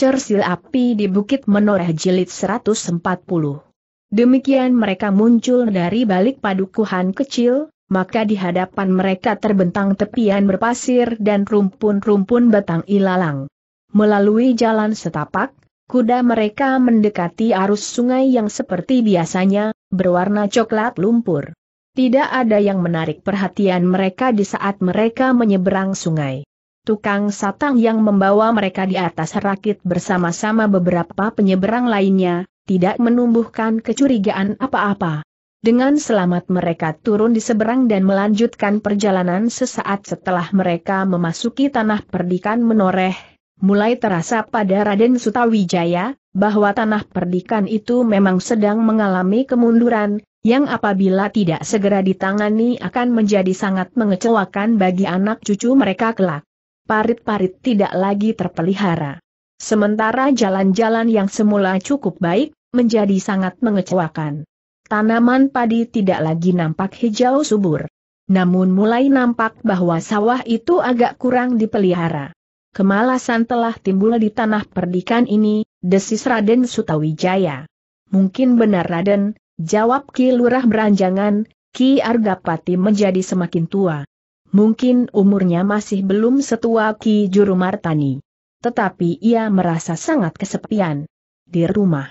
Sil Api di Bukit Menoreh Jilid 140. Demikian mereka muncul dari balik padukuhan kecil, maka di hadapan mereka terbentang tepian berpasir dan rumpun-rumpun batang ilalang. Melalui jalan setapak, kuda mereka mendekati arus sungai yang seperti biasanya, berwarna coklat lumpur. Tidak ada yang menarik perhatian mereka di saat mereka menyeberang sungai tukang satang yang membawa mereka di atas rakit bersama-sama beberapa penyeberang lainnya, tidak menumbuhkan kecurigaan apa-apa. Dengan selamat mereka turun di seberang dan melanjutkan perjalanan sesaat setelah mereka memasuki tanah perdikan menoreh, mulai terasa pada Raden Sutawijaya, bahwa tanah perdikan itu memang sedang mengalami kemunduran, yang apabila tidak segera ditangani akan menjadi sangat mengecewakan bagi anak cucu mereka kelak parit-parit tidak lagi terpelihara. Sementara jalan-jalan yang semula cukup baik, menjadi sangat mengecewakan. Tanaman padi tidak lagi nampak hijau subur. Namun mulai nampak bahwa sawah itu agak kurang dipelihara. Kemalasan telah timbul di tanah perdikan ini, desis Raden Sutawijaya. Mungkin benar Raden, jawab Ki Lurah Beranjangan, Ki Argapati menjadi semakin tua. Mungkin umurnya masih belum setua Ki Juru Martani. Tetapi ia merasa sangat kesepian. Di rumah.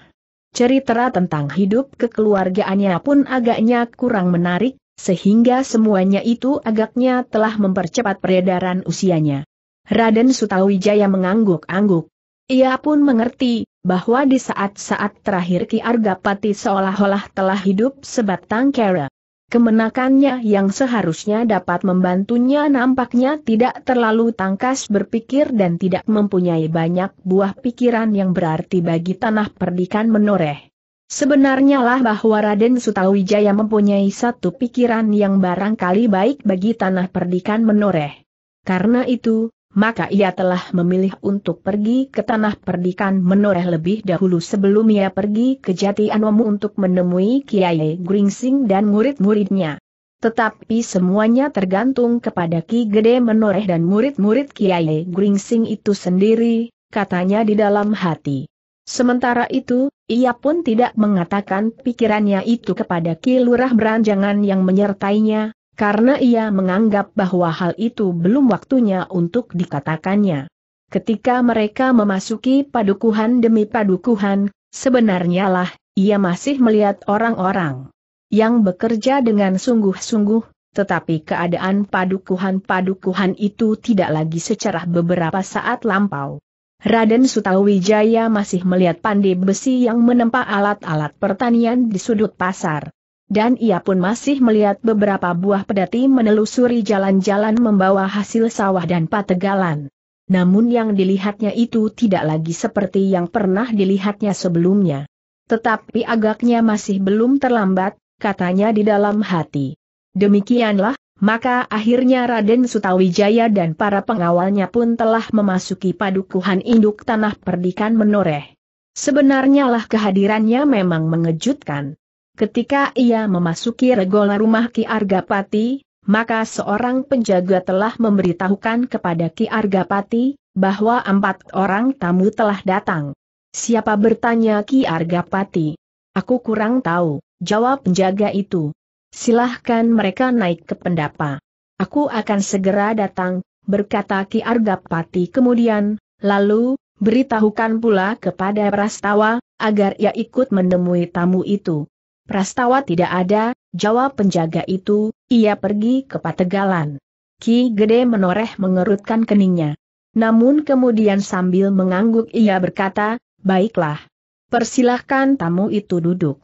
Cerita tentang hidup kekeluargaannya pun agaknya kurang menarik, sehingga semuanya itu agaknya telah mempercepat peredaran usianya. Raden Sutawijaya mengangguk-angguk. Ia pun mengerti, bahwa di saat-saat terakhir Ki Argapati seolah-olah telah hidup sebatang kera. Kemenakannya yang seharusnya dapat membantunya nampaknya tidak terlalu tangkas berpikir dan tidak mempunyai banyak buah pikiran yang berarti bagi tanah perdikan menoreh. Sebenarnya lah bahwa Raden Sutawijaya mempunyai satu pikiran yang barangkali baik bagi tanah perdikan menoreh. Karena itu, maka ia telah memilih untuk pergi ke tanah perdikan menoreh lebih dahulu sebelum ia pergi ke Jati Anomu untuk menemui Kiai Gringsing dan murid-muridnya. Tetapi semuanya tergantung kepada Ki Gede menoreh dan murid-murid Kiai Gringsing itu sendiri, katanya di dalam hati. Sementara itu, ia pun tidak mengatakan pikirannya itu kepada Ki Lurah Beranjangan yang menyertainya, karena ia menganggap bahwa hal itu belum waktunya untuk dikatakannya. Ketika mereka memasuki padukuhan demi padukuhan, sebenarnya lah, ia masih melihat orang-orang yang bekerja dengan sungguh-sungguh, tetapi keadaan padukuhan-padukuhan itu tidak lagi secara beberapa saat lampau. Raden Sutawijaya masih melihat pandai besi yang menempa alat-alat pertanian di sudut pasar dan ia pun masih melihat beberapa buah pedati menelusuri jalan-jalan membawa hasil sawah dan pategalan. Namun yang dilihatnya itu tidak lagi seperti yang pernah dilihatnya sebelumnya. Tetapi agaknya masih belum terlambat, katanya di dalam hati. Demikianlah, maka akhirnya Raden Sutawijaya dan para pengawalnya pun telah memasuki padukuhan induk tanah perdikan menoreh. Sebenarnya lah kehadirannya memang mengejutkan. Ketika ia memasuki regola rumah Ki Argapati, maka seorang penjaga telah memberitahukan kepada Ki Argapati, bahwa empat orang tamu telah datang. Siapa bertanya Ki Argapati? Aku kurang tahu, jawab penjaga itu. Silahkan mereka naik ke pendapa. Aku akan segera datang, berkata Ki Argapati kemudian, lalu, beritahukan pula kepada Prastawa, agar ia ikut menemui tamu itu. Prastawa tidak ada, jawab penjaga itu, ia pergi ke Pategalan. Ki Gede menoreh mengerutkan keningnya. Namun kemudian sambil mengangguk ia berkata, baiklah. Persilahkan tamu itu duduk.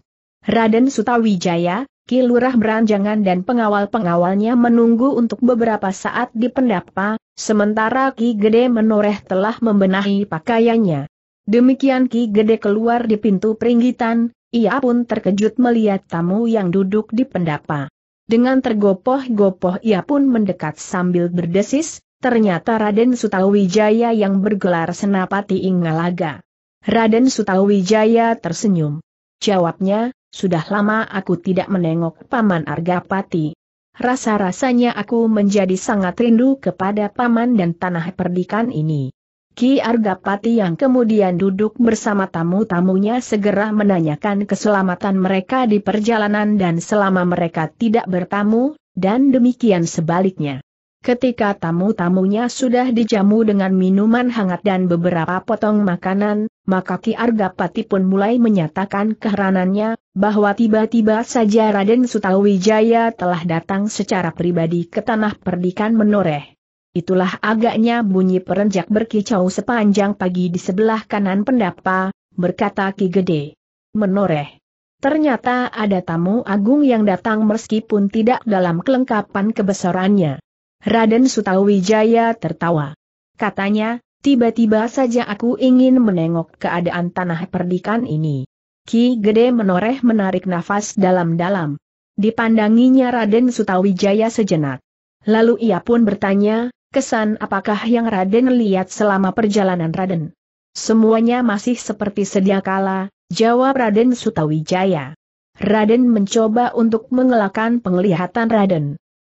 Raden Sutawijaya, Ki Lurah Beranjangan dan pengawal-pengawalnya menunggu untuk beberapa saat di pendapa, sementara Ki Gede menoreh telah membenahi pakaiannya. Demikian Ki Gede keluar di pintu peringgitan, ia pun terkejut melihat tamu yang duduk di pendapa. Dengan tergopoh-gopoh ia pun mendekat sambil berdesis, ternyata Raden Sutawijaya yang bergelar Senapati Ingalaga. Raden Sutawijaya tersenyum. Jawabnya, sudah lama aku tidak menengok Paman Argapati. Rasa-rasanya aku menjadi sangat rindu kepada Paman dan tanah perdikan ini. Ki Argapati yang kemudian duduk bersama tamu-tamunya segera menanyakan keselamatan mereka di perjalanan dan selama mereka tidak bertamu, dan demikian sebaliknya. Ketika tamu-tamunya sudah dijamu dengan minuman hangat dan beberapa potong makanan, maka Ki Argapati pun mulai menyatakan keheranannya, bahwa tiba-tiba saja Raden Sutawijaya telah datang secara pribadi ke tanah perdikan menoreh. Itulah agaknya bunyi perenjak berkicau sepanjang pagi di sebelah kanan pendapa, berkata Ki Gede. Menoreh. Ternyata ada tamu agung yang datang meskipun tidak dalam kelengkapan kebesarannya. Raden Sutawijaya tertawa. Katanya, tiba-tiba saja aku ingin menengok keadaan tanah perdikan ini. Ki Gede menoreh menarik nafas dalam-dalam. Dipandanginya Raden Sutawijaya sejenak. Lalu ia pun bertanya, kesan apakah yang Raden lihat selama perjalanan Raden? Semuanya masih seperti sedia kala, jawab Raden Sutawijaya. Raden mencoba untuk mengelakkan penglihatan Raden.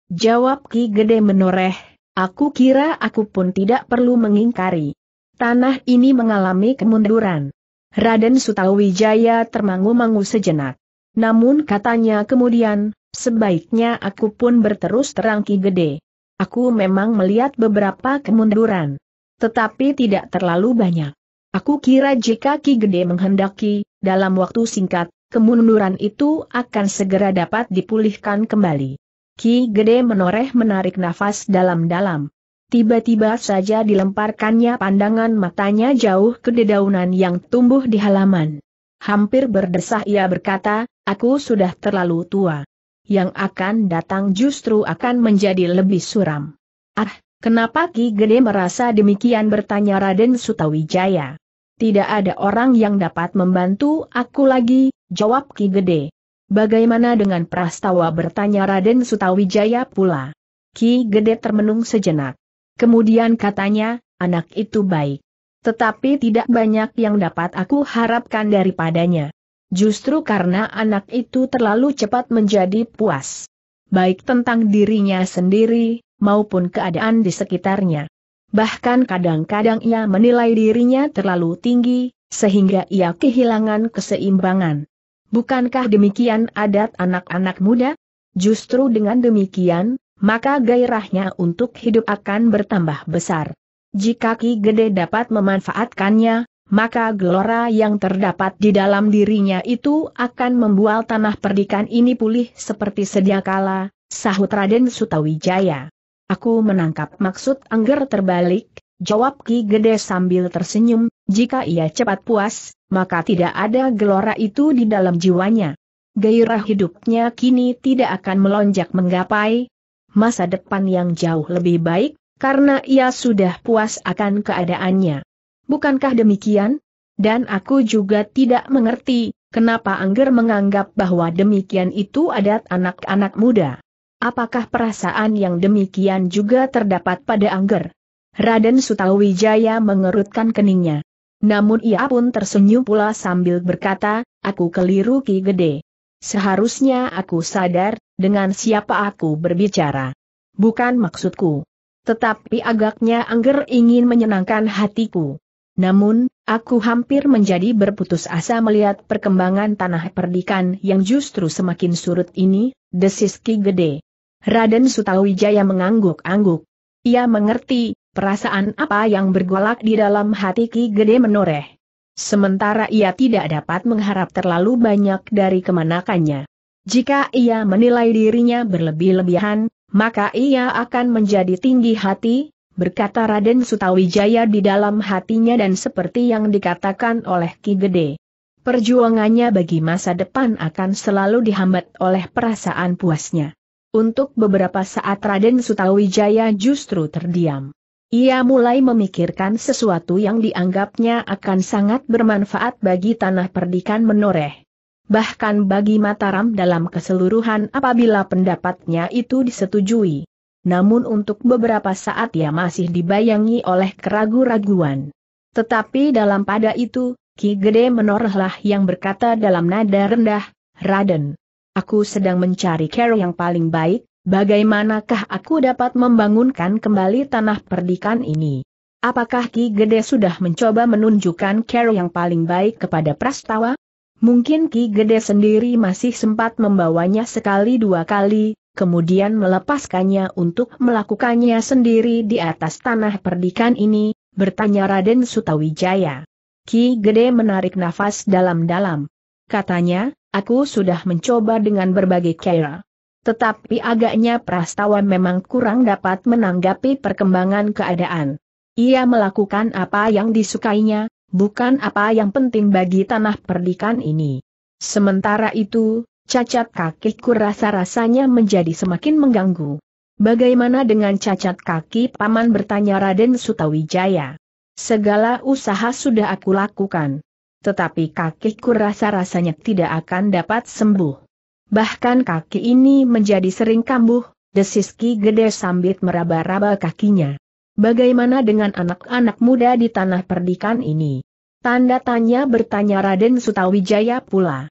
Jawab Ki Gede menoreh, aku kira aku pun tidak perlu mengingkari. Tanah ini mengalami kemunduran. Raden Sutawijaya termangu-mangu sejenak. Namun katanya kemudian, sebaiknya aku pun berterus terang Ki Gede. Aku memang melihat beberapa kemunduran. Tetapi tidak terlalu banyak. Aku kira jika Ki Gede menghendaki, dalam waktu singkat, kemunduran itu akan segera dapat dipulihkan kembali. Ki Gede menoreh menarik nafas dalam-dalam. Tiba-tiba saja dilemparkannya pandangan matanya jauh ke dedaunan yang tumbuh di halaman. Hampir berdesah ia berkata, aku sudah terlalu tua yang akan datang justru akan menjadi lebih suram. Ah, kenapa Ki Gede merasa demikian bertanya Raden Sutawijaya. Tidak ada orang yang dapat membantu aku lagi, jawab Ki Gede. Bagaimana dengan Prastawa bertanya Raden Sutawijaya pula. Ki Gede termenung sejenak. Kemudian katanya, anak itu baik. Tetapi tidak banyak yang dapat aku harapkan daripadanya. Justru karena anak itu terlalu cepat menjadi puas. Baik tentang dirinya sendiri, maupun keadaan di sekitarnya. Bahkan kadang-kadang ia menilai dirinya terlalu tinggi, sehingga ia kehilangan keseimbangan. Bukankah demikian adat anak-anak muda? Justru dengan demikian, maka gairahnya untuk hidup akan bertambah besar. Jika Ki Gede dapat memanfaatkannya, maka gelora yang terdapat di dalam dirinya itu akan membual tanah perdikan ini pulih seperti sedia kala, sahut Raden Sutawijaya. Aku menangkap maksud Angger terbalik, jawab Ki Gede sambil tersenyum, jika ia cepat puas, maka tidak ada gelora itu di dalam jiwanya. Gairah hidupnya kini tidak akan melonjak menggapai masa depan yang jauh lebih baik, karena ia sudah puas akan keadaannya. Bukankah demikian? Dan aku juga tidak mengerti, kenapa Angger menganggap bahwa demikian itu adat anak-anak muda. Apakah perasaan yang demikian juga terdapat pada Angger? Raden Sutawijaya mengerutkan keningnya. Namun ia pun tersenyum pula sambil berkata, aku keliru Ki Gede. Seharusnya aku sadar, dengan siapa aku berbicara. Bukan maksudku. Tetapi agaknya Angger ingin menyenangkan hatiku. Namun, aku hampir menjadi berputus asa melihat perkembangan tanah perdikan yang justru semakin surut ini, desis Ki Gede. Raden Sutawijaya mengangguk-angguk. Ia mengerti, perasaan apa yang bergolak di dalam hati Ki Gede menoreh. Sementara ia tidak dapat mengharap terlalu banyak dari kemanakannya. Jika ia menilai dirinya berlebih-lebihan, maka ia akan menjadi tinggi hati, berkata Raden Sutawijaya di dalam hatinya dan seperti yang dikatakan oleh Ki Gede. Perjuangannya bagi masa depan akan selalu dihambat oleh perasaan puasnya. Untuk beberapa saat Raden Sutawijaya justru terdiam. Ia mulai memikirkan sesuatu yang dianggapnya akan sangat bermanfaat bagi tanah perdikan menoreh. Bahkan bagi Mataram dalam keseluruhan apabila pendapatnya itu disetujui namun untuk beberapa saat ia masih dibayangi oleh keragu-raguan. Tetapi dalam pada itu, Ki Gede menorehlah yang berkata dalam nada rendah, Raden, aku sedang mencari care yang paling baik, bagaimanakah aku dapat membangunkan kembali tanah perdikan ini? Apakah Ki Gede sudah mencoba menunjukkan care yang paling baik kepada Prastawa? Mungkin Ki Gede sendiri masih sempat membawanya sekali dua kali, kemudian melepaskannya untuk melakukannya sendiri di atas tanah perdikan ini, bertanya Raden Sutawijaya. Ki Gede menarik nafas dalam-dalam. Katanya, aku sudah mencoba dengan berbagai cara. Tetapi agaknya prastawa memang kurang dapat menanggapi perkembangan keadaan. Ia melakukan apa yang disukainya, bukan apa yang penting bagi tanah perdikan ini. Sementara itu, cacat kakiku rasa-rasanya menjadi semakin mengganggu. Bagaimana dengan cacat kaki paman bertanya Raden Sutawijaya? Segala usaha sudah aku lakukan. Tetapi kakiku rasa-rasanya tidak akan dapat sembuh. Bahkan kaki ini menjadi sering kambuh, desiski Gede sambit meraba-raba kakinya. Bagaimana dengan anak-anak muda di tanah perdikan ini? Tanda tanya bertanya Raden Sutawijaya pula.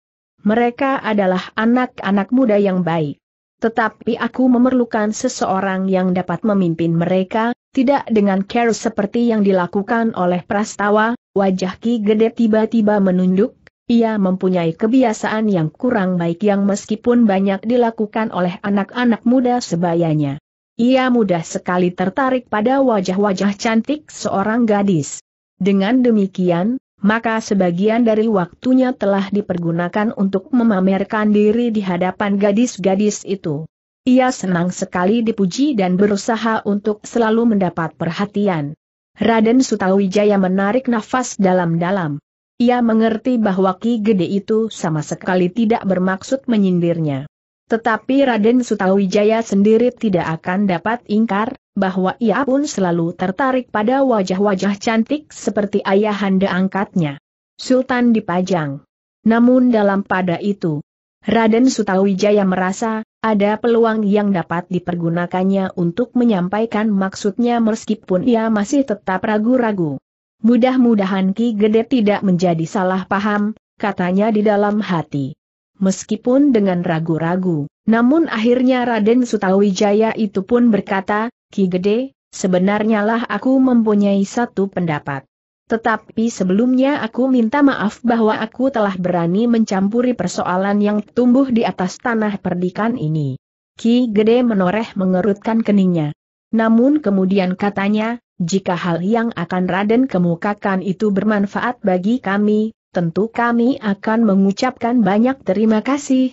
Mereka adalah anak-anak muda yang baik. Tetapi aku memerlukan seseorang yang dapat memimpin mereka, tidak dengan care seperti yang dilakukan oleh Prastawa, wajah Ki Gede tiba-tiba menunduk, ia mempunyai kebiasaan yang kurang baik yang meskipun banyak dilakukan oleh anak-anak muda sebayanya. Ia mudah sekali tertarik pada wajah-wajah cantik seorang gadis. Dengan demikian, maka sebagian dari waktunya telah dipergunakan untuk memamerkan diri di hadapan gadis-gadis itu. Ia senang sekali dipuji dan berusaha untuk selalu mendapat perhatian. Raden Sutawijaya menarik nafas dalam-dalam. Ia mengerti bahwa Ki Gede itu sama sekali tidak bermaksud menyindirnya. Tetapi Raden Sutawijaya sendiri tidak akan dapat ingkar, bahwa ia pun selalu tertarik pada wajah-wajah cantik seperti ayah ayahanda angkatnya. Sultan dipajang. Namun dalam pada itu, Raden Sutawijaya merasa, ada peluang yang dapat dipergunakannya untuk menyampaikan maksudnya meskipun ia masih tetap ragu-ragu. Mudah-mudahan Ki Gede tidak menjadi salah paham, katanya di dalam hati. Meskipun dengan ragu-ragu, namun akhirnya Raden Sutawijaya itu pun berkata, Ki Gede, sebenarnya lah aku mempunyai satu pendapat. Tetapi sebelumnya aku minta maaf bahwa aku telah berani mencampuri persoalan yang tumbuh di atas tanah perdikan ini. Ki Gede menoreh mengerutkan keningnya. Namun kemudian katanya, jika hal yang akan Raden kemukakan itu bermanfaat bagi kami, tentu kami akan mengucapkan banyak terima kasih.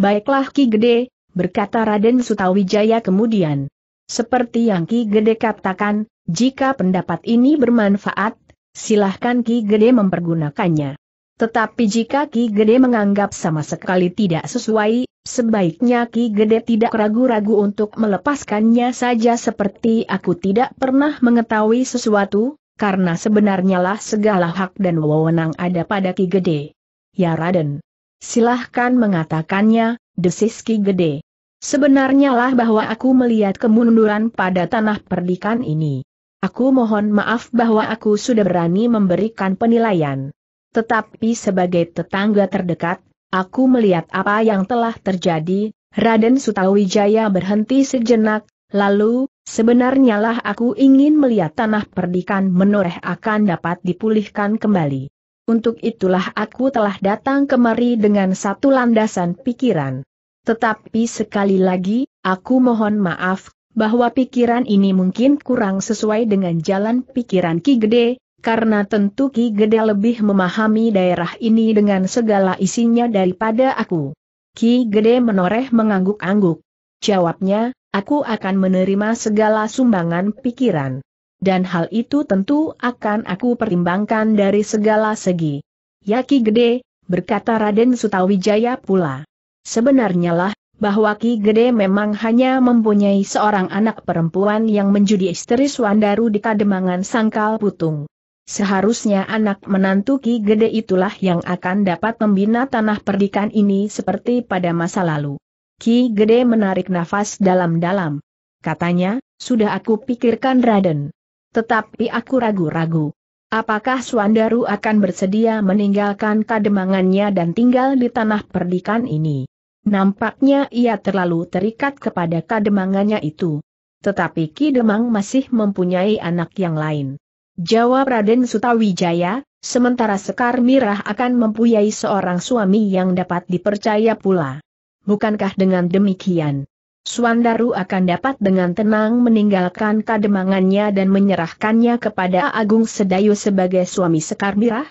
Baiklah Ki Gede, berkata Raden Sutawijaya kemudian. Seperti yang Ki Gede katakan, jika pendapat ini bermanfaat, silahkan Ki Gede mempergunakannya. Tetapi jika Ki Gede menganggap sama sekali tidak sesuai, sebaiknya Ki Gede tidak ragu-ragu untuk melepaskannya saja seperti aku tidak pernah mengetahui sesuatu, karena sebenarnya lah segala hak dan wewenang ada pada Ki Gede. Ya Raden. Silahkan mengatakannya, desis Ki Gede. Sebenarnya lah bahwa aku melihat kemunduran pada tanah perdikan ini. Aku mohon maaf bahwa aku sudah berani memberikan penilaian. Tetapi sebagai tetangga terdekat, aku melihat apa yang telah terjadi, Raden Sutawijaya berhenti sejenak, lalu, sebenarnya lah aku ingin melihat tanah perdikan menoreh akan dapat dipulihkan kembali. Untuk itulah aku telah datang kemari dengan satu landasan pikiran. Tetapi sekali lagi, aku mohon maaf, bahwa pikiran ini mungkin kurang sesuai dengan jalan pikiran Ki Gede, karena tentu Ki Gede lebih memahami daerah ini dengan segala isinya daripada aku. Ki Gede menoreh mengangguk-angguk. Jawabnya, aku akan menerima segala sumbangan pikiran. Dan hal itu tentu akan aku pertimbangkan dari segala segi. Ya Ki Gede, berkata Raden Sutawijaya pula. Sebenarnya lah, bahwa Ki Gede memang hanya mempunyai seorang anak perempuan yang menjadi istri Swandaru di Kademangan Sangkal Putung. Seharusnya anak menantu Ki Gede itulah yang akan dapat membina tanah perdikan ini seperti pada masa lalu. Ki Gede menarik nafas dalam-dalam. Katanya, sudah aku pikirkan Raden. Tetapi aku ragu-ragu. Apakah Swandaru akan bersedia meninggalkan kademangannya dan tinggal di tanah perdikan ini? Nampaknya ia terlalu terikat kepada kademangannya itu. Tetapi Ki Demang masih mempunyai anak yang lain. Jawab Raden Sutawijaya, sementara Sekar Mirah akan mempunyai seorang suami yang dapat dipercaya pula. Bukankah dengan demikian? Suandaru akan dapat dengan tenang meninggalkan kademangannya dan menyerahkannya kepada Agung Sedayu sebagai suami Sekar Mirah?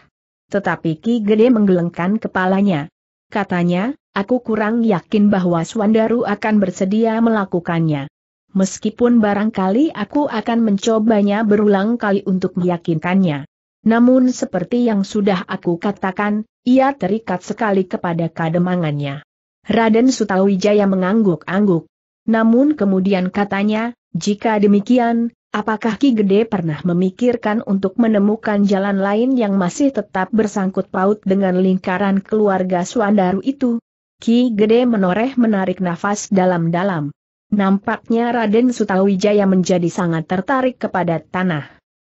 Tetapi Ki Gede menggelengkan kepalanya. Katanya, Aku kurang yakin bahwa Swandaru akan bersedia melakukannya. Meskipun barangkali aku akan mencobanya berulang kali untuk meyakinkannya. Namun seperti yang sudah aku katakan, ia terikat sekali kepada kademangannya. Raden Sutawijaya mengangguk-angguk. Namun kemudian katanya, jika demikian, apakah Ki Gede pernah memikirkan untuk menemukan jalan lain yang masih tetap bersangkut paut dengan lingkaran keluarga Swandaru itu? Ki Gede menoreh menarik nafas dalam-dalam. Nampaknya Raden Sutawijaya menjadi sangat tertarik kepada tanah.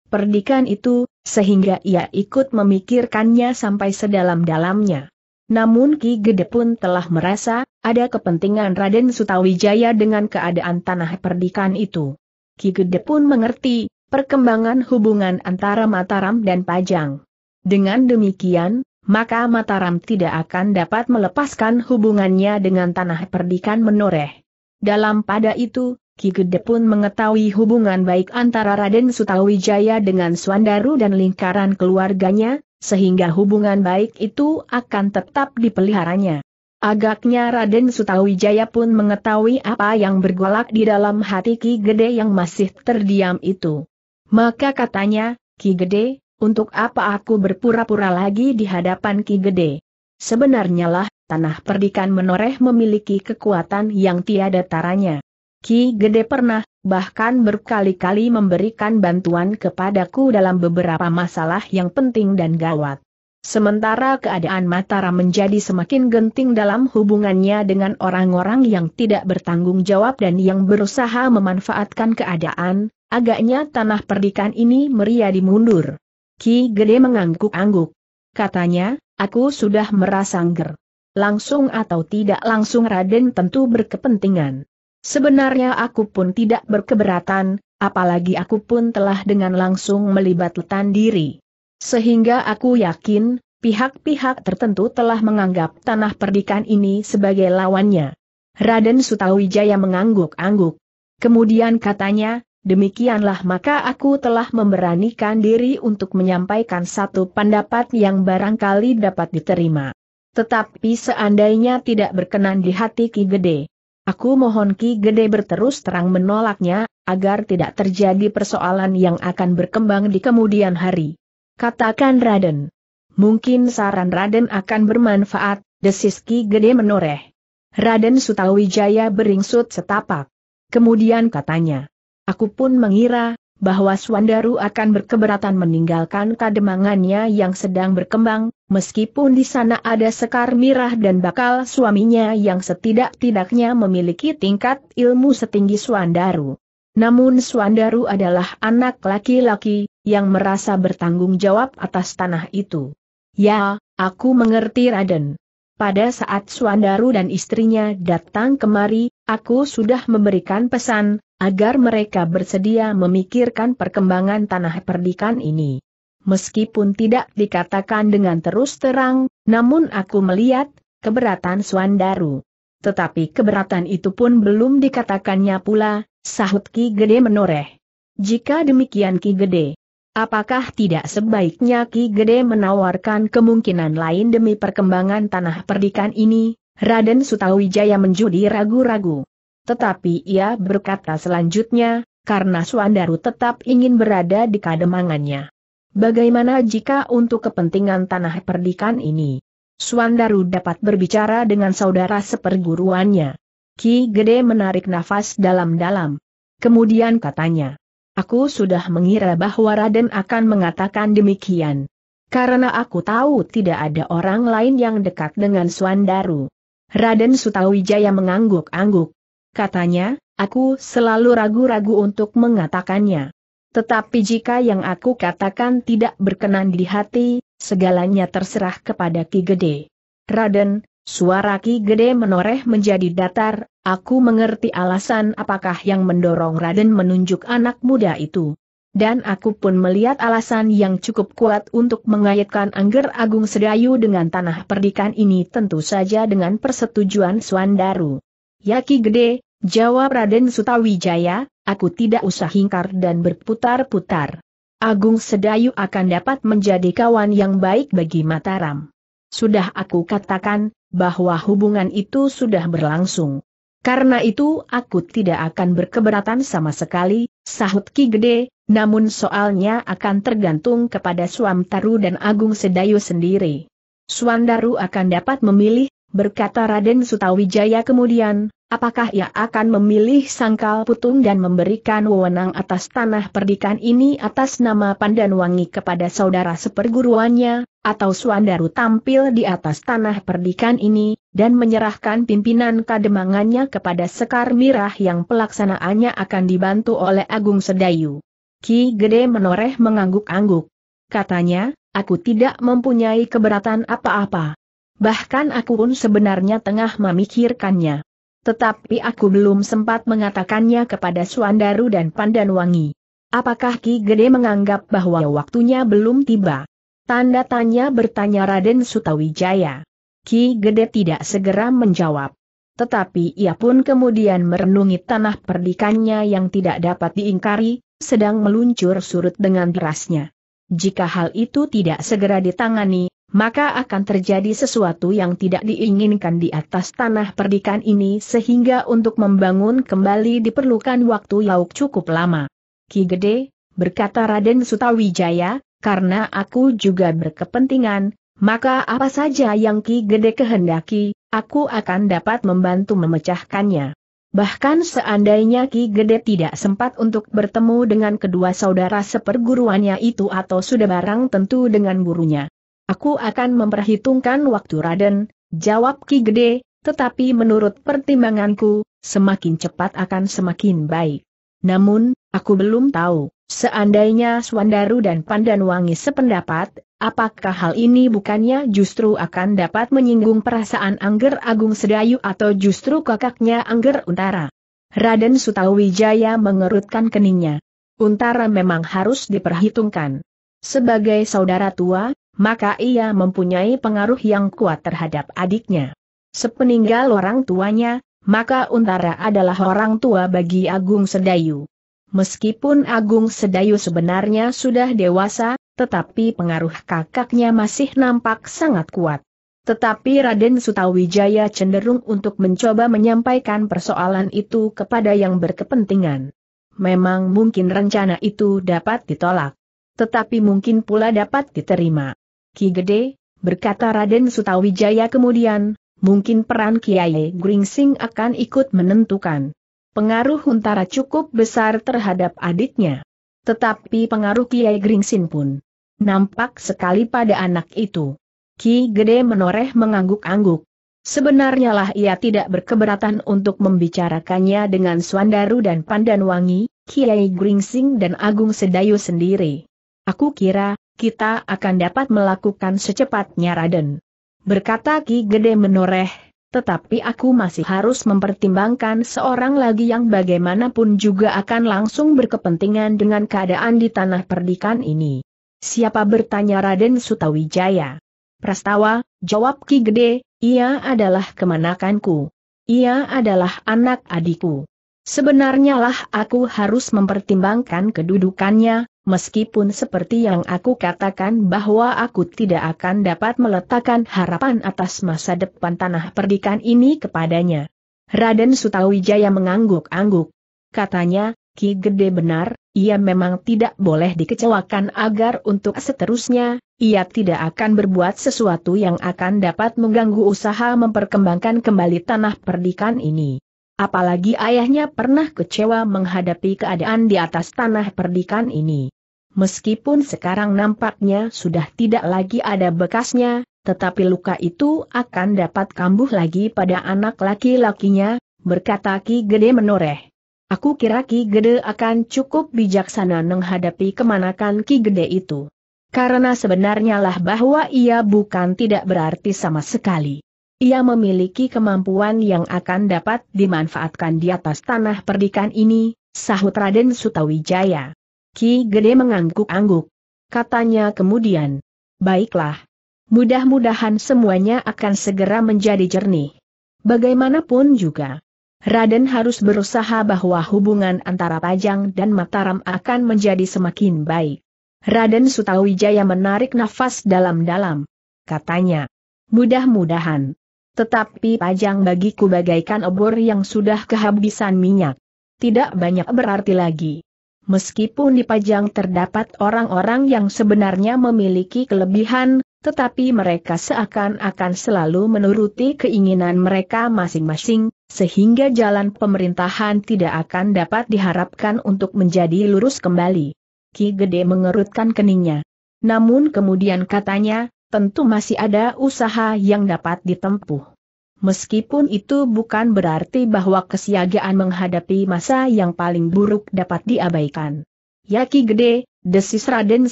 Perdikan itu, sehingga ia ikut memikirkannya sampai sedalam-dalamnya. Namun Ki Gede pun telah merasa, ada kepentingan Raden Sutawijaya dengan keadaan tanah perdikan itu. Ki Gede pun mengerti, perkembangan hubungan antara Mataram dan Pajang. Dengan demikian, maka Mataram tidak akan dapat melepaskan hubungannya dengan tanah perdikan menoreh. Dalam pada itu, Ki Gede pun mengetahui hubungan baik antara Raden Sutawijaya dengan Swandaru dan lingkaran keluarganya, sehingga hubungan baik itu akan tetap dipeliharanya. Agaknya Raden Sutawijaya pun mengetahui apa yang bergolak di dalam hati Ki Gede yang masih terdiam itu. Maka katanya, Ki Gede, untuk apa aku berpura-pura lagi di hadapan Ki Gede? Sebenarnya lah, tanah perdikan menoreh memiliki kekuatan yang tiada taranya. Ki Gede pernah, bahkan berkali-kali memberikan bantuan kepadaku dalam beberapa masalah yang penting dan gawat. Sementara keadaan Mataram menjadi semakin genting dalam hubungannya dengan orang-orang yang tidak bertanggung jawab dan yang berusaha memanfaatkan keadaan, agaknya tanah perdikan ini meriah dimundur. Ki Gede mengangguk-angguk. Katanya, aku sudah merasa angger. Langsung atau tidak langsung Raden tentu berkepentingan. Sebenarnya aku pun tidak berkeberatan, apalagi aku pun telah dengan langsung melibat letan diri. Sehingga aku yakin, pihak-pihak tertentu telah menganggap tanah perdikan ini sebagai lawannya. Raden Sutawijaya mengangguk-angguk. Kemudian katanya, demikianlah maka aku telah memberanikan diri untuk menyampaikan satu pendapat yang barangkali dapat diterima. Tetapi seandainya tidak berkenan di hati Ki Gede, aku mohon Ki Gede berterus terang menolaknya, agar tidak terjadi persoalan yang akan berkembang di kemudian hari. Katakan Raden. Mungkin saran Raden akan bermanfaat, desis Ki Gede menoreh. Raden Sutawijaya beringsut setapak. Kemudian katanya, Aku pun mengira, bahwa Swandaru akan berkeberatan meninggalkan kademangannya yang sedang berkembang, meskipun di sana ada Sekar Mirah dan bakal suaminya yang setidak-tidaknya memiliki tingkat ilmu setinggi Swandaru. Namun Swandaru adalah anak laki-laki, yang merasa bertanggung jawab atas tanah itu. Ya, aku mengerti Raden. Pada saat Swandaru dan istrinya datang kemari, aku sudah memberikan pesan, agar mereka bersedia memikirkan perkembangan tanah perdikan ini. Meskipun tidak dikatakan dengan terus terang, namun aku melihat, keberatan Suandaru. Tetapi keberatan itu pun belum dikatakannya pula, sahut Ki Gede menoreh. Jika demikian Ki Gede, apakah tidak sebaiknya Ki Gede menawarkan kemungkinan lain demi perkembangan tanah perdikan ini? Raden Sutawijaya menjadi ragu-ragu. Tetapi ia berkata selanjutnya, karena Suandaru tetap ingin berada di kademangannya. Bagaimana jika untuk kepentingan tanah perdikan ini? Suandaru dapat berbicara dengan saudara seperguruannya. Ki Gede menarik nafas dalam-dalam. Kemudian katanya, Aku sudah mengira bahwa Raden akan mengatakan demikian. Karena aku tahu tidak ada orang lain yang dekat dengan Suandaru. Raden Sutawijaya mengangguk-angguk katanya, aku selalu ragu-ragu untuk mengatakannya. Tetapi jika yang aku katakan tidak berkenan di hati, segalanya terserah kepada Ki Gede. Raden, suara Ki Gede menoreh menjadi datar, aku mengerti alasan apakah yang mendorong Raden menunjuk anak muda itu. Dan aku pun melihat alasan yang cukup kuat untuk mengaitkan Angger Agung Sedayu dengan tanah perdikan ini tentu saja dengan persetujuan Suandaru. Yaki Gede, Jawab Raden Sutawijaya, aku tidak usah hingkar dan berputar-putar. Agung Sedayu akan dapat menjadi kawan yang baik bagi Mataram. Sudah aku katakan, bahwa hubungan itu sudah berlangsung. Karena itu aku tidak akan berkeberatan sama sekali, sahut Ki Gede, namun soalnya akan tergantung kepada suam Taru dan Agung Sedayu sendiri. Suandaru akan dapat memilih berkata Raden Sutawijaya kemudian, apakah ia akan memilih sangkal putung dan memberikan wewenang atas tanah perdikan ini atas nama Pandanwangi kepada saudara seperguruannya, atau Suandaru tampil di atas tanah perdikan ini, dan menyerahkan pimpinan kademangannya kepada Sekar Mirah yang pelaksanaannya akan dibantu oleh Agung Sedayu. Ki Gede menoreh mengangguk-angguk. Katanya, aku tidak mempunyai keberatan apa-apa. Bahkan aku pun sebenarnya tengah memikirkannya. Tetapi aku belum sempat mengatakannya kepada Suandaru dan Pandanwangi. Apakah Ki Gede menganggap bahwa waktunya belum tiba? Tanda tanya bertanya Raden Sutawijaya. Ki Gede tidak segera menjawab. Tetapi ia pun kemudian merenungi tanah perdikannya yang tidak dapat diingkari, sedang meluncur surut dengan derasnya. Jika hal itu tidak segera ditangani, maka akan terjadi sesuatu yang tidak diinginkan di atas tanah perdikan ini sehingga untuk membangun kembali diperlukan waktu yang cukup lama. Ki Gede, berkata Raden Sutawijaya, karena aku juga berkepentingan, maka apa saja yang Ki Gede kehendaki, aku akan dapat membantu memecahkannya. Bahkan seandainya Ki Gede tidak sempat untuk bertemu dengan kedua saudara seperguruannya itu atau sudah barang tentu dengan gurunya. Aku akan memperhitungkan waktu Raden, jawab Ki Gede, tetapi menurut pertimbanganku, semakin cepat akan semakin baik. Namun, aku belum tahu, seandainya Swandaru dan Pandanwangi sependapat, apakah hal ini bukannya justru akan dapat menyinggung perasaan Angger Agung Sedayu atau justru kakaknya Angger Untara. Raden Sutawijaya mengerutkan keningnya. Untara memang harus diperhitungkan. Sebagai saudara tua, maka ia mempunyai pengaruh yang kuat terhadap adiknya. Sepeninggal orang tuanya, maka Untara adalah orang tua bagi Agung Sedayu. Meskipun Agung Sedayu sebenarnya sudah dewasa, tetapi pengaruh kakaknya masih nampak sangat kuat. Tetapi Raden Sutawijaya cenderung untuk mencoba menyampaikan persoalan itu kepada yang berkepentingan. Memang mungkin rencana itu dapat ditolak. Tetapi mungkin pula dapat diterima. Ki Gede, berkata Raden Sutawijaya kemudian, mungkin peran Kiai Gringsing akan ikut menentukan. Pengaruh Huntara cukup besar terhadap adiknya. Tetapi pengaruh Kiai Gringsing pun nampak sekali pada anak itu. Ki Gede menoreh mengangguk-angguk. Sebenarnya lah ia tidak berkeberatan untuk membicarakannya dengan Swandaru dan Pandanwangi, Kiai Gringsing dan Agung Sedayu sendiri. Aku kira, kita akan dapat melakukan secepatnya Raden. Berkata Ki Gede menoreh, tetapi aku masih harus mempertimbangkan seorang lagi yang bagaimanapun juga akan langsung berkepentingan dengan keadaan di tanah perdikan ini. Siapa bertanya Raden Sutawijaya? Prastawa, jawab Ki Gede, ia adalah kemanakanku. Ia adalah anak adikku. Sebenarnya lah aku harus mempertimbangkan kedudukannya, meskipun seperti yang aku katakan bahwa aku tidak akan dapat meletakkan harapan atas masa depan tanah perdikan ini kepadanya. Raden Sutawijaya mengangguk-angguk. Katanya, Ki Gede benar, ia memang tidak boleh dikecewakan agar untuk seterusnya, ia tidak akan berbuat sesuatu yang akan dapat mengganggu usaha memperkembangkan kembali tanah perdikan ini. Apalagi ayahnya pernah kecewa menghadapi keadaan di atas tanah perdikan ini. Meskipun sekarang nampaknya sudah tidak lagi ada bekasnya, tetapi luka itu akan dapat kambuh lagi pada anak laki-lakinya, berkata Ki Gede menoreh. Aku kira Ki Gede akan cukup bijaksana menghadapi kemanakan Ki Gede itu. Karena sebenarnya lah bahwa ia bukan tidak berarti sama sekali. Ia memiliki kemampuan yang akan dapat dimanfaatkan di atas tanah perdikan ini, sahut Raden Sutawijaya. Ki Gede mengangguk-angguk. Katanya kemudian, baiklah. Mudah-mudahan semuanya akan segera menjadi jernih. Bagaimanapun juga, Raden harus berusaha bahwa hubungan antara Pajang dan Mataram akan menjadi semakin baik. Raden Sutawijaya menarik nafas dalam-dalam. Katanya, mudah-mudahan. Tetapi Pajang bagiku bagaikan obor yang sudah kehabisan minyak. Tidak banyak berarti lagi meskipun di pajang terdapat orang-orang yang sebenarnya memiliki kelebihan, tetapi mereka seakan-akan selalu menuruti keinginan mereka masing-masing, sehingga jalan pemerintahan tidak akan dapat diharapkan untuk menjadi lurus kembali. Ki Gede mengerutkan keningnya. Namun kemudian katanya, tentu masih ada usaha yang dapat ditempuh. Meskipun itu bukan berarti bahwa kesiagaan menghadapi masa yang paling buruk dapat diabaikan. Yaki Gede, desis Raden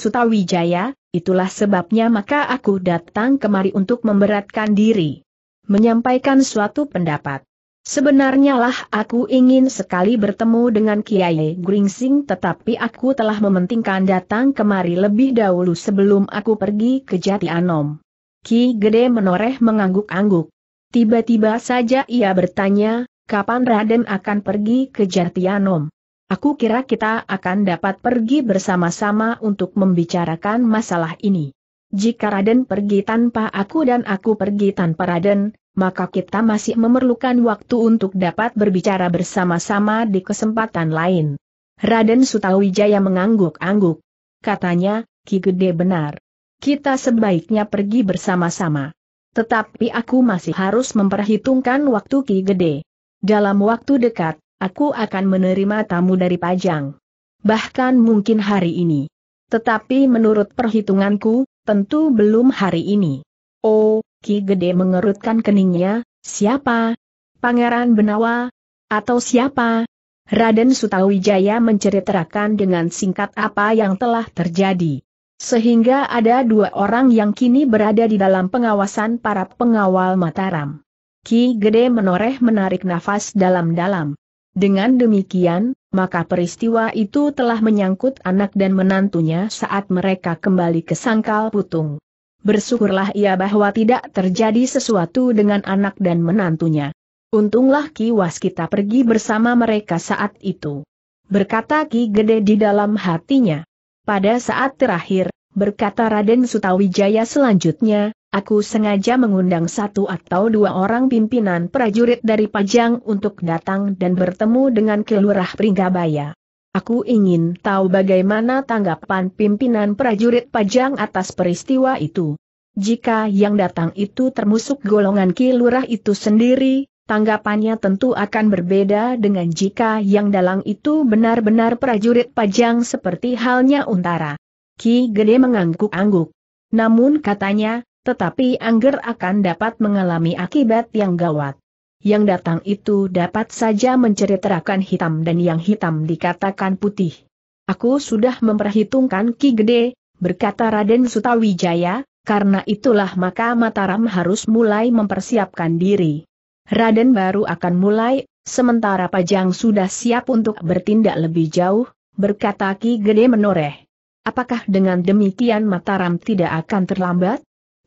Sutawijaya, itulah sebabnya maka aku datang kemari untuk memberatkan diri. Menyampaikan suatu pendapat. Sebenarnya lah aku ingin sekali bertemu dengan Kiai Gringsing tetapi aku telah mementingkan datang kemari lebih dahulu sebelum aku pergi ke Jati Anom. Ki Gede menoreh mengangguk-angguk. Tiba-tiba saja ia bertanya, kapan Raden akan pergi ke Jartianom? Aku kira kita akan dapat pergi bersama-sama untuk membicarakan masalah ini. Jika Raden pergi tanpa aku dan aku pergi tanpa Raden, maka kita masih memerlukan waktu untuk dapat berbicara bersama-sama di kesempatan lain. Raden Sutawijaya mengangguk-angguk. Katanya, Ki Gede benar. Kita sebaiknya pergi bersama-sama. Tetapi aku masih harus memperhitungkan waktu Ki Gede. Dalam waktu dekat, aku akan menerima tamu dari Pajang. Bahkan mungkin hari ini. Tetapi menurut perhitunganku, tentu belum hari ini. Oh, Ki Gede mengerutkan keningnya, siapa? Pangeran Benawa? Atau siapa? Raden Sutawijaya menceritakan dengan singkat apa yang telah terjadi. Sehingga ada dua orang yang kini berada di dalam pengawasan para pengawal Mataram. Ki Gede menoreh menarik nafas dalam-dalam. Dengan demikian, maka peristiwa itu telah menyangkut anak dan menantunya saat mereka kembali ke Sangkal Putung. Bersyukurlah ia bahwa tidak terjadi sesuatu dengan anak dan menantunya. Untunglah Ki Waskita pergi bersama mereka saat itu. Berkata Ki Gede di dalam hatinya. Pada saat terakhir, berkata Raden Sutawijaya selanjutnya, aku sengaja mengundang satu atau dua orang pimpinan prajurit dari Pajang untuk datang dan bertemu dengan Kelurah Pringgabaya. Aku ingin tahu bagaimana tanggapan pimpinan prajurit Pajang atas peristiwa itu. Jika yang datang itu termusuk golongan Kilurah itu sendiri, tanggapannya tentu akan berbeda dengan jika yang dalang itu benar-benar prajurit pajang seperti halnya Untara. Ki Gede mengangguk-angguk. Namun katanya, tetapi Angger akan dapat mengalami akibat yang gawat. Yang datang itu dapat saja menceritakan hitam dan yang hitam dikatakan putih. Aku sudah memperhitungkan Ki Gede, berkata Raden Sutawijaya, karena itulah maka Mataram harus mulai mempersiapkan diri. Raden baru akan mulai, sementara Pajang sudah siap untuk bertindak lebih jauh, berkata Ki Gede menoreh. Apakah dengan demikian Mataram tidak akan terlambat?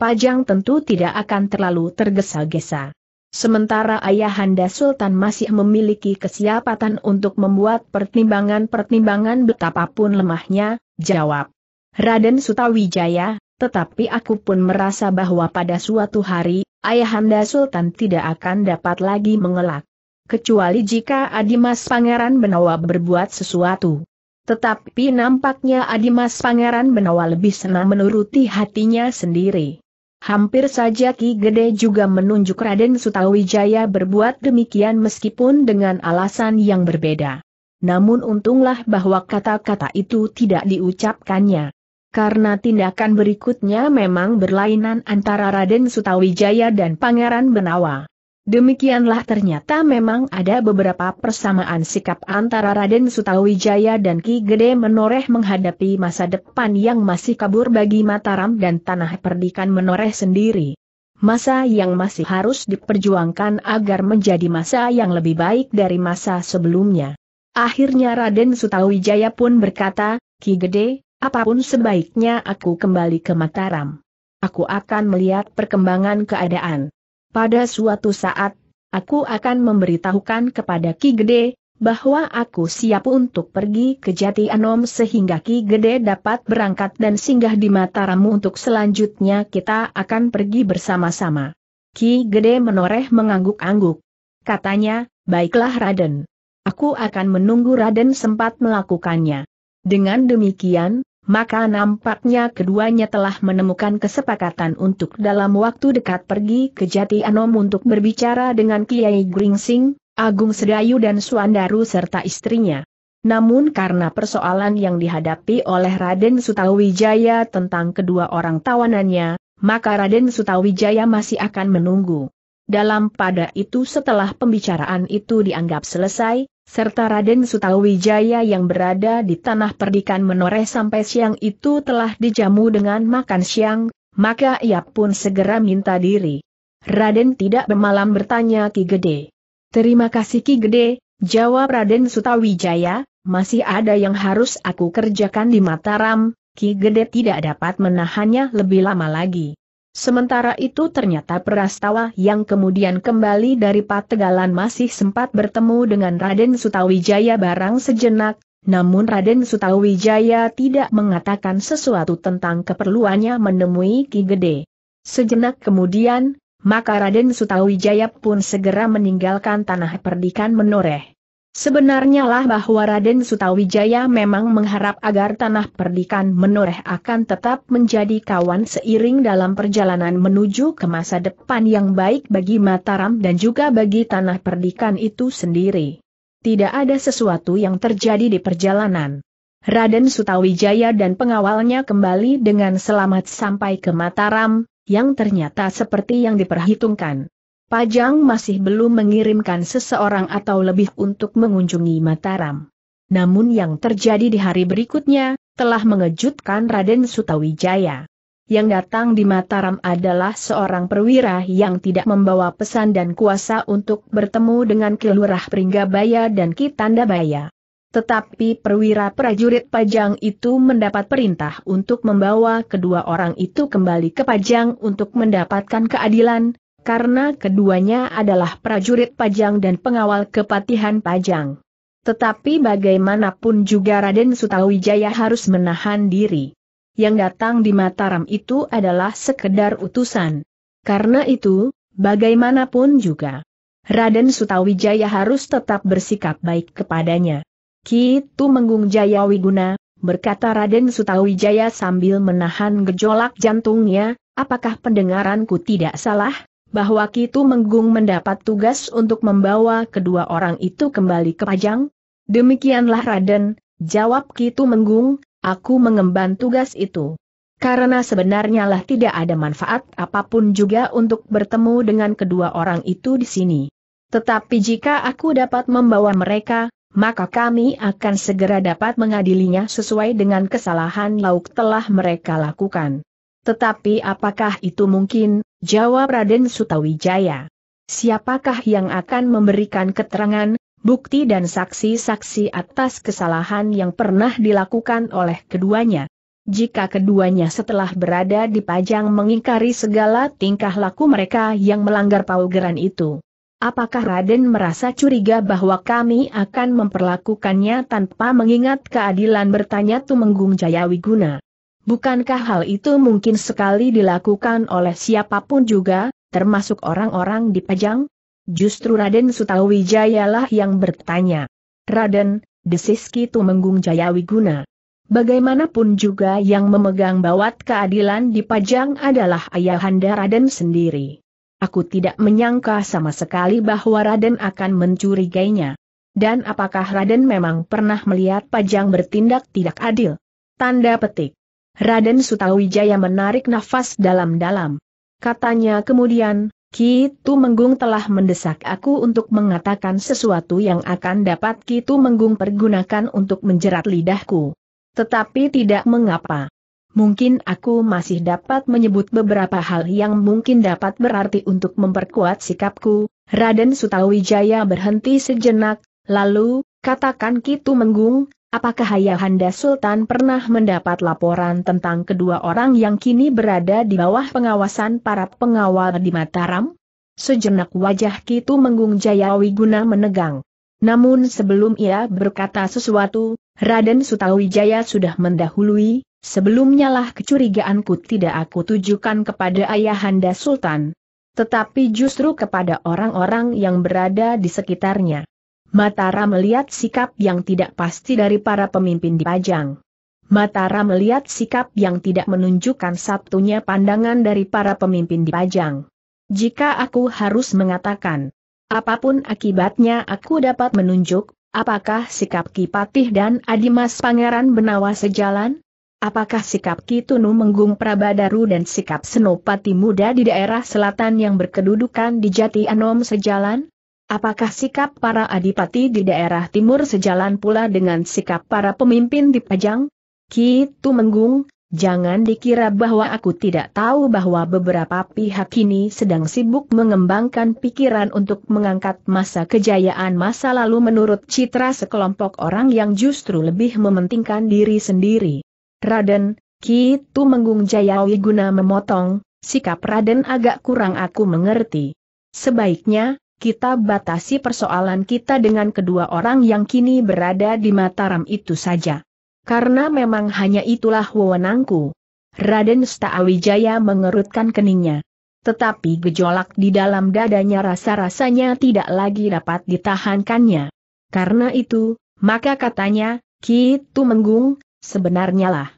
Pajang tentu tidak akan terlalu tergesa-gesa. Sementara Ayahanda Sultan masih memiliki kesiapan untuk membuat pertimbangan-pertimbangan betapapun lemahnya, jawab. Raden Sutawijaya, tetapi aku pun merasa bahwa pada suatu hari, Ayahanda Sultan tidak akan dapat lagi mengelak. Kecuali jika Adimas Pangeran Benawa berbuat sesuatu. Tetapi nampaknya Adimas Pangeran Benawa lebih senang menuruti hatinya sendiri. Hampir saja Ki Gede juga menunjuk Raden Sutawijaya berbuat demikian meskipun dengan alasan yang berbeda. Namun untunglah bahwa kata-kata itu tidak diucapkannya karena tindakan berikutnya memang berlainan antara Raden Sutawijaya dan Pangeran Benawa. Demikianlah ternyata memang ada beberapa persamaan sikap antara Raden Sutawijaya dan Ki Gede Menoreh menghadapi masa depan yang masih kabur bagi Mataram dan tanah perdikan Menoreh sendiri. Masa yang masih harus diperjuangkan agar menjadi masa yang lebih baik dari masa sebelumnya. Akhirnya Raden Sutawijaya pun berkata, Ki Gede, apapun sebaiknya aku kembali ke Mataram. Aku akan melihat perkembangan keadaan. Pada suatu saat, aku akan memberitahukan kepada Ki Gede, bahwa aku siap untuk pergi ke Jati Anom sehingga Ki Gede dapat berangkat dan singgah di Mataram untuk selanjutnya kita akan pergi bersama-sama. Ki Gede menoreh mengangguk-angguk. Katanya, baiklah Raden. Aku akan menunggu Raden sempat melakukannya. Dengan demikian, maka nampaknya keduanya telah menemukan kesepakatan untuk dalam waktu dekat pergi ke Jati Anom untuk berbicara dengan Kiai Gringsing, Agung Sedayu dan Suandaru serta istrinya. Namun karena persoalan yang dihadapi oleh Raden Sutawijaya tentang kedua orang tawanannya, maka Raden Sutawijaya masih akan menunggu. Dalam pada itu setelah pembicaraan itu dianggap selesai, serta Raden Sutawijaya yang berada di tanah perdikan menoreh sampai siang itu telah dijamu dengan makan siang, maka ia pun segera minta diri. Raden tidak bermalam bertanya Ki Gede. Terima kasih Ki Gede, jawab Raden Sutawijaya, masih ada yang harus aku kerjakan di Mataram, Ki Gede tidak dapat menahannya lebih lama lagi. Sementara itu ternyata Prastawa yang kemudian kembali dari Pategalan masih sempat bertemu dengan Raden Sutawijaya barang sejenak, namun Raden Sutawijaya tidak mengatakan sesuatu tentang keperluannya menemui Ki Gede. Sejenak kemudian, maka Raden Sutawijaya pun segera meninggalkan tanah perdikan menoreh. Sebenarnya lah bahwa Raden Sutawijaya memang mengharap agar tanah perdikan menoreh akan tetap menjadi kawan seiring dalam perjalanan menuju ke masa depan yang baik bagi Mataram dan juga bagi tanah perdikan itu sendiri. Tidak ada sesuatu yang terjadi di perjalanan. Raden Sutawijaya dan pengawalnya kembali dengan selamat sampai ke Mataram, yang ternyata seperti yang diperhitungkan. Pajang masih belum mengirimkan seseorang atau lebih untuk mengunjungi Mataram. Namun yang terjadi di hari berikutnya, telah mengejutkan Raden Sutawijaya. Yang datang di Mataram adalah seorang perwira yang tidak membawa pesan dan kuasa untuk bertemu dengan Kilurah Pringgabaya dan Kitandabaya. Tetapi perwira prajurit Pajang itu mendapat perintah untuk membawa kedua orang itu kembali ke Pajang untuk mendapatkan keadilan, karena keduanya adalah prajurit Pajang dan pengawal kepatihan Pajang. Tetapi bagaimanapun juga Raden Sutawijaya harus menahan diri. Yang datang di Mataram itu adalah sekedar utusan. Karena itu, bagaimanapun juga, Raden Sutawijaya harus tetap bersikap baik kepadanya. Kitu Menggung Jaya Wiguna, berkata Raden Sutawijaya sambil menahan gejolak jantungnya, apakah pendengaranku tidak salah? bahwa Kitu Menggung mendapat tugas untuk membawa kedua orang itu kembali ke Pajang? Demikianlah Raden, jawab Kitu Menggung, aku mengemban tugas itu. Karena sebenarnya lah tidak ada manfaat apapun juga untuk bertemu dengan kedua orang itu di sini. Tetapi jika aku dapat membawa mereka, maka kami akan segera dapat mengadilinya sesuai dengan kesalahan lauk telah mereka lakukan. Tetapi apakah itu mungkin, Jawab Raden Sutawijaya. Siapakah yang akan memberikan keterangan, bukti dan saksi-saksi atas kesalahan yang pernah dilakukan oleh keduanya? Jika keduanya setelah berada di Pajang mengingkari segala tingkah laku mereka yang melanggar paugeran itu. Apakah Raden merasa curiga bahwa kami akan memperlakukannya tanpa mengingat keadilan bertanya Tumenggung Jayawiguna? Bukankah hal itu mungkin sekali dilakukan oleh siapapun juga, termasuk orang-orang di Pajang? Justru Raden Sutawijayalah yang bertanya. Raden, desis Kitu Menggung Jayawiguna. Bagaimanapun juga yang memegang bawat keadilan di Pajang adalah ayahanda Raden sendiri. Aku tidak menyangka sama sekali bahwa Raden akan mencurigainya. Dan apakah Raden memang pernah melihat Pajang bertindak tidak adil? Tanda petik. Raden Sutawijaya menarik nafas dalam-dalam. Katanya kemudian, Kitu Menggung telah mendesak aku untuk mengatakan sesuatu yang akan dapat Kitu Menggung pergunakan untuk menjerat lidahku. Tetapi tidak mengapa. Mungkin aku masih dapat menyebut beberapa hal yang mungkin dapat berarti untuk memperkuat sikapku. Raden Sutawijaya berhenti sejenak, lalu, katakan Kitu Menggung, Apakah Ayahanda Sultan pernah mendapat laporan tentang kedua orang yang kini berada di bawah pengawasan para pengawal di Mataram? Sejenak wajah Kitu Menggung Jayawi guna menegang. Namun sebelum ia berkata sesuatu, Raden Sutawijaya sudah mendahului, sebelumnya lah kecurigaanku tidak aku tujukan kepada Ayahanda Sultan. Tetapi justru kepada orang-orang yang berada di sekitarnya. Matara melihat sikap yang tidak pasti dari para pemimpin di Pajang. Matara melihat sikap yang tidak menunjukkan satunya pandangan dari para pemimpin di Pajang. Jika aku harus mengatakan, apapun akibatnya aku dapat menunjuk, apakah sikap Kipatih dan Adimas Pangeran Benawa sejalan? Apakah sikap Kitunu Menggung Prabadaru dan sikap Senopati Muda di daerah selatan yang berkedudukan di Jati Anom sejalan? Apakah sikap para adipati di daerah timur sejalan pula dengan sikap para pemimpin di Pajang? Ki Tumenggung, jangan dikira bahwa aku tidak tahu bahwa beberapa pihak ini sedang sibuk mengembangkan pikiran untuk mengangkat masa kejayaan masa lalu menurut citra sekelompok orang yang justru lebih mementingkan diri sendiri. Raden, Ki Tumenggung Jayawi guna memotong, sikap Raden agak kurang aku mengerti. Sebaiknya, kita batasi persoalan kita dengan kedua orang yang kini berada di Mataram itu saja. Karena memang hanya itulah wewenangku. Raden Stawijaya mengerutkan keningnya. Tetapi gejolak di dalam dadanya rasa-rasanya tidak lagi dapat ditahankannya. Karena itu, maka katanya, Kitu Menggung, sebenarnya lah.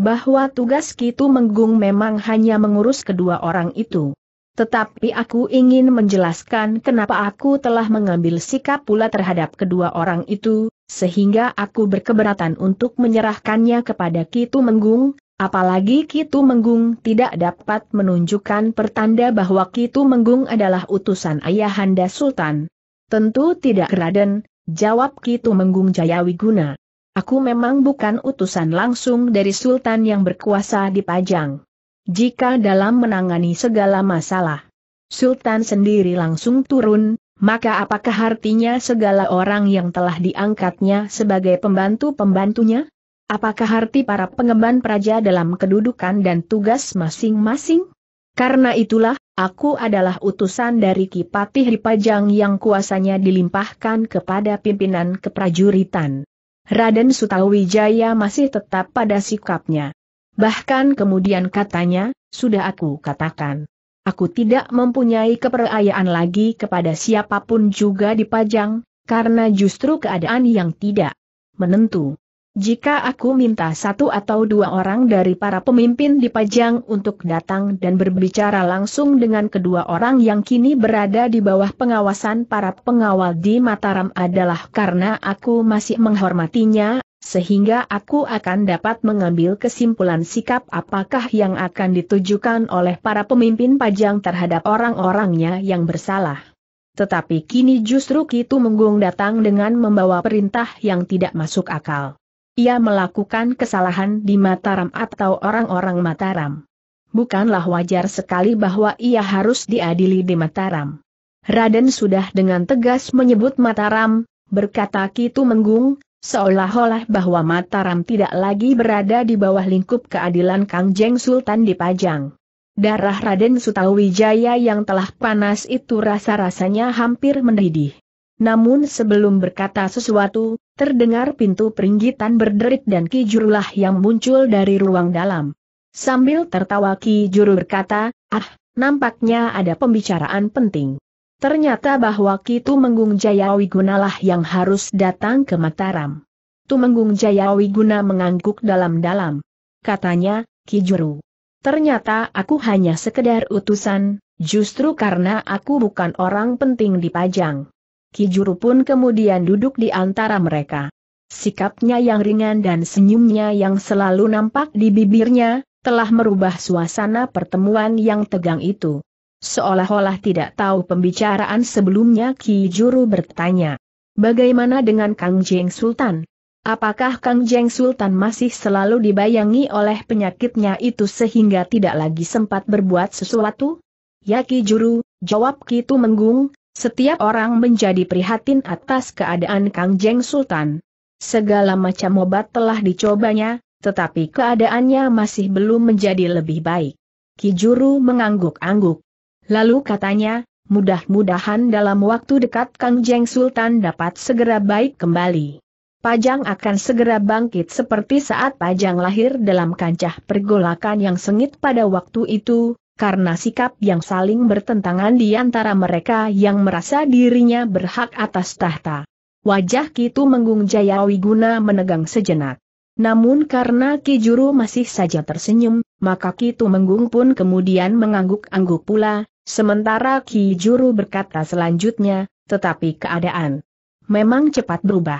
Bahwa tugas Kitu Menggung memang hanya mengurus kedua orang itu. Tetapi aku ingin menjelaskan kenapa aku telah mengambil sikap pula terhadap kedua orang itu, sehingga aku berkeberatan untuk menyerahkannya kepada Kitu Menggung, apalagi Kitu Menggung tidak dapat menunjukkan pertanda bahwa Kitu Menggung adalah utusan Ayahanda Sultan. Tentu tidak Raden, jawab Kitu Menggung Jayawiguna. Aku memang bukan utusan langsung dari Sultan yang berkuasa di Pajang jika dalam menangani segala masalah. Sultan sendiri langsung turun, maka apakah artinya segala orang yang telah diangkatnya sebagai pembantu-pembantunya? Apakah arti para pengemban praja dalam kedudukan dan tugas masing-masing? Karena itulah, aku adalah utusan dari Kipatih Dipajang yang kuasanya dilimpahkan kepada pimpinan keprajuritan. Raden Sutawijaya masih tetap pada sikapnya. Bahkan kemudian katanya, sudah aku katakan. Aku tidak mempunyai kepercayaan lagi kepada siapapun juga di dipajang, karena justru keadaan yang tidak menentu. Jika aku minta satu atau dua orang dari para pemimpin di pajang untuk datang dan berbicara langsung dengan kedua orang yang kini berada di bawah pengawasan para pengawal di Mataram adalah karena aku masih menghormatinya, sehingga aku akan dapat mengambil kesimpulan sikap apakah yang akan ditujukan oleh para pemimpin pajang terhadap orang-orangnya yang bersalah. Tetapi kini justru Kitu Menggung datang dengan membawa perintah yang tidak masuk akal. Ia melakukan kesalahan di Mataram atau orang-orang Mataram. Bukanlah wajar sekali bahwa ia harus diadili di Mataram. Raden sudah dengan tegas menyebut Mataram, berkata Kitu Menggung, Seolah-olah bahwa Mataram tidak lagi berada di bawah lingkup keadilan Kang Jeng Sultan Pajang. Darah Raden Sutawijaya yang telah panas itu rasa-rasanya hampir mendidih. Namun sebelum berkata sesuatu, terdengar pintu peringgitan berderit dan Ki Jurulah yang muncul dari ruang dalam. Sambil tertawa Ki Juru berkata, ah, nampaknya ada pembicaraan penting. Ternyata bahwa Ki Tumenggung lah yang harus datang ke Mataram. Tumenggung Jayawiguna mengangguk dalam-dalam. Katanya, Ki Juru. Ternyata aku hanya sekedar utusan, justru karena aku bukan orang penting di Pajang. Ki Juru pun kemudian duduk di antara mereka. Sikapnya yang ringan dan senyumnya yang selalu nampak di bibirnya, telah merubah suasana pertemuan yang tegang itu. Seolah-olah tidak tahu pembicaraan sebelumnya Ki Juru bertanya. Bagaimana dengan Kang Jeng Sultan? Apakah Kang Jeng Sultan masih selalu dibayangi oleh penyakitnya itu sehingga tidak lagi sempat berbuat sesuatu? Ya Ki Juru, jawab Ki menggung, setiap orang menjadi prihatin atas keadaan Kang Jeng Sultan. Segala macam obat telah dicobanya, tetapi keadaannya masih belum menjadi lebih baik. Ki Juru mengangguk-angguk. Lalu katanya, mudah-mudahan dalam waktu dekat Kang Jeng Sultan dapat segera baik kembali. Pajang akan segera bangkit seperti saat Pajang lahir dalam kancah pergolakan yang sengit pada waktu itu, karena sikap yang saling bertentangan di antara mereka yang merasa dirinya berhak atas tahta. Wajah Kitu Menggung Jayawi guna menegang sejenak. Namun karena Ki Juru masih saja tersenyum, maka Kitu Menggung pun kemudian mengangguk-angguk pula, Sementara Ki Juru berkata selanjutnya, tetapi keadaan memang cepat berubah.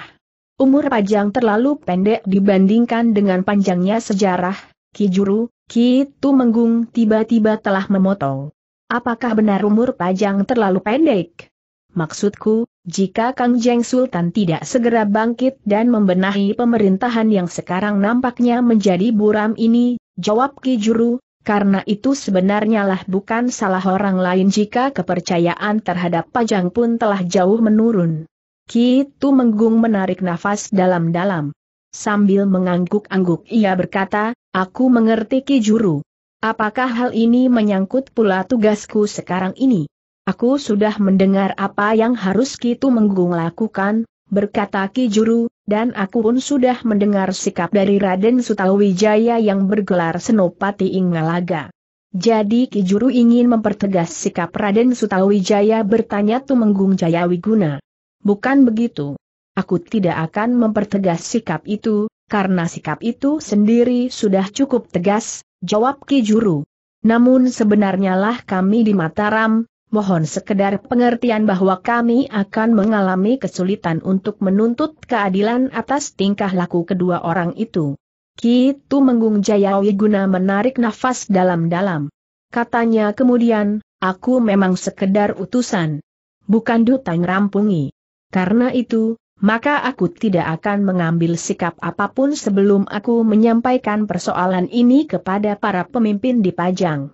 Umur Pajang terlalu pendek dibandingkan dengan panjangnya sejarah, Ki Juru, Ki menggung, tiba-tiba telah memotong. Apakah benar umur Pajang terlalu pendek? Maksudku, jika Kang Jeng Sultan tidak segera bangkit dan membenahi pemerintahan yang sekarang nampaknya menjadi buram ini, jawab Ki Juru, karena itu sebenarnya lah bukan salah orang lain jika kepercayaan terhadap Pajang pun telah jauh menurun. Kitu Menggung menarik nafas dalam-dalam. Sambil mengangguk-angguk ia berkata, aku mengerti Ki Juru. Apakah hal ini menyangkut pula tugasku sekarang ini? Aku sudah mendengar apa yang harus Kitu Menggung lakukan, berkata Ki Juru, dan aku pun sudah mendengar sikap dari Raden Sutawijaya yang bergelar Senopati Ingalaga. Jadi Kijuru ingin mempertegas sikap Raden Sutawijaya bertanya Tumenggung Jayawiguna. Bukan begitu. Aku tidak akan mempertegas sikap itu, karena sikap itu sendiri sudah cukup tegas, jawab Kijuru. Namun sebenarnya lah kami di Mataram, mohon sekedar pengertian bahwa kami akan mengalami kesulitan untuk menuntut keadilan atas tingkah laku kedua orang itu. Kitu Menggung Jayawi guna menarik nafas dalam-dalam. Katanya kemudian, aku memang sekedar utusan. Bukan duta rampungi. Karena itu, maka aku tidak akan mengambil sikap apapun sebelum aku menyampaikan persoalan ini kepada para pemimpin di Pajang.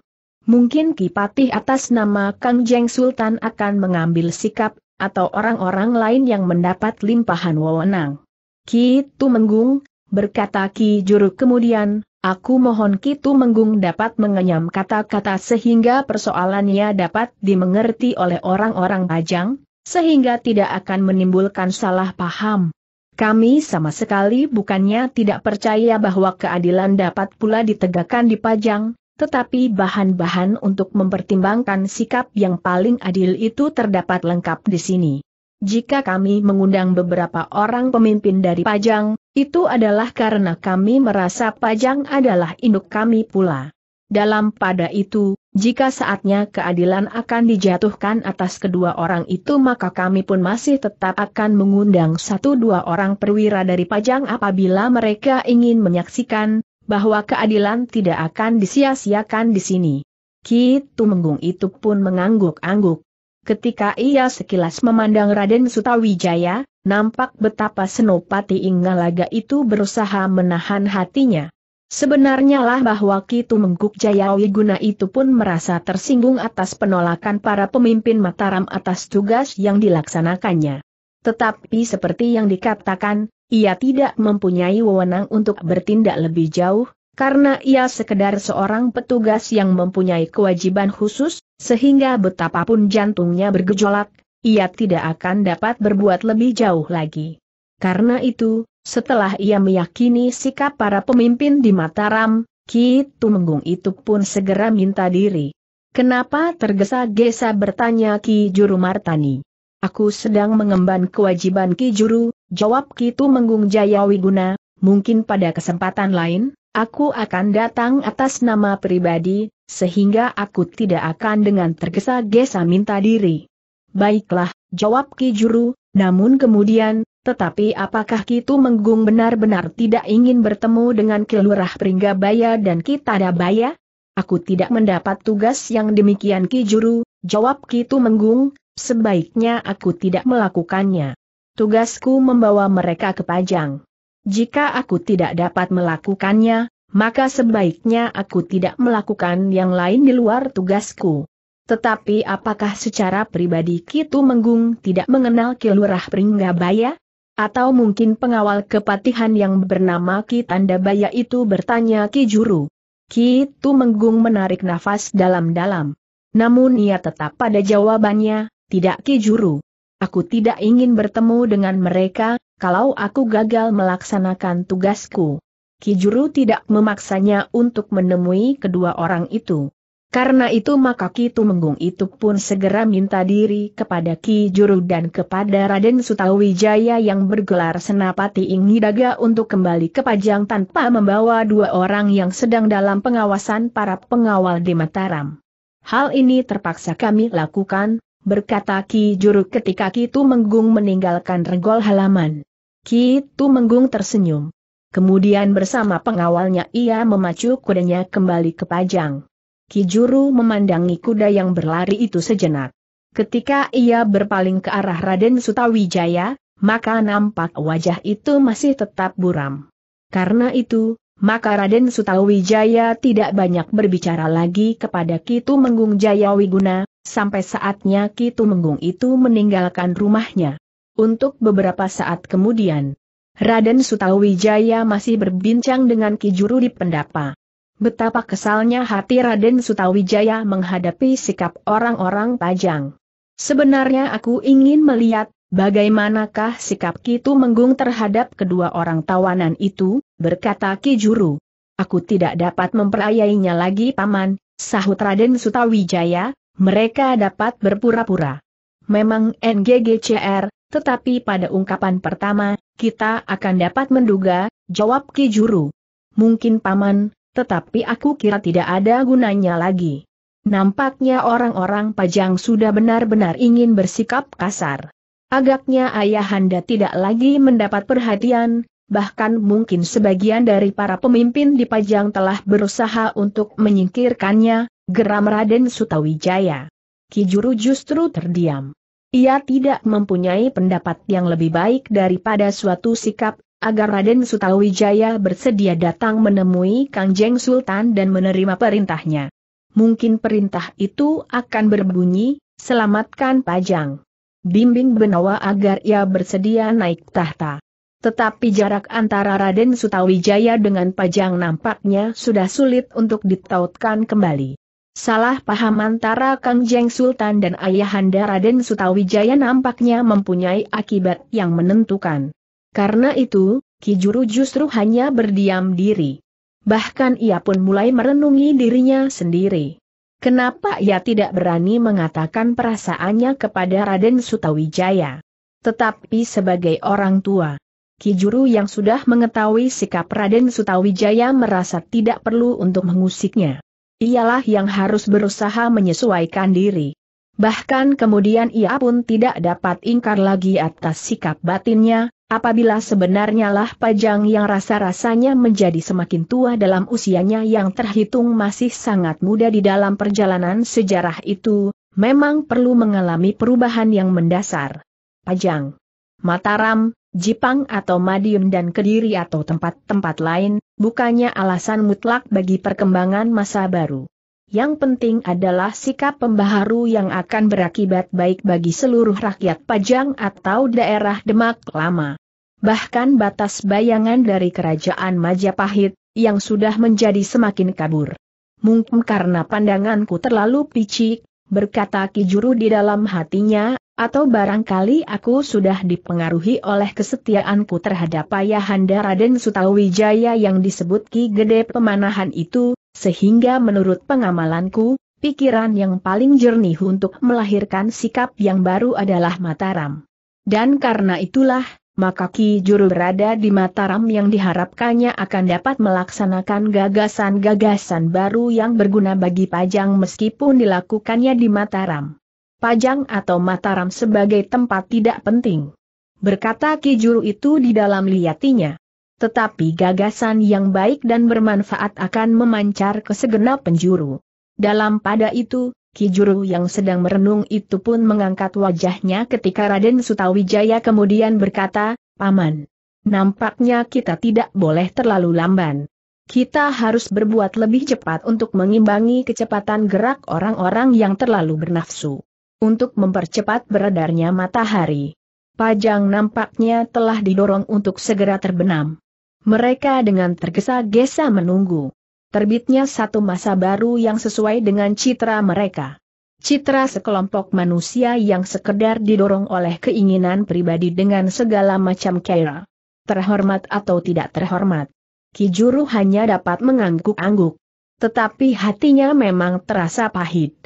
Mungkin Kipatih atas nama Kang Jeng Sultan akan mengambil sikap, atau orang-orang lain yang mendapat limpahan wewenang. Ki Tu Menggung berkata Ki Juru kemudian, aku mohon Ki Tu Menggung dapat mengenyam kata-kata sehingga persoalannya dapat dimengerti oleh orang-orang Pajang, sehingga tidak akan menimbulkan salah paham. Kami sama sekali bukannya tidak percaya bahwa keadilan dapat pula ditegakkan di Pajang, tetapi bahan-bahan untuk mempertimbangkan sikap yang paling adil itu terdapat lengkap di sini. Jika kami mengundang beberapa orang pemimpin dari Pajang, itu adalah karena kami merasa Pajang adalah induk kami pula. Dalam pada itu, jika saatnya keadilan akan dijatuhkan atas kedua orang itu maka kami pun masih tetap akan mengundang satu dua orang perwira dari Pajang apabila mereka ingin menyaksikan, bahwa keadilan tidak akan disia-siakan di sini. Ki Tumenggung itu pun mengangguk-angguk. Ketika ia sekilas memandang Raden Sutawijaya, nampak betapa Senopati Inggalaga itu berusaha menahan hatinya. Sebenarnya lah bahwa Ki Tumengkuk Jayawiguna itu pun merasa tersinggung atas penolakan para pemimpin Mataram atas tugas yang dilaksanakannya. Tetapi seperti yang dikatakan, ia tidak mempunyai wewenang untuk bertindak lebih jauh, karena ia sekedar seorang petugas yang mempunyai kewajiban khusus, sehingga betapapun jantungnya bergejolak, ia tidak akan dapat berbuat lebih jauh lagi. Karena itu, setelah ia meyakini sikap para pemimpin di Mataram, Ki Tumenggung itu pun segera minta diri. Kenapa tergesa-gesa bertanya Ki Juru Martani? Aku sedang mengemban kewajiban Ki Juru, Jawab Kitu Menggung Jaya Wiguna, mungkin pada kesempatan lain, aku akan datang atas nama pribadi, sehingga aku tidak akan dengan tergesa-gesa minta diri. Baiklah, jawab Ki Juru, namun kemudian, tetapi apakah Kitu Menggung benar-benar tidak ingin bertemu dengan Kelurah Pringgabaya dan Kitadabaya? Aku tidak mendapat tugas yang demikian Ki Juru, jawab Kitu Menggung, sebaiknya aku tidak melakukannya tugasku membawa mereka ke Pajang. Jika aku tidak dapat melakukannya, maka sebaiknya aku tidak melakukan yang lain di luar tugasku. Tetapi apakah secara pribadi Kitu Menggung tidak mengenal Kilurah Pringgabaya? Atau mungkin pengawal kepatihan yang bernama Ki Tandabaya itu bertanya Ki Juru. Kitu Menggung menarik nafas dalam-dalam. Namun ia tetap pada jawabannya, tidak Ki Juru. Aku tidak ingin bertemu dengan mereka, kalau aku gagal melaksanakan tugasku. Kijuru tidak memaksanya untuk menemui kedua orang itu. Karena itu maka Ki Tumenggung itu pun segera minta diri kepada Ki Juru dan kepada Raden Sutawijaya yang bergelar Senapati Ingidaga untuk kembali ke Pajang tanpa membawa dua orang yang sedang dalam pengawasan para pengawal di Mataram. Hal ini terpaksa kami lakukan, berkata Ki Juru ketika Ki Menggung meninggalkan regol halaman. Ki Menggung tersenyum. Kemudian bersama pengawalnya ia memacu kudanya kembali ke Pajang. Ki Juru memandangi kuda yang berlari itu sejenak. Ketika ia berpaling ke arah Raden Sutawijaya, maka nampak wajah itu masih tetap buram. Karena itu, maka Raden Sutawijaya tidak banyak berbicara lagi kepada Kitu Menggung Jaya Wiguna, sampai saatnya Ki Tumenggung itu meninggalkan rumahnya. Untuk beberapa saat kemudian, Raden Sutawijaya masih berbincang dengan Ki Juru di pendapa. Betapa kesalnya hati Raden Sutawijaya menghadapi sikap orang-orang Pajang. Sebenarnya aku ingin melihat, bagaimanakah sikap Ki Tumenggung terhadap kedua orang tawanan itu, berkata Ki Juru. Aku tidak dapat memperayainya lagi paman, sahut Raden Sutawijaya, mereka dapat berpura-pura. Memang NGGCR, tetapi pada ungkapan pertama, kita akan dapat menduga, jawab Ki Juru. Mungkin paman, tetapi aku kira tidak ada gunanya lagi. Nampaknya orang-orang pajang sudah benar-benar ingin bersikap kasar. Agaknya ayahanda tidak lagi mendapat perhatian, bahkan mungkin sebagian dari para pemimpin di Pajang telah berusaha untuk menyingkirkannya, Geram Raden Sutawijaya. Kijuru justru terdiam. Ia tidak mempunyai pendapat yang lebih baik daripada suatu sikap, agar Raden Sutawijaya bersedia datang menemui Kang Jeng Sultan dan menerima perintahnya. Mungkin perintah itu akan berbunyi, selamatkan Pajang. Bimbing Benawa agar ia bersedia naik tahta. Tetapi jarak antara Raden Sutawijaya dengan Pajang nampaknya sudah sulit untuk ditautkan kembali. Salah paham antara Kang Jeng Sultan dan Ayahanda Raden Sutawijaya nampaknya mempunyai akibat yang menentukan. Karena itu, Ki Juru justru hanya berdiam diri. Bahkan ia pun mulai merenungi dirinya sendiri. Kenapa ia tidak berani mengatakan perasaannya kepada Raden Sutawijaya? Tetapi sebagai orang tua, Ki Juru yang sudah mengetahui sikap Raden Sutawijaya merasa tidak perlu untuk mengusiknya ialah yang harus berusaha menyesuaikan diri. Bahkan kemudian ia pun tidak dapat ingkar lagi atas sikap batinnya, apabila sebenarnya lah Pajang yang rasa-rasanya menjadi semakin tua dalam usianya yang terhitung masih sangat muda di dalam perjalanan sejarah itu, memang perlu mengalami perubahan yang mendasar. Pajang Mataram, Jipang atau Madiun dan Kediri atau tempat-tempat lain, bukannya alasan mutlak bagi perkembangan masa baru. Yang penting adalah sikap pembaharu yang akan berakibat baik bagi seluruh rakyat Pajang atau daerah Demak lama. Bahkan batas bayangan dari kerajaan Majapahit, yang sudah menjadi semakin kabur. Mungkin karena pandanganku terlalu picik, berkata Kijuru di dalam hatinya, atau barangkali aku sudah dipengaruhi oleh kesetiaanku terhadap Ayahanda Raden Sutawijaya yang disebut Ki Gede Pemanahan itu, sehingga menurut pengamalanku, pikiran yang paling jernih untuk melahirkan sikap yang baru adalah Mataram. Dan karena itulah, maka Ki Juru berada di Mataram yang diharapkannya akan dapat melaksanakan gagasan-gagasan baru yang berguna bagi Pajang meskipun dilakukannya di Mataram. Pajang atau Mataram sebagai tempat tidak penting. Berkata Kijuru itu di dalam liatinya. Tetapi gagasan yang baik dan bermanfaat akan memancar ke segenap penjuru. Dalam pada itu, Kijuru yang sedang merenung itu pun mengangkat wajahnya ketika Raden Sutawijaya kemudian berkata, Paman, nampaknya kita tidak boleh terlalu lamban. Kita harus berbuat lebih cepat untuk mengimbangi kecepatan gerak orang-orang yang terlalu bernafsu untuk mempercepat beredarnya matahari. Pajang nampaknya telah didorong untuk segera terbenam. Mereka dengan tergesa-gesa menunggu. Terbitnya satu masa baru yang sesuai dengan citra mereka. Citra sekelompok manusia yang sekedar didorong oleh keinginan pribadi dengan segala macam kera. Terhormat atau tidak terhormat. Kijuru hanya dapat mengangguk-angguk. Tetapi hatinya memang terasa pahit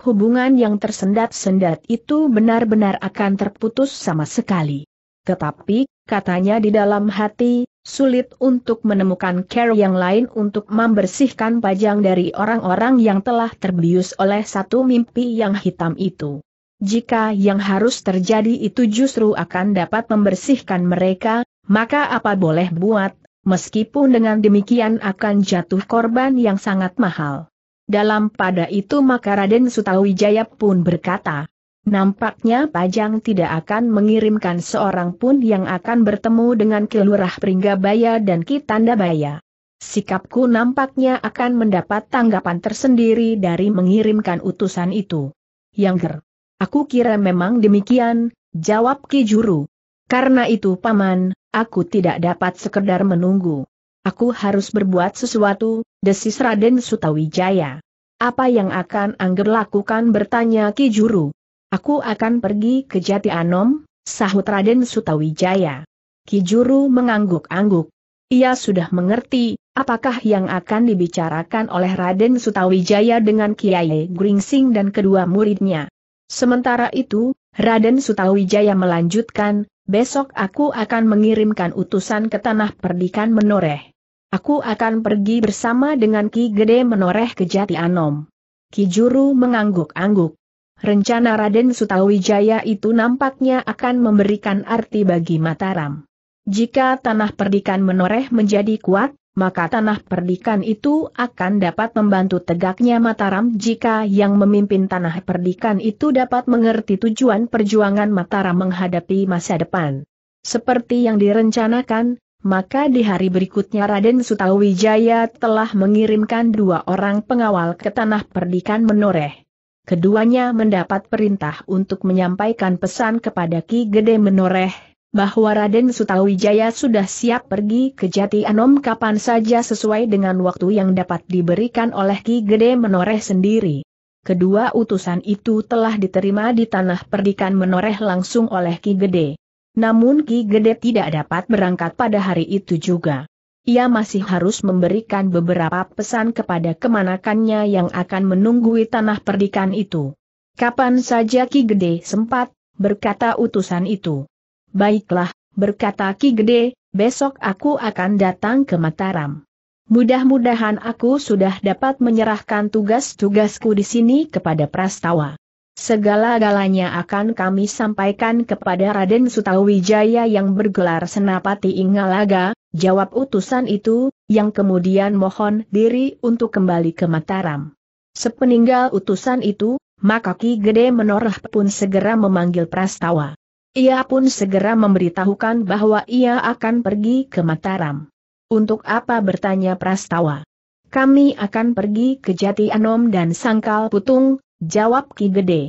hubungan yang tersendat-sendat itu benar-benar akan terputus sama sekali. Tetapi, katanya di dalam hati, sulit untuk menemukan care yang lain untuk membersihkan pajang dari orang-orang yang telah terbius oleh satu mimpi yang hitam itu. Jika yang harus terjadi itu justru akan dapat membersihkan mereka, maka apa boleh buat, meskipun dengan demikian akan jatuh korban yang sangat mahal. Dalam pada itu maka Raden Sutawijaya pun berkata, Nampaknya Pajang tidak akan mengirimkan seorang pun yang akan bertemu dengan Kelurah Pringgabaya dan Kitandabaya. Sikapku nampaknya akan mendapat tanggapan tersendiri dari mengirimkan utusan itu. Yangger. Aku kira memang demikian, jawab Ki Juru. Karena itu paman, aku tidak dapat sekedar menunggu. Aku harus berbuat sesuatu, desis Raden Sutawijaya. Apa yang akan Angger lakukan bertanya Ki Juru. Aku akan pergi ke Jati Anom, sahut Raden Sutawijaya. Ki Juru mengangguk-angguk. Ia sudah mengerti, apakah yang akan dibicarakan oleh Raden Sutawijaya dengan Kiai Gringsing dan kedua muridnya. Sementara itu, Raden Sutawijaya melanjutkan, besok aku akan mengirimkan utusan ke tanah perdikan menoreh. Aku akan pergi bersama dengan Ki Gede menoreh ke Jati Anom. Ki Juru mengangguk-angguk. Rencana Raden Sutawijaya itu nampaknya akan memberikan arti bagi Mataram. Jika tanah perdikan menoreh menjadi kuat, maka tanah perdikan itu akan dapat membantu tegaknya Mataram jika yang memimpin tanah perdikan itu dapat mengerti tujuan perjuangan Mataram menghadapi masa depan. Seperti yang direncanakan, maka di hari berikutnya Raden Sutawijaya telah mengirimkan dua orang pengawal ke tanah perdikan menoreh. Keduanya mendapat perintah untuk menyampaikan pesan kepada Ki Gede Menoreh, bahwa Raden Sutawijaya sudah siap pergi ke Jati Anom kapan saja sesuai dengan waktu yang dapat diberikan oleh Ki Gede Menoreh sendiri. Kedua utusan itu telah diterima di tanah perdikan menoreh langsung oleh Ki Gede. Namun Ki Gede tidak dapat berangkat pada hari itu juga. Ia masih harus memberikan beberapa pesan kepada kemanakannya yang akan menunggui tanah perdikan itu. Kapan saja Ki Gede sempat, berkata utusan itu. Baiklah, berkata Ki Gede, besok aku akan datang ke Mataram. Mudah-mudahan aku sudah dapat menyerahkan tugas-tugasku di sini kepada Prastawa. Segala-galanya akan kami sampaikan kepada Raden Sutawijaya yang bergelar Senapati Ingalaga, jawab utusan itu, yang kemudian mohon diri untuk kembali ke Mataram. Sepeninggal utusan itu, maka Ki Gede Menorah pun segera memanggil Prastawa. Ia pun segera memberitahukan bahwa ia akan pergi ke Mataram. Untuk apa bertanya Prastawa? Kami akan pergi ke Jati Anom dan Sangkal Putung, jawab Ki Gede.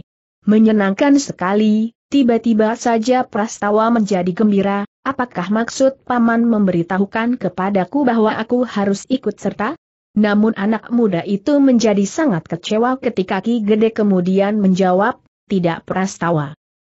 Menyenangkan sekali, tiba-tiba saja Prastawa menjadi gembira, apakah maksud Paman memberitahukan kepadaku bahwa aku harus ikut serta? Namun anak muda itu menjadi sangat kecewa ketika Ki Gede kemudian menjawab, tidak Prastawa.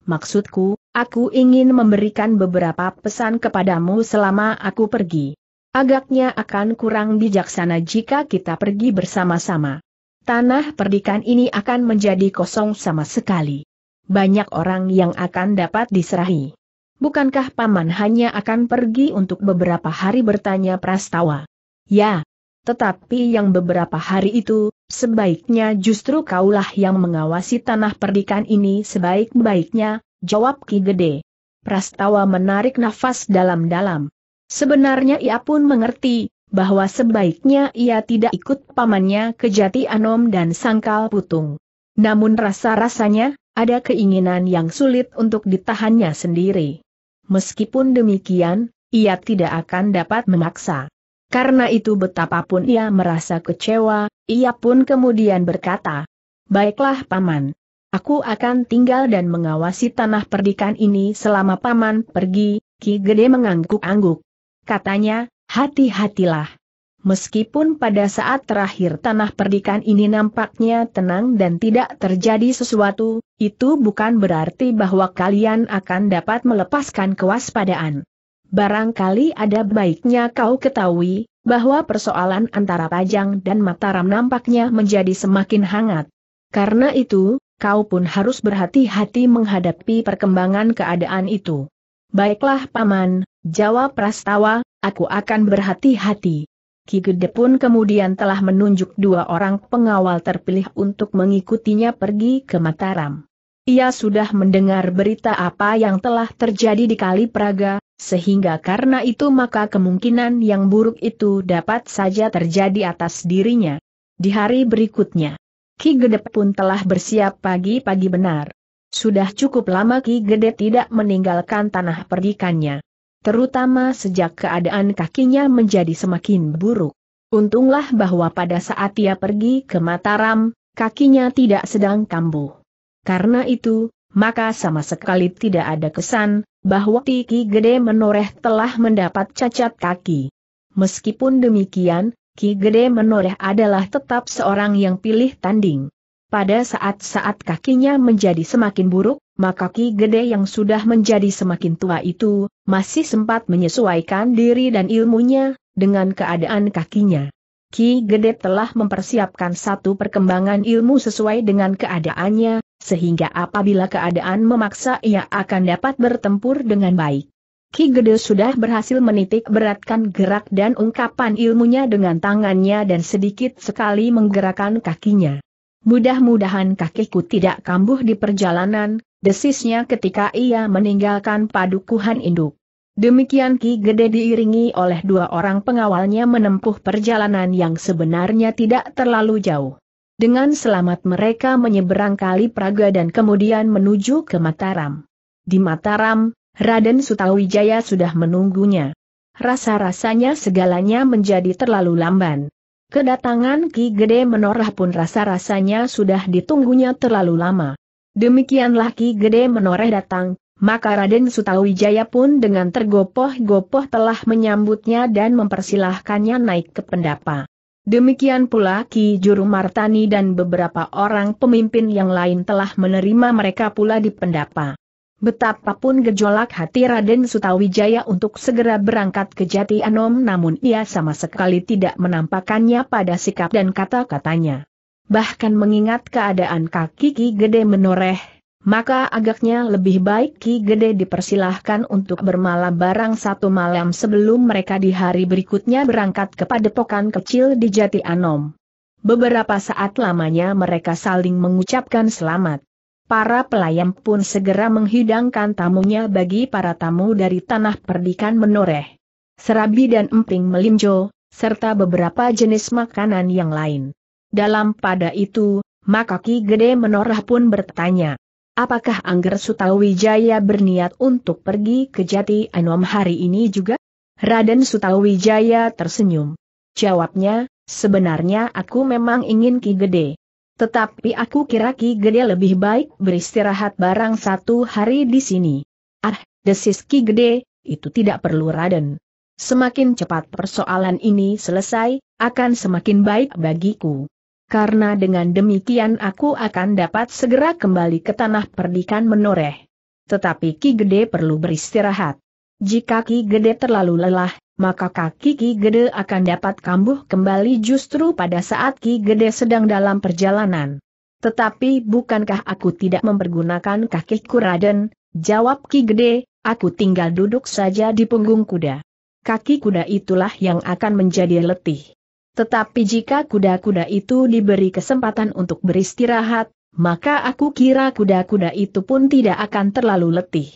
Maksudku, aku ingin memberikan beberapa pesan kepadamu selama aku pergi. Agaknya akan kurang bijaksana jika kita pergi bersama-sama tanah perdikan ini akan menjadi kosong sama sekali. Banyak orang yang akan dapat diserahi. Bukankah paman hanya akan pergi untuk beberapa hari bertanya prastawa? Ya, tetapi yang beberapa hari itu, sebaiknya justru kaulah yang mengawasi tanah perdikan ini sebaik-baiknya, jawab Ki Gede. Prastawa menarik nafas dalam-dalam. Sebenarnya ia pun mengerti, bahwa sebaiknya ia tidak ikut pamannya ke Jati Anom dan Sangkal Putung. Namun rasa-rasanya, ada keinginan yang sulit untuk ditahannya sendiri. Meskipun demikian, ia tidak akan dapat memaksa. Karena itu betapapun ia merasa kecewa, ia pun kemudian berkata, Baiklah Paman, aku akan tinggal dan mengawasi tanah perdikan ini selama Paman pergi, Ki Gede mengangguk-angguk. Katanya, Hati-hatilah. Meskipun pada saat terakhir tanah perdikan ini nampaknya tenang dan tidak terjadi sesuatu, itu bukan berarti bahwa kalian akan dapat melepaskan kewaspadaan. Barangkali ada baiknya kau ketahui, bahwa persoalan antara Pajang dan Mataram nampaknya menjadi semakin hangat. Karena itu, kau pun harus berhati-hati menghadapi perkembangan keadaan itu. Baiklah Paman, jawab Prastawa, aku akan berhati-hati. Ki Gede pun kemudian telah menunjuk dua orang pengawal terpilih untuk mengikutinya pergi ke Mataram. Ia sudah mendengar berita apa yang telah terjadi di Kali Praga, sehingga karena itu maka kemungkinan yang buruk itu dapat saja terjadi atas dirinya. Di hari berikutnya, Ki Gede pun telah bersiap pagi-pagi benar. Sudah cukup lama Ki Gede tidak meninggalkan tanah perdikannya terutama sejak keadaan kakinya menjadi semakin buruk. Untunglah bahwa pada saat ia pergi ke Mataram, kakinya tidak sedang kambuh. Karena itu, maka sama sekali tidak ada kesan, bahwa Tiki Gede Menoreh telah mendapat cacat kaki. Meskipun demikian, Ki Gede Menoreh adalah tetap seorang yang pilih tanding. Pada saat-saat kakinya menjadi semakin buruk, maka Ki Gede yang sudah menjadi semakin tua itu, masih sempat menyesuaikan diri dan ilmunya, dengan keadaan kakinya. Ki Gede telah mempersiapkan satu perkembangan ilmu sesuai dengan keadaannya, sehingga apabila keadaan memaksa ia akan dapat bertempur dengan baik. Ki Gede sudah berhasil menitik beratkan gerak dan ungkapan ilmunya dengan tangannya dan sedikit sekali menggerakkan kakinya. Mudah-mudahan kakiku tidak kambuh di perjalanan, desisnya ketika ia meninggalkan padukuhan induk. Demikian Ki Gede diiringi oleh dua orang pengawalnya menempuh perjalanan yang sebenarnya tidak terlalu jauh. Dengan selamat mereka menyeberang Kali Praga dan kemudian menuju ke Mataram. Di Mataram, Raden Sutawijaya sudah menunggunya. Rasa-rasanya segalanya menjadi terlalu lamban. Kedatangan Ki Gede Menorah pun rasa-rasanya sudah ditunggunya terlalu lama. Demikianlah Ki Gede Menoreh datang, maka Raden Sutawijaya pun dengan tergopoh-gopoh telah menyambutnya dan mempersilahkannya naik ke pendapa. Demikian pula Ki Juru Martani dan beberapa orang pemimpin yang lain telah menerima mereka pula di pendapa. Betapapun gejolak hati Raden Sutawijaya untuk segera berangkat ke Jati Anom namun ia sama sekali tidak menampakkannya pada sikap dan kata-katanya. Bahkan mengingat keadaan kaki Ki Gede menoreh, maka agaknya lebih baik Ki Gede dipersilahkan untuk bermalam barang satu malam sebelum mereka di hari berikutnya berangkat ke padepokan kecil di Jati Anom. Beberapa saat lamanya mereka saling mengucapkan selamat. Para pelayan pun segera menghidangkan tamunya bagi para tamu dari tanah perdikan menoreh. Serabi dan emping melinjo, serta beberapa jenis makanan yang lain. Dalam pada itu, maka Ki Gede menoreh pun bertanya, apakah Angger Sutawijaya berniat untuk pergi ke Jati Anom hari ini juga? Raden Sutawijaya tersenyum. Jawabnya, sebenarnya aku memang ingin Ki Gede. Tetapi aku kira Ki Gede lebih baik beristirahat barang satu hari di sini. Ah, desis Ki Gede, itu tidak perlu Raden. Semakin cepat persoalan ini selesai, akan semakin baik bagiku. Karena dengan demikian aku akan dapat segera kembali ke tanah perdikan menoreh. Tetapi Ki Gede perlu beristirahat. Jika Ki Gede terlalu lelah, maka kaki Ki Gede akan dapat kambuh kembali justru pada saat Ki Gede sedang dalam perjalanan. Tetapi bukankah aku tidak mempergunakan kaki Kuraden? Jawab Ki Gede, aku tinggal duduk saja di punggung kuda. Kaki kuda itulah yang akan menjadi letih. Tetapi jika kuda-kuda itu diberi kesempatan untuk beristirahat, maka aku kira kuda-kuda itu pun tidak akan terlalu letih.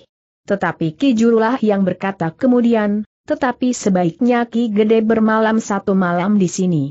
Tetapi Ki Jurulah yang berkata kemudian, tetapi sebaiknya Ki Gede bermalam satu malam di sini.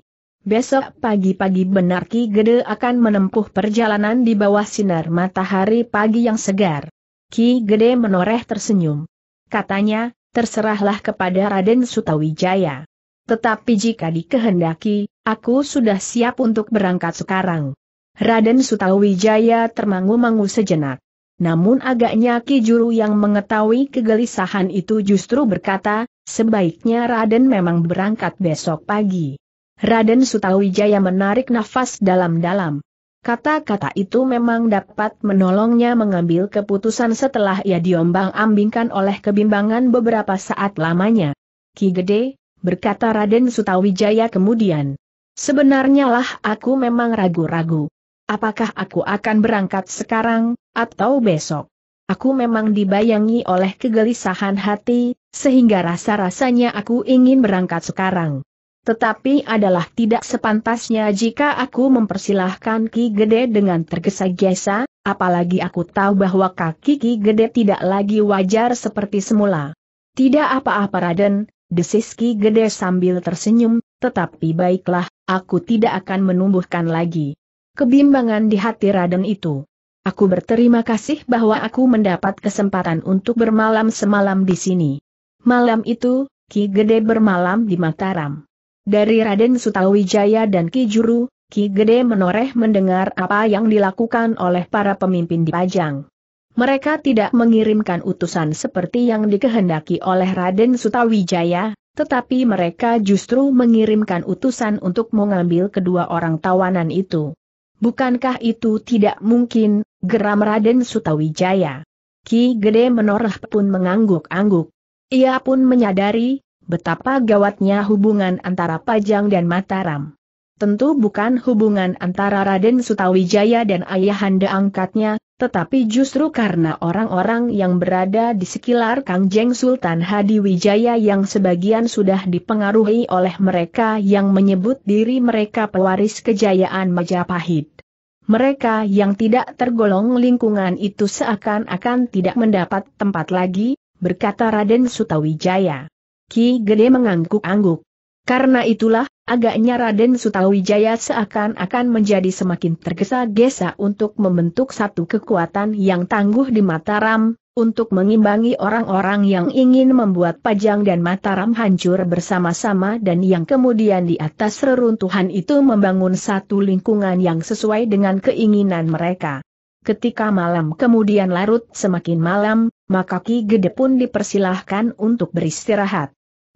Besok pagi-pagi benar Ki Gede akan menempuh perjalanan di bawah sinar matahari pagi yang segar. Ki Gede menoreh tersenyum. Katanya, terserahlah kepada Raden Sutawijaya. Tetapi jika dikehendaki, aku sudah siap untuk berangkat sekarang. Raden Sutawijaya termangu-mangu sejenak. Namun agaknya Ki Juru yang mengetahui kegelisahan itu justru berkata, Sebaiknya Raden memang berangkat besok pagi. Raden Sutawijaya menarik nafas dalam-dalam. Kata-kata itu memang dapat menolongnya mengambil keputusan setelah ia diombang-ambingkan oleh kebimbangan beberapa saat lamanya. Ki Gede, berkata Raden Sutawijaya kemudian. Sebenarnya lah aku memang ragu-ragu. Apakah aku akan berangkat sekarang, atau besok? Aku memang dibayangi oleh kegelisahan hati, sehingga rasa-rasanya aku ingin berangkat sekarang. Tetapi adalah tidak sepantasnya jika aku mempersilahkan Ki Gede dengan tergesa-gesa, apalagi aku tahu bahwa kaki Ki Gede tidak lagi wajar seperti semula. Tidak apa-apa Raden, desis Ki Gede sambil tersenyum, tetapi baiklah, aku tidak akan menumbuhkan lagi. Kebimbangan di hati Raden itu. Aku berterima kasih bahwa aku mendapat kesempatan untuk bermalam semalam di sini. Malam itu, Ki Gede bermalam di Mataram. Dari Raden Sutawijaya dan Ki Juru, Ki Gede menoreh mendengar apa yang dilakukan oleh para pemimpin di Pajang. Mereka tidak mengirimkan utusan seperti yang dikehendaki oleh Raden Sutawijaya, tetapi mereka justru mengirimkan utusan untuk mengambil kedua orang tawanan itu. Bukankah itu tidak mungkin, geram Raden Sutawijaya. Ki Gede Menoreh pun mengangguk-angguk. Ia pun menyadari, betapa gawatnya hubungan antara Pajang dan Mataram. Tentu bukan hubungan antara Raden Sutawijaya dan ayahanda angkatnya, tetapi justru karena orang-orang yang berada di sekitar Kang Jeng Sultan Hadi Wijaya yang sebagian sudah dipengaruhi oleh mereka yang menyebut diri mereka pewaris kejayaan Majapahit. Mereka yang tidak tergolong lingkungan itu seakan-akan tidak mendapat tempat lagi, berkata Raden Sutawijaya. Ki Gede mengangguk-angguk. Karena itulah, Agaknya Raden Sutawijaya seakan-akan menjadi semakin tergesa-gesa untuk membentuk satu kekuatan yang tangguh di Mataram, untuk mengimbangi orang-orang yang ingin membuat Pajang dan Mataram hancur bersama-sama dan yang kemudian di atas reruntuhan itu membangun satu lingkungan yang sesuai dengan keinginan mereka. Ketika malam kemudian larut semakin malam, maka Ki Gede pun dipersilahkan untuk beristirahat.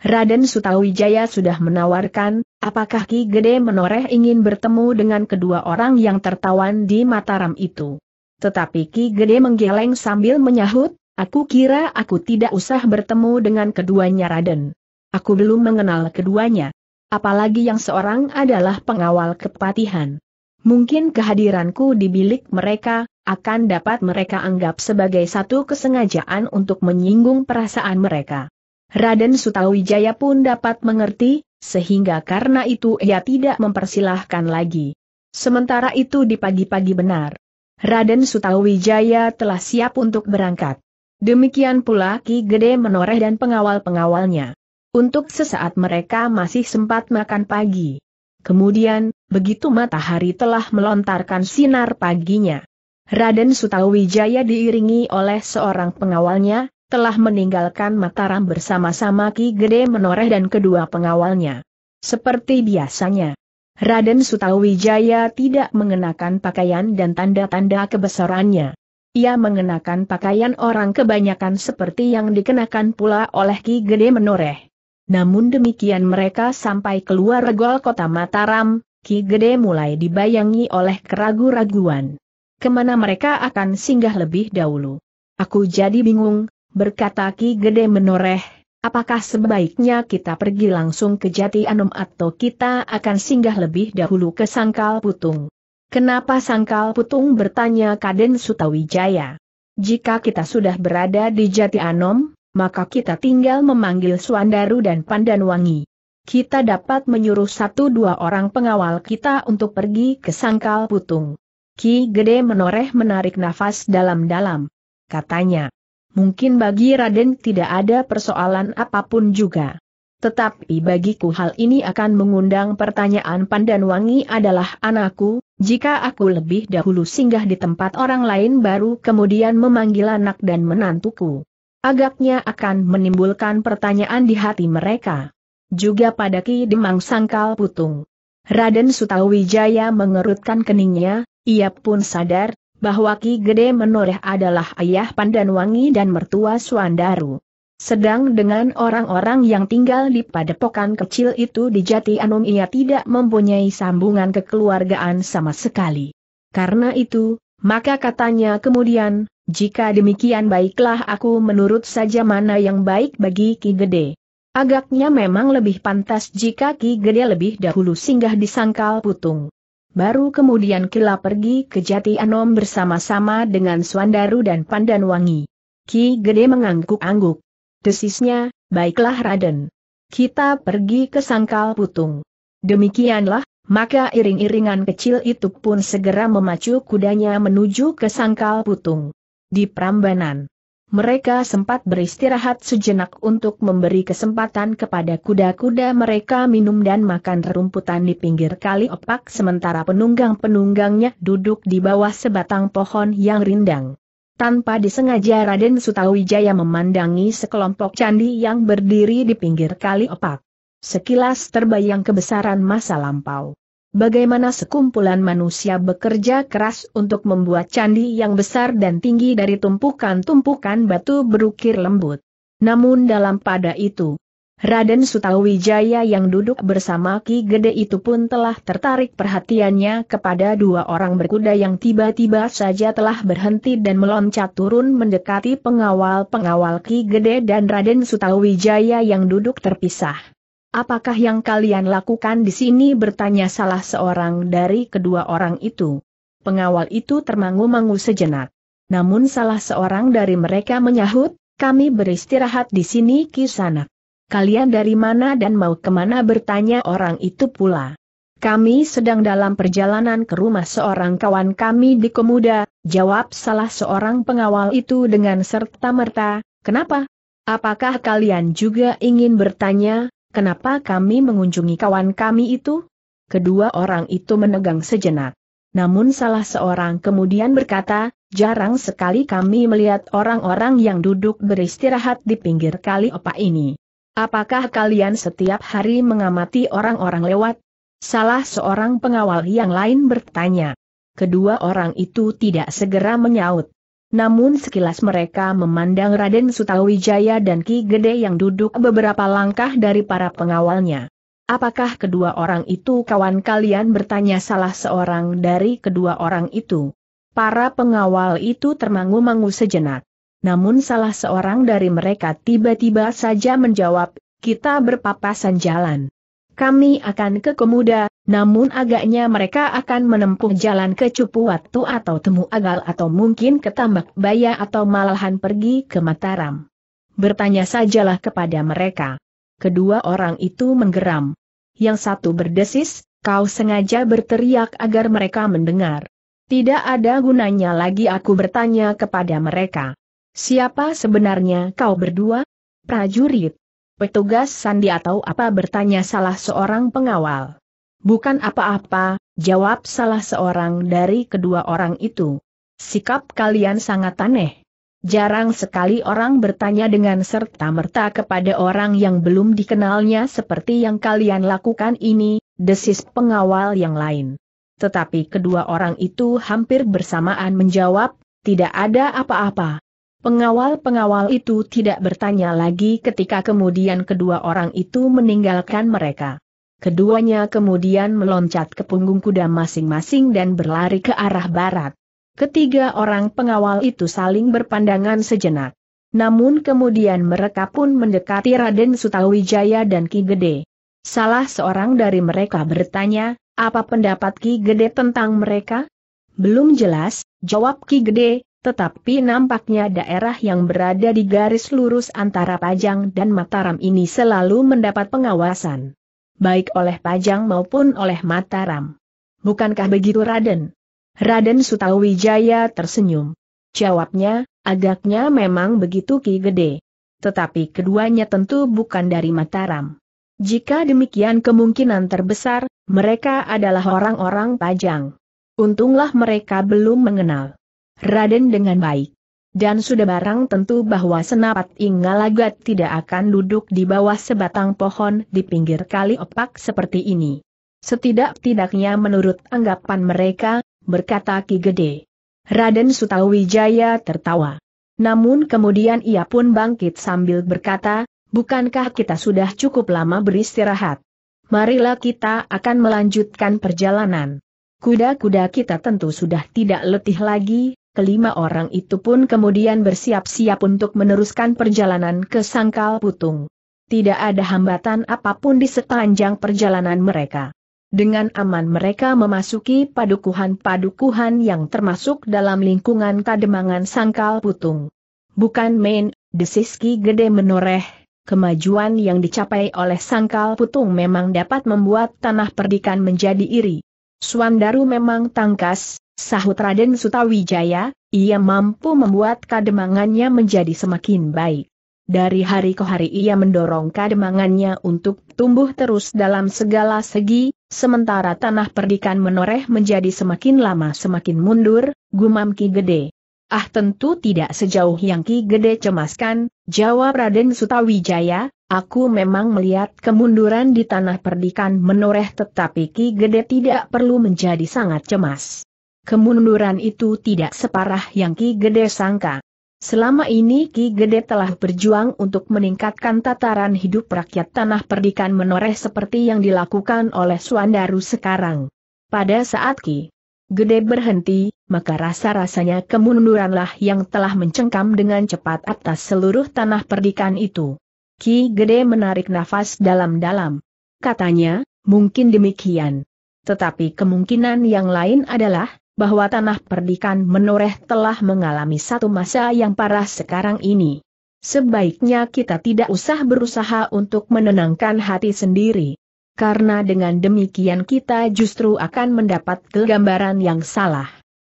Raden Sutawijaya sudah menawarkan, Apakah Ki Gede Menoreh ingin bertemu dengan kedua orang yang tertawan di Mataram itu? Tetapi Ki Gede menggeleng sambil menyahut, aku kira aku tidak usah bertemu dengan keduanya Raden. Aku belum mengenal keduanya. Apalagi yang seorang adalah pengawal kepatihan. Mungkin kehadiranku di bilik mereka, akan dapat mereka anggap sebagai satu kesengajaan untuk menyinggung perasaan mereka. Raden Sutawijaya pun dapat mengerti, sehingga karena itu ia tidak mempersilahkan lagi. Sementara itu di pagi-pagi benar, Raden Sutawijaya telah siap untuk berangkat. Demikian pula Ki Gede menoreh dan pengawal-pengawalnya. Untuk sesaat mereka masih sempat makan pagi. Kemudian, begitu matahari telah melontarkan sinar paginya, Raden Sutawijaya diiringi oleh seorang pengawalnya, telah meninggalkan Mataram bersama-sama Ki Gede Menoreh dan kedua pengawalnya. Seperti biasanya, Raden Sutawijaya tidak mengenakan pakaian dan tanda-tanda kebesarannya. Ia mengenakan pakaian orang kebanyakan seperti yang dikenakan pula oleh Ki Gede Menoreh. Namun demikian mereka sampai keluar gol kota Mataram, Ki Gede mulai dibayangi oleh keragu-raguan. Kemana mereka akan singgah lebih dahulu? Aku jadi bingung, berkata Ki Gede menoreh, apakah sebaiknya kita pergi langsung ke Jati Anom atau kita akan singgah lebih dahulu ke Sangkal Putung? Kenapa Sangkal Putung bertanya Kaden Sutawijaya? Jika kita sudah berada di Jati Anom, maka kita tinggal memanggil Suandaru dan Pandanwangi. Kita dapat menyuruh satu dua orang pengawal kita untuk pergi ke Sangkal Putung. Ki Gede menoreh menarik nafas dalam-dalam. Katanya, mungkin bagi Raden tidak ada persoalan apapun juga. Tetapi bagiku hal ini akan mengundang pertanyaan Pandanwangi adalah anakku, jika aku lebih dahulu singgah di tempat orang lain baru kemudian memanggil anak dan menantuku. Agaknya akan menimbulkan pertanyaan di hati mereka. Juga pada Ki Demang Sangkal Putung. Raden Sutawijaya mengerutkan keningnya, ia pun sadar, bahwa Ki Gede Menoreh adalah ayah Pandanwangi dan mertua Suandaru. Sedang dengan orang-orang yang tinggal di padepokan kecil itu di Jati Anum ia tidak mempunyai sambungan kekeluargaan sama sekali. Karena itu, maka katanya kemudian, jika demikian baiklah aku menurut saja mana yang baik bagi Ki Gede. Agaknya memang lebih pantas jika Ki Gede lebih dahulu singgah di Sangkal Putung. Baru kemudian Kila pergi ke Jati Anom bersama-sama dengan Swandaru dan Pandan Wangi. Ki Gede mengangguk-angguk. Desisnya, baiklah Raden. Kita pergi ke Sangkal Putung. Demikianlah, maka iring-iringan kecil itu pun segera memacu kudanya menuju ke Sangkal Putung. Di Prambanan mereka sempat beristirahat sejenak untuk memberi kesempatan kepada kuda-kuda mereka minum dan makan rumputan di pinggir kali opak sementara penunggang-penunggangnya duduk di bawah sebatang pohon yang rindang. Tanpa disengaja Raden Sutawijaya memandangi sekelompok candi yang berdiri di pinggir kali opak. Sekilas terbayang kebesaran masa lampau bagaimana sekumpulan manusia bekerja keras untuk membuat candi yang besar dan tinggi dari tumpukan-tumpukan batu berukir lembut. Namun dalam pada itu, Raden Sutawijaya yang duduk bersama Ki Gede itu pun telah tertarik perhatiannya kepada dua orang berkuda yang tiba-tiba saja telah berhenti dan meloncat turun mendekati pengawal-pengawal Ki Gede dan Raden Sutawijaya yang duduk terpisah. Apakah yang kalian lakukan di sini bertanya salah seorang dari kedua orang itu. Pengawal itu termangu-mangu sejenak. Namun salah seorang dari mereka menyahut, kami beristirahat di sini kisanak. Kalian dari mana dan mau kemana bertanya orang itu pula. Kami sedang dalam perjalanan ke rumah seorang kawan kami di Kemuda, jawab salah seorang pengawal itu dengan serta-merta, kenapa? Apakah kalian juga ingin bertanya, Kenapa kami mengunjungi kawan kami itu? Kedua orang itu menegang sejenak. Namun salah seorang kemudian berkata, jarang sekali kami melihat orang-orang yang duduk beristirahat di pinggir kali opa ini. Apakah kalian setiap hari mengamati orang-orang lewat? Salah seorang pengawal yang lain bertanya. Kedua orang itu tidak segera menyaut. Namun sekilas mereka memandang Raden Sutawijaya dan Ki Gede yang duduk beberapa langkah dari para pengawalnya. Apakah kedua orang itu kawan kalian bertanya salah seorang dari kedua orang itu? Para pengawal itu termangu-mangu sejenak. Namun salah seorang dari mereka tiba-tiba saja menjawab, kita berpapasan jalan. Kami akan ke Komuda, namun agaknya mereka akan menempuh jalan ke Cupuwatu atau Temu Agal atau mungkin ke Tambak Baya atau malahan pergi ke Mataram. Bertanya sajalah kepada mereka. Kedua orang itu menggeram. Yang satu berdesis, kau sengaja berteriak agar mereka mendengar. Tidak ada gunanya lagi aku bertanya kepada mereka. Siapa sebenarnya kau berdua? Prajurit. Petugas sandi atau apa bertanya salah seorang pengawal. Bukan apa-apa, jawab salah seorang dari kedua orang itu. Sikap kalian sangat aneh. Jarang sekali orang bertanya dengan serta-merta kepada orang yang belum dikenalnya seperti yang kalian lakukan ini, desis pengawal yang lain. Tetapi kedua orang itu hampir bersamaan menjawab, tidak ada apa-apa. Pengawal-pengawal itu tidak bertanya lagi ketika kemudian kedua orang itu meninggalkan mereka. Keduanya kemudian meloncat ke punggung kuda masing-masing dan berlari ke arah barat. Ketiga orang pengawal itu saling berpandangan sejenak. Namun kemudian mereka pun mendekati Raden Sutawijaya dan Ki Gede. Salah seorang dari mereka bertanya, apa pendapat Ki Gede tentang mereka? Belum jelas, jawab Ki Gede, tetapi nampaknya daerah yang berada di garis lurus antara Pajang dan Mataram ini selalu mendapat pengawasan. Baik oleh Pajang maupun oleh Mataram. Bukankah begitu Raden? Raden Sutawijaya tersenyum. Jawabnya, agaknya memang begitu Ki Gede. Tetapi keduanya tentu bukan dari Mataram. Jika demikian kemungkinan terbesar, mereka adalah orang-orang Pajang. Untunglah mereka belum mengenal. Raden dengan baik. Dan sudah barang tentu bahwa senapat Ingalagat tidak akan duduk di bawah sebatang pohon di pinggir kali opak seperti ini. Setidak-tidaknya menurut anggapan mereka, berkata Ki Gede. Raden Sutawijaya tertawa. Namun kemudian ia pun bangkit sambil berkata, bukankah kita sudah cukup lama beristirahat? Marilah kita akan melanjutkan perjalanan. Kuda-kuda kita tentu sudah tidak letih lagi, kelima orang itu pun kemudian bersiap-siap untuk meneruskan perjalanan ke Sangkal Putung. Tidak ada hambatan apapun di sepanjang perjalanan mereka. Dengan aman mereka memasuki padukuhan-padukuhan yang termasuk dalam lingkungan Kademangan Sangkal Putung. Bukan main, desiski gede menoreh, kemajuan yang dicapai oleh Sangkal Putung memang dapat membuat tanah perdikan menjadi iri. Suandaru memang tangkas, Sahut Raden Sutawijaya, ia mampu membuat kademangannya menjadi semakin baik. Dari hari ke hari ia mendorong kademangannya untuk tumbuh terus dalam segala segi, sementara tanah perdikan menoreh menjadi semakin lama semakin mundur, gumam Ki Gede. Ah tentu tidak sejauh yang Ki Gede cemaskan, jawab Raden Sutawijaya, aku memang melihat kemunduran di tanah perdikan menoreh tetapi Ki Gede tidak perlu menjadi sangat cemas kemunduran itu tidak separah yang Ki Gede sangka. Selama ini Ki Gede telah berjuang untuk meningkatkan tataran hidup rakyat tanah perdikan menoreh seperti yang dilakukan oleh Suandaru sekarang. Pada saat Ki Gede berhenti, maka rasa-rasanya kemunduranlah yang telah mencengkam dengan cepat atas seluruh tanah perdikan itu. Ki Gede menarik nafas dalam-dalam. Katanya, mungkin demikian. Tetapi kemungkinan yang lain adalah, bahwa tanah perdikan menoreh telah mengalami satu masa yang parah sekarang ini. Sebaiknya kita tidak usah berusaha untuk menenangkan hati sendiri. Karena dengan demikian kita justru akan mendapat gambaran yang salah.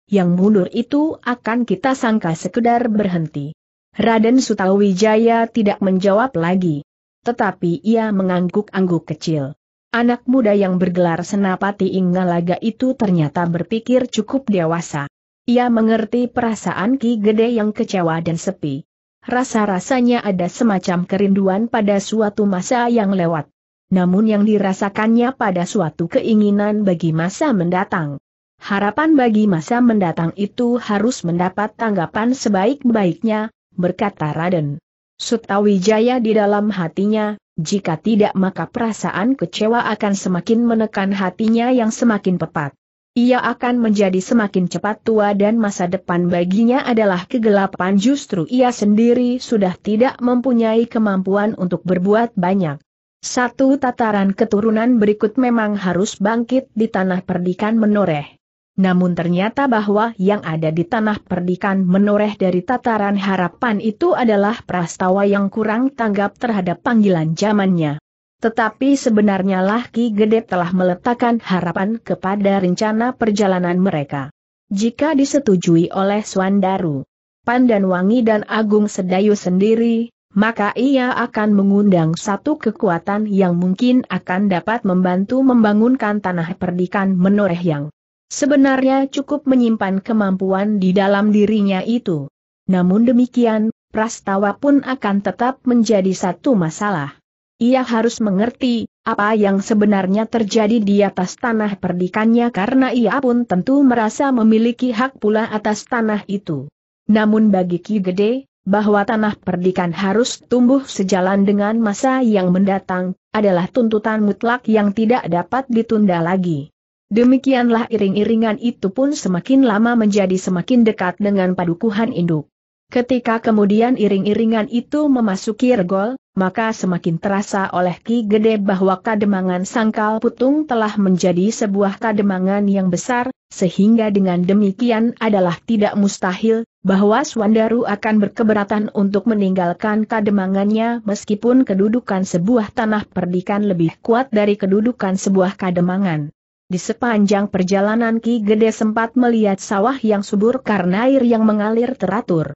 Yang mundur itu akan kita sangka sekedar berhenti. Raden Sutawijaya tidak menjawab lagi. Tetapi ia mengangguk-angguk kecil. Anak muda yang bergelar Senapati Inggalaga itu ternyata berpikir cukup dewasa. Ia mengerti perasaan Ki Gede yang kecewa dan sepi. Rasa-rasanya ada semacam kerinduan pada suatu masa yang lewat. Namun yang dirasakannya pada suatu keinginan bagi masa mendatang. Harapan bagi masa mendatang itu harus mendapat tanggapan sebaik-baiknya, berkata Raden. Sutawijaya di dalam hatinya, jika tidak maka perasaan kecewa akan semakin menekan hatinya yang semakin pepat. Ia akan menjadi semakin cepat tua dan masa depan baginya adalah kegelapan justru ia sendiri sudah tidak mempunyai kemampuan untuk berbuat banyak. Satu tataran keturunan berikut memang harus bangkit di tanah perdikan menoreh namun ternyata bahwa yang ada di tanah perdikan menoreh dari tataran harapan itu adalah prastawa yang kurang tanggap terhadap panggilan zamannya. Tetapi sebenarnya lah Ki Gede telah meletakkan harapan kepada rencana perjalanan mereka. Jika disetujui oleh Swandaru, Wangi dan Agung Sedayu sendiri, maka ia akan mengundang satu kekuatan yang mungkin akan dapat membantu membangunkan tanah perdikan menoreh yang Sebenarnya cukup menyimpan kemampuan di dalam dirinya itu. Namun demikian, prastawa pun akan tetap menjadi satu masalah. Ia harus mengerti, apa yang sebenarnya terjadi di atas tanah perdikannya karena ia pun tentu merasa memiliki hak pula atas tanah itu. Namun bagi Ki Gede, bahwa tanah perdikan harus tumbuh sejalan dengan masa yang mendatang, adalah tuntutan mutlak yang tidak dapat ditunda lagi. Demikianlah iring-iringan itu pun semakin lama menjadi semakin dekat dengan padukuhan induk. Ketika kemudian iring-iringan itu memasuki regol, maka semakin terasa oleh Ki Gede bahwa kademangan sangkal putung telah menjadi sebuah kademangan yang besar, sehingga dengan demikian adalah tidak mustahil, bahwa Swandaru akan berkeberatan untuk meninggalkan kademangannya meskipun kedudukan sebuah tanah perdikan lebih kuat dari kedudukan sebuah kademangan. Di sepanjang perjalanan Ki Gede sempat melihat sawah yang subur karena air yang mengalir teratur.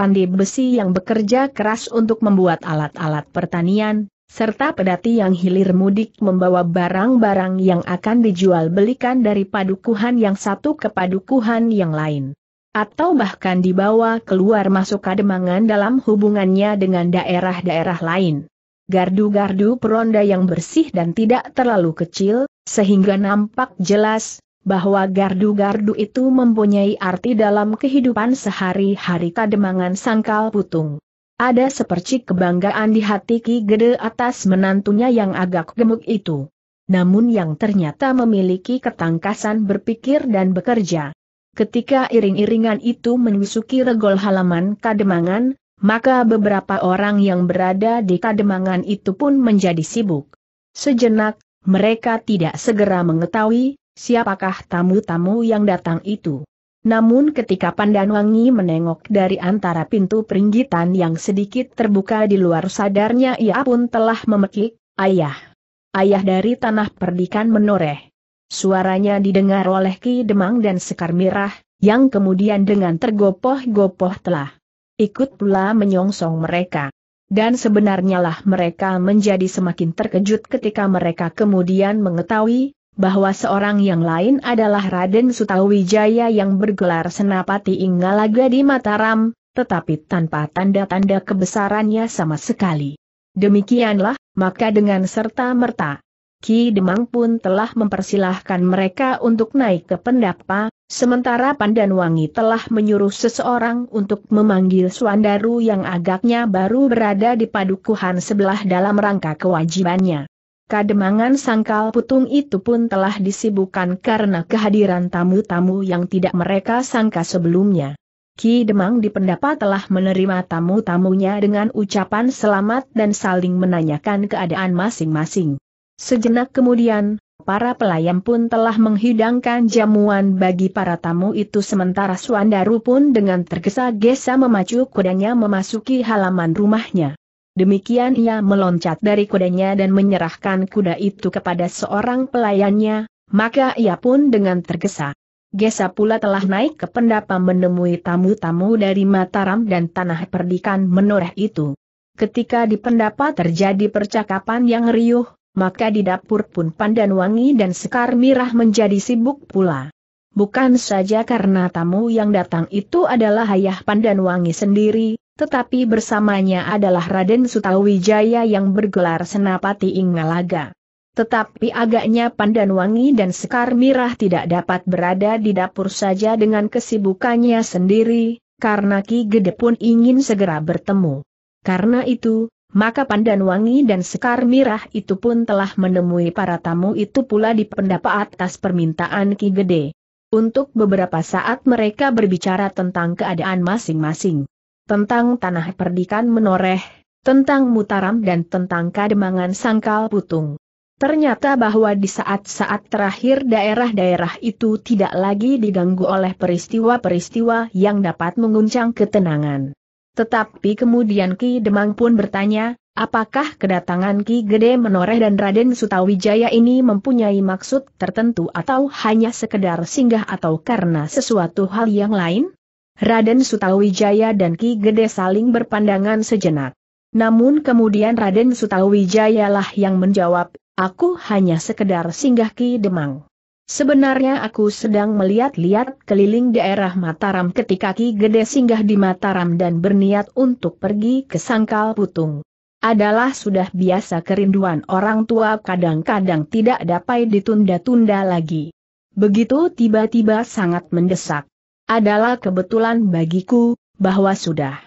Pandai besi yang bekerja keras untuk membuat alat-alat pertanian, serta pedati yang hilir mudik membawa barang-barang yang akan dijual belikan dari padukuhan yang satu ke padukuhan yang lain. Atau bahkan dibawa keluar masuk kademangan dalam hubungannya dengan daerah-daerah lain gardu-gardu peronda yang bersih dan tidak terlalu kecil, sehingga nampak jelas bahwa gardu-gardu itu mempunyai arti dalam kehidupan sehari-hari kademangan sangkal putung. Ada sepercik kebanggaan di hati Ki Gede atas menantunya yang agak gemuk itu. Namun yang ternyata memiliki ketangkasan berpikir dan bekerja. Ketika iring-iringan itu menusuki regol halaman kademangan, maka beberapa orang yang berada di kademangan itu pun menjadi sibuk. Sejenak, mereka tidak segera mengetahui siapakah tamu-tamu yang datang itu. Namun ketika Pandanwangi menengok dari antara pintu peringgitan yang sedikit terbuka di luar sadarnya ia pun telah memekik, ayah. Ayah dari tanah perdikan menoreh. Suaranya didengar oleh Ki Demang dan Sekar Mirah, yang kemudian dengan tergopoh-gopoh telah ikut pula menyongsong mereka. Dan sebenarnya lah mereka menjadi semakin terkejut ketika mereka kemudian mengetahui bahwa seorang yang lain adalah Raden Sutawijaya yang bergelar Senapati Inggalaga di Mataram, tetapi tanpa tanda-tanda kebesarannya sama sekali. Demikianlah, maka dengan serta-merta, Ki Demang pun telah mempersilahkan mereka untuk naik ke pendapa, Sementara Pandan Wangi telah menyuruh seseorang untuk memanggil Suandaru yang agaknya baru berada di padukuhan sebelah dalam rangka kewajibannya. Kademangan sangkal putung itu pun telah disibukkan karena kehadiran tamu-tamu yang tidak mereka sangka sebelumnya. Ki Demang di pendapat telah menerima tamu-tamunya dengan ucapan selamat dan saling menanyakan keadaan masing-masing. Sejenak kemudian, Para pelayan pun telah menghidangkan jamuan bagi para tamu itu sementara Suandaru pun dengan tergesa-gesa memacu kudanya memasuki halaman rumahnya. Demikian ia meloncat dari kudanya dan menyerahkan kuda itu kepada seorang pelayannya, maka ia pun dengan tergesa. Gesa pula telah naik ke pendapa menemui tamu-tamu dari Mataram dan tanah perdikan menoreh itu. Ketika di pendapa terjadi percakapan yang riuh, maka di dapur pun pandan wangi dan sekar mirah menjadi sibuk pula. Bukan saja karena tamu yang datang itu adalah ayah pandan wangi sendiri, tetapi bersamanya adalah Raden Sutawijaya yang bergelar Senapati Ingalaga. Tetapi agaknya Pandan Wangi dan Sekar Mirah tidak dapat berada di dapur saja dengan kesibukannya sendiri, karena Ki Gede pun ingin segera bertemu. Karena itu, maka pandan wangi dan sekar mirah itu pun telah menemui para tamu itu pula di pendapa atas permintaan Ki Gede. Untuk beberapa saat mereka berbicara tentang keadaan masing-masing. Tentang tanah perdikan menoreh, tentang mutaram dan tentang kademangan sangkal putung. Ternyata bahwa di saat-saat terakhir daerah-daerah itu tidak lagi diganggu oleh peristiwa-peristiwa yang dapat menguncang ketenangan. Tetapi kemudian Ki Demang pun bertanya, apakah kedatangan Ki Gede Menoreh dan Raden Sutawijaya ini mempunyai maksud tertentu atau hanya sekedar singgah atau karena sesuatu hal yang lain? Raden Sutawijaya dan Ki Gede saling berpandangan sejenak. Namun kemudian Raden Sutawijaya lah yang menjawab, aku hanya sekedar singgah Ki Demang. Sebenarnya aku sedang melihat-lihat keliling daerah Mataram ketika Ki Gede singgah di Mataram dan berniat untuk pergi ke Sangkal Putung. Adalah sudah biasa kerinduan orang tua kadang-kadang tidak dapat ditunda-tunda lagi. Begitu tiba-tiba sangat mendesak. Adalah kebetulan bagiku, bahwa sudah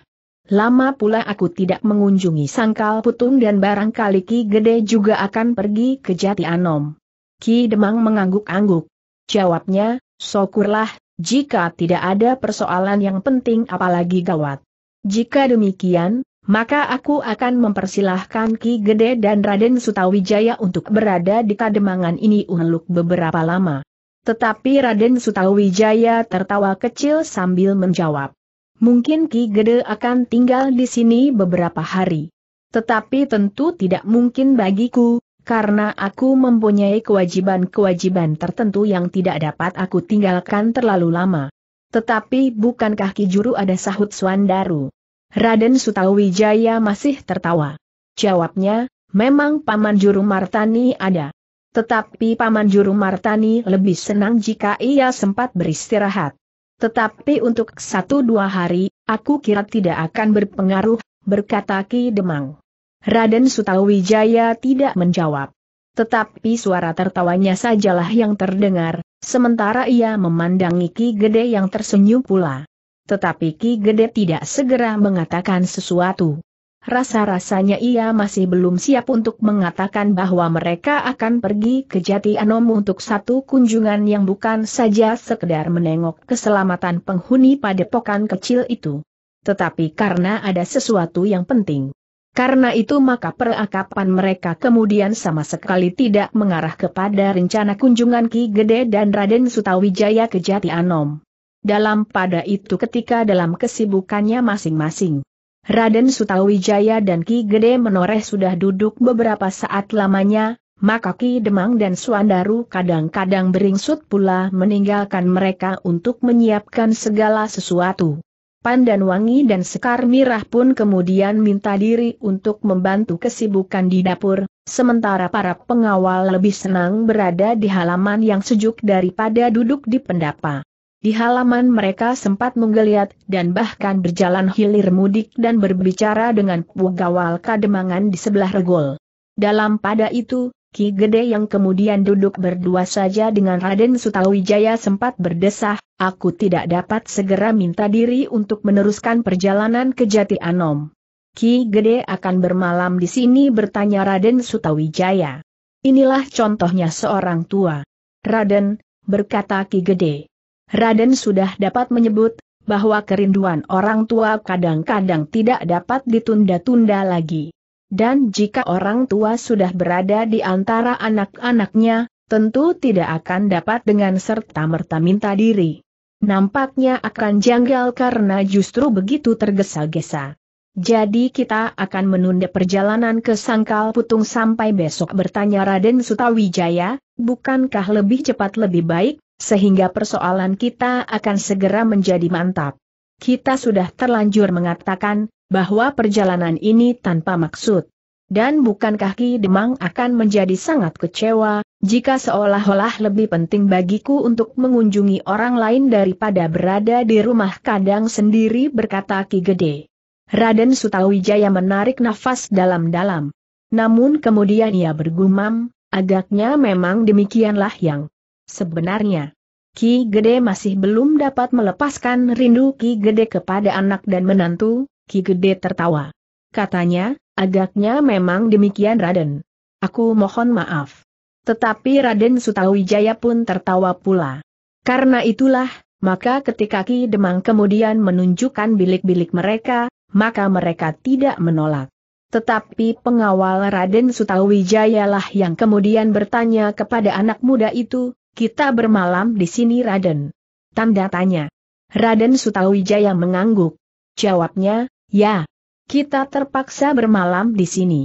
lama pula aku tidak mengunjungi Sangkal Putung dan barangkali Ki Gede juga akan pergi ke Jati Anom. Ki Demang mengangguk-angguk. Jawabnya, syukurlah, jika tidak ada persoalan yang penting apalagi gawat. Jika demikian, maka aku akan mempersilahkan Ki Gede dan Raden Sutawijaya untuk berada di kademangan ini unluk beberapa lama. Tetapi Raden Sutawijaya tertawa kecil sambil menjawab. Mungkin Ki Gede akan tinggal di sini beberapa hari. Tetapi tentu tidak mungkin bagiku, karena aku mempunyai kewajiban-kewajiban tertentu yang tidak dapat aku tinggalkan terlalu lama. Tetapi bukankah Ki Juru ada sahut Swandaru? Raden Sutawijaya masih tertawa. Jawabnya, memang Paman Juru Martani ada. Tetapi Paman Juru Martani lebih senang jika ia sempat beristirahat. Tetapi untuk satu dua hari, aku kira tidak akan berpengaruh, berkata Ki Demang. Raden Sutawijaya tidak menjawab. Tetapi suara tertawanya sajalah yang terdengar, sementara ia memandangi Ki Gede yang tersenyum pula. Tetapi Ki Gede tidak segera mengatakan sesuatu. Rasa-rasanya ia masih belum siap untuk mengatakan bahwa mereka akan pergi ke Jati Anom untuk satu kunjungan yang bukan saja sekedar menengok keselamatan penghuni padepokan kecil itu. Tetapi karena ada sesuatu yang penting karena itu maka perakapan mereka kemudian sama sekali tidak mengarah kepada rencana kunjungan Ki Gede dan Raden Sutawijaya ke Jati Anom. Dalam pada itu ketika dalam kesibukannya masing-masing. Raden Sutawijaya dan Ki Gede menoreh sudah duduk beberapa saat lamanya, maka Ki Demang dan Suandaru kadang-kadang beringsut pula meninggalkan mereka untuk menyiapkan segala sesuatu dan Wangi dan Sekar Mirah pun kemudian minta diri untuk membantu kesibukan di dapur, sementara para pengawal lebih senang berada di halaman yang sejuk daripada duduk di pendapa. Di halaman mereka sempat menggeliat dan bahkan berjalan hilir mudik dan berbicara dengan pugawal kademangan di sebelah regol. Dalam pada itu, Ki Gede yang kemudian duduk berdua saja dengan Raden Sutawijaya sempat berdesah, aku tidak dapat segera minta diri untuk meneruskan perjalanan ke Jati Anom. Ki Gede akan bermalam di sini bertanya Raden Sutawijaya. Inilah contohnya seorang tua. Raden, berkata Ki Gede. Raden sudah dapat menyebut, bahwa kerinduan orang tua kadang-kadang tidak dapat ditunda-tunda lagi. Dan jika orang tua sudah berada di antara anak-anaknya, tentu tidak akan dapat dengan serta-merta minta diri. Nampaknya akan janggal karena justru begitu tergesa-gesa. Jadi kita akan menunda perjalanan ke Sangkal Putung sampai besok bertanya Raden Sutawijaya, bukankah lebih cepat lebih baik, sehingga persoalan kita akan segera menjadi mantap. Kita sudah terlanjur mengatakan, bahwa perjalanan ini tanpa maksud. Dan bukankah Ki Demang akan menjadi sangat kecewa, jika seolah-olah lebih penting bagiku untuk mengunjungi orang lain daripada berada di rumah kandang sendiri berkata Ki Gede. Raden Sutawijaya menarik nafas dalam-dalam. Namun kemudian ia bergumam, agaknya memang demikianlah yang sebenarnya. Ki Gede masih belum dapat melepaskan rindu Ki Gede kepada anak dan menantu, Ki Gede tertawa. Katanya, agaknya memang demikian Raden. Aku mohon maaf. Tetapi Raden Sutawijaya pun tertawa pula. Karena itulah, maka ketika Ki Demang kemudian menunjukkan bilik-bilik mereka, maka mereka tidak menolak. Tetapi pengawal Raden Sutawijaya lah yang kemudian bertanya kepada anak muda itu, kita bermalam di sini Raden. Tanda tanya. Raden Sutawijaya mengangguk. Jawabnya, Ya, kita terpaksa bermalam di sini.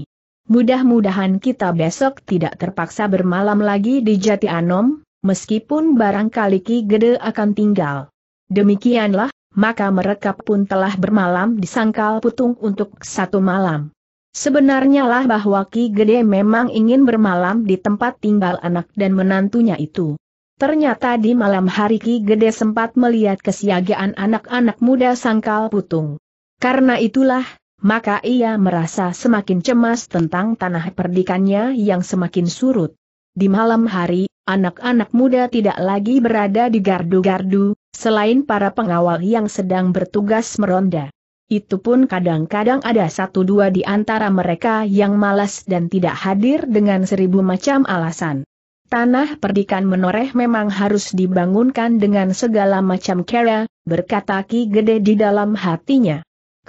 Mudah-mudahan kita besok tidak terpaksa bermalam lagi di Jati Anom, meskipun barangkali Ki Gede akan tinggal. Demikianlah, maka mereka pun telah bermalam di Sangkal Putung untuk satu malam. Sebenarnya lah bahwa Ki Gede memang ingin bermalam di tempat tinggal anak dan menantunya itu. Ternyata di malam hari Ki Gede sempat melihat kesiagaan anak-anak muda Sangkal Putung. Karena itulah, maka ia merasa semakin cemas tentang tanah perdikannya yang semakin surut. Di malam hari, anak-anak muda tidak lagi berada di gardu-gardu, selain para pengawal yang sedang bertugas meronda. Itu pun kadang-kadang ada satu dua di antara mereka yang malas dan tidak hadir dengan seribu macam alasan. Tanah perdikan menoreh memang harus dibangunkan dengan segala macam cara, berkata Ki Gede di dalam hatinya.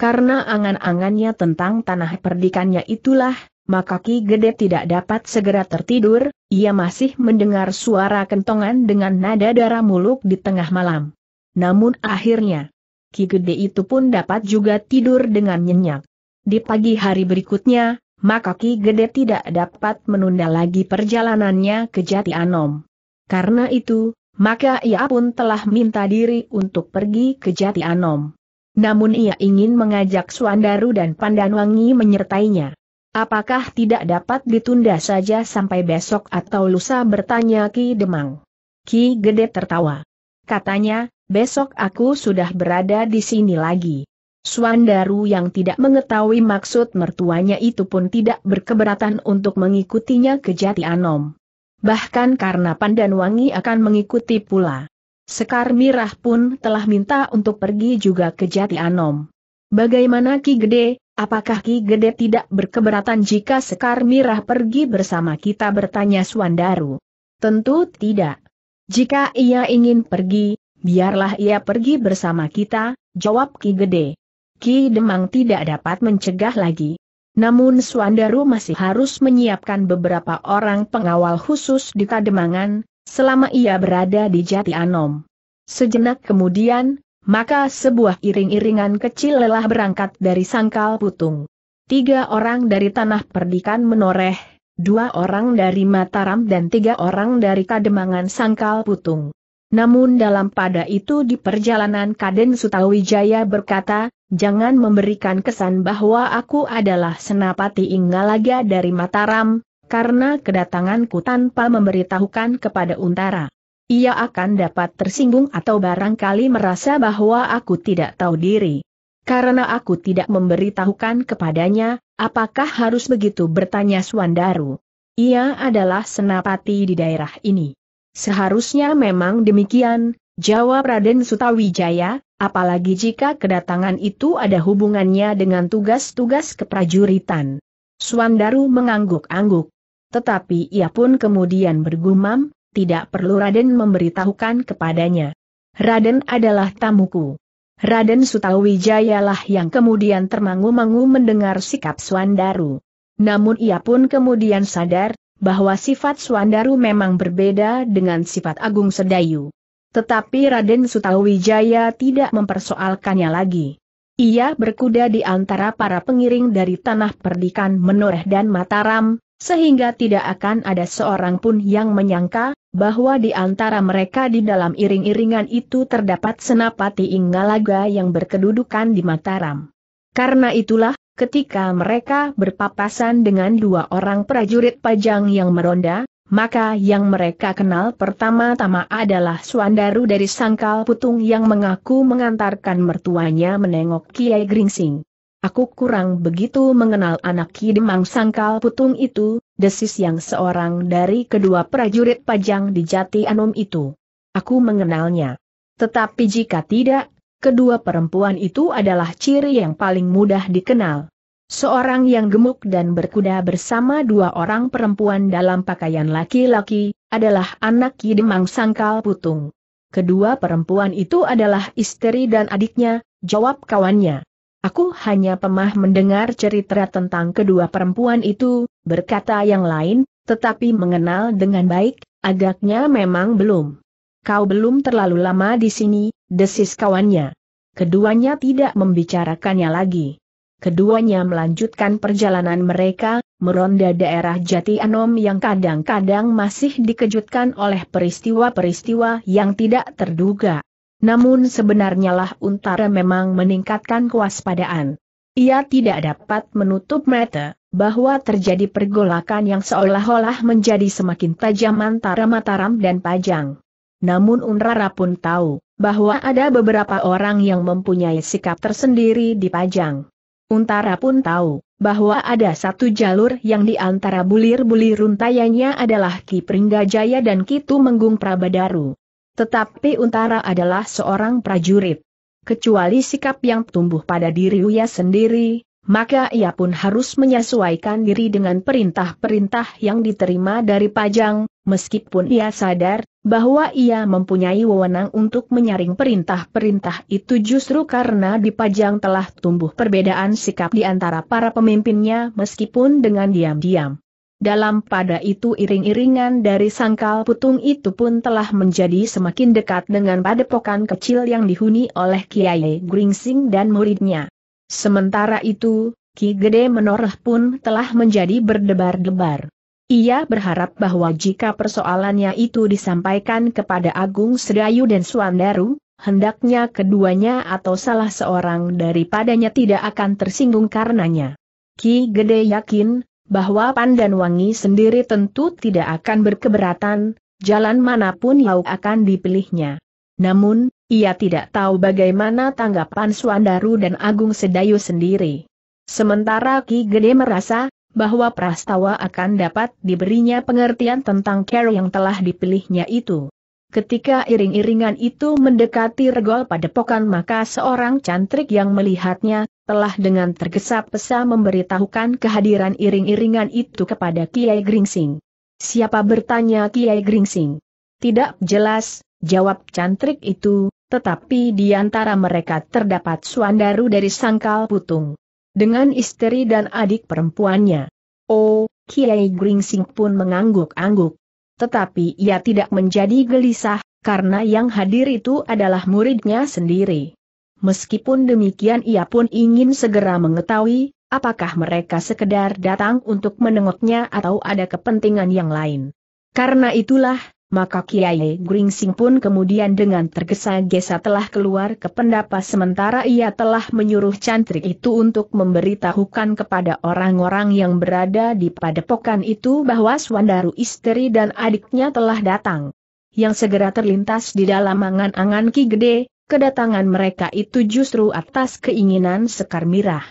Karena angan-angannya tentang tanah perdikannya itulah, maka Ki Gede tidak dapat segera tertidur, ia masih mendengar suara kentongan dengan nada darah muluk di tengah malam. Namun akhirnya, Ki Gede itu pun dapat juga tidur dengan nyenyak. Di pagi hari berikutnya, maka Ki Gede tidak dapat menunda lagi perjalanannya ke Jati Anom. Karena itu, maka ia pun telah minta diri untuk pergi ke Jati Anom namun ia ingin mengajak Suandaru dan Pandanwangi menyertainya. Apakah tidak dapat ditunda saja sampai besok atau lusa bertanya Ki Demang? Ki Gede tertawa. Katanya, besok aku sudah berada di sini lagi. Suandaru yang tidak mengetahui maksud mertuanya itu pun tidak berkeberatan untuk mengikutinya ke Jati Anom. Bahkan karena Pandanwangi akan mengikuti pula. Sekar Mirah pun telah minta untuk pergi juga ke Jati Anom. Bagaimana Ki Gede, apakah Ki Gede tidak berkeberatan jika Sekar Mirah pergi bersama kita bertanya Suandaru? Tentu tidak. Jika ia ingin pergi, biarlah ia pergi bersama kita, jawab Ki Gede. Ki Demang tidak dapat mencegah lagi. Namun Suandaru masih harus menyiapkan beberapa orang pengawal khusus di Kademangan, selama ia berada di Jati Anom. Sejenak kemudian, maka sebuah iring-iringan kecil lelah berangkat dari sangkal putung. Tiga orang dari tanah perdikan menoreh, dua orang dari Mataram dan tiga orang dari Kademangan sangkal putung. Namun dalam pada itu di perjalanan Kaden Sutawijaya berkata, jangan memberikan kesan bahwa aku adalah senapati Inggalaga dari Mataram, karena kedatanganku tanpa memberitahukan kepada Untara. Ia akan dapat tersinggung atau barangkali merasa bahwa aku tidak tahu diri. Karena aku tidak memberitahukan kepadanya, apakah harus begitu bertanya Suandaru? Ia adalah senapati di daerah ini. Seharusnya memang demikian, jawab Raden Sutawijaya, apalagi jika kedatangan itu ada hubungannya dengan tugas-tugas keprajuritan. Suandaru mengangguk-angguk. Tetapi ia pun kemudian bergumam, tidak perlu Raden memberitahukan kepadanya. Raden adalah tamuku. Raden Sutawijayalah yang kemudian termangu-mangu mendengar sikap Swandaru. Namun ia pun kemudian sadar, bahwa sifat Swandaru memang berbeda dengan sifat Agung Sedayu. Tetapi Raden Sutawijaya tidak mempersoalkannya lagi. Ia berkuda di antara para pengiring dari tanah perdikan Menoreh dan Mataram, sehingga tidak akan ada seorang pun yang menyangka, bahwa di antara mereka di dalam iring-iringan itu terdapat senapati Inggalaga yang berkedudukan di Mataram. Karena itulah, ketika mereka berpapasan dengan dua orang prajurit pajang yang meronda, maka yang mereka kenal pertama-tama adalah Suandaru dari Sangkal Putung yang mengaku mengantarkan mertuanya menengok Kiai Gringsing. Aku kurang begitu mengenal anak Kidemang Sangkal Putung itu, desis yang seorang dari kedua prajurit pajang di Jati Anom itu. Aku mengenalnya. Tetapi jika tidak, kedua perempuan itu adalah ciri yang paling mudah dikenal. Seorang yang gemuk dan berkuda bersama dua orang perempuan dalam pakaian laki-laki, adalah anak Kidemang Sangkal Putung. Kedua perempuan itu adalah istri dan adiknya, jawab kawannya. Aku hanya pemah mendengar cerita tentang kedua perempuan itu, berkata yang lain, tetapi mengenal dengan baik, agaknya memang belum. Kau belum terlalu lama di sini, desis kawannya. Keduanya tidak membicarakannya lagi. Keduanya melanjutkan perjalanan mereka, meronda daerah Jati Anom yang kadang-kadang masih dikejutkan oleh peristiwa-peristiwa yang tidak terduga. Namun sebenarnya lah Untara memang meningkatkan kewaspadaan. Ia tidak dapat menutup mata bahwa terjadi pergolakan yang seolah-olah menjadi semakin tajam antara Mataram dan Pajang. Namun Unrara pun tahu bahwa ada beberapa orang yang mempunyai sikap tersendiri di Pajang. Untara pun tahu bahwa ada satu jalur yang di antara bulir-bulir runtayanya adalah Ki Pringgajaya dan Ki Tumenggung Prabadaru. Tetapi Untara adalah seorang prajurit. Kecuali sikap yang tumbuh pada diri Uya sendiri, maka ia pun harus menyesuaikan diri dengan perintah-perintah yang diterima dari Pajang, meskipun ia sadar bahwa ia mempunyai wewenang untuk menyaring perintah-perintah itu justru karena di Pajang telah tumbuh perbedaan sikap di antara para pemimpinnya meskipun dengan diam-diam. Dalam pada itu iring-iringan dari sangkal putung itu pun telah menjadi semakin dekat dengan padepokan kecil yang dihuni oleh Kiai Gringsing dan muridnya. Sementara itu, Ki Gede Menoreh pun telah menjadi berdebar-debar. Ia berharap bahwa jika persoalannya itu disampaikan kepada Agung Sedayu dan Suandaru, hendaknya keduanya atau salah seorang daripadanya tidak akan tersinggung karenanya. Ki Gede yakin bahwa Pandan Wangi sendiri tentu tidak akan berkeberatan, jalan manapun lauk akan dipilihnya. Namun, ia tidak tahu bagaimana tanggapan Suandaru dan Agung Sedayu sendiri. Sementara Ki Gede merasa, bahwa Prastawa akan dapat diberinya pengertian tentang care yang telah dipilihnya itu. Ketika iring-iringan itu mendekati regol pada padepokan maka seorang cantrik yang melihatnya, telah dengan tergesa-gesa memberitahukan kehadiran iring-iringan itu kepada Kiai Gringsing. Siapa bertanya Kiai Gringsing? Tidak jelas, jawab cantrik itu, tetapi di antara mereka terdapat suandaru dari sangkal putung. Dengan istri dan adik perempuannya. Oh, Kiai Gringsing pun mengangguk-angguk. Tetapi ia tidak menjadi gelisah, karena yang hadir itu adalah muridnya sendiri. Meskipun demikian ia pun ingin segera mengetahui, apakah mereka sekedar datang untuk menengoknya atau ada kepentingan yang lain. Karena itulah, maka Kiai Gringsing pun kemudian dengan tergesa-gesa telah keluar ke pendapa sementara ia telah menyuruh cantrik itu untuk memberitahukan kepada orang-orang yang berada di padepokan itu bahwa Swandaru istri dan adiknya telah datang. Yang segera terlintas di dalam angan-angan Ki Gede, kedatangan mereka itu justru atas keinginan Sekar Mirah.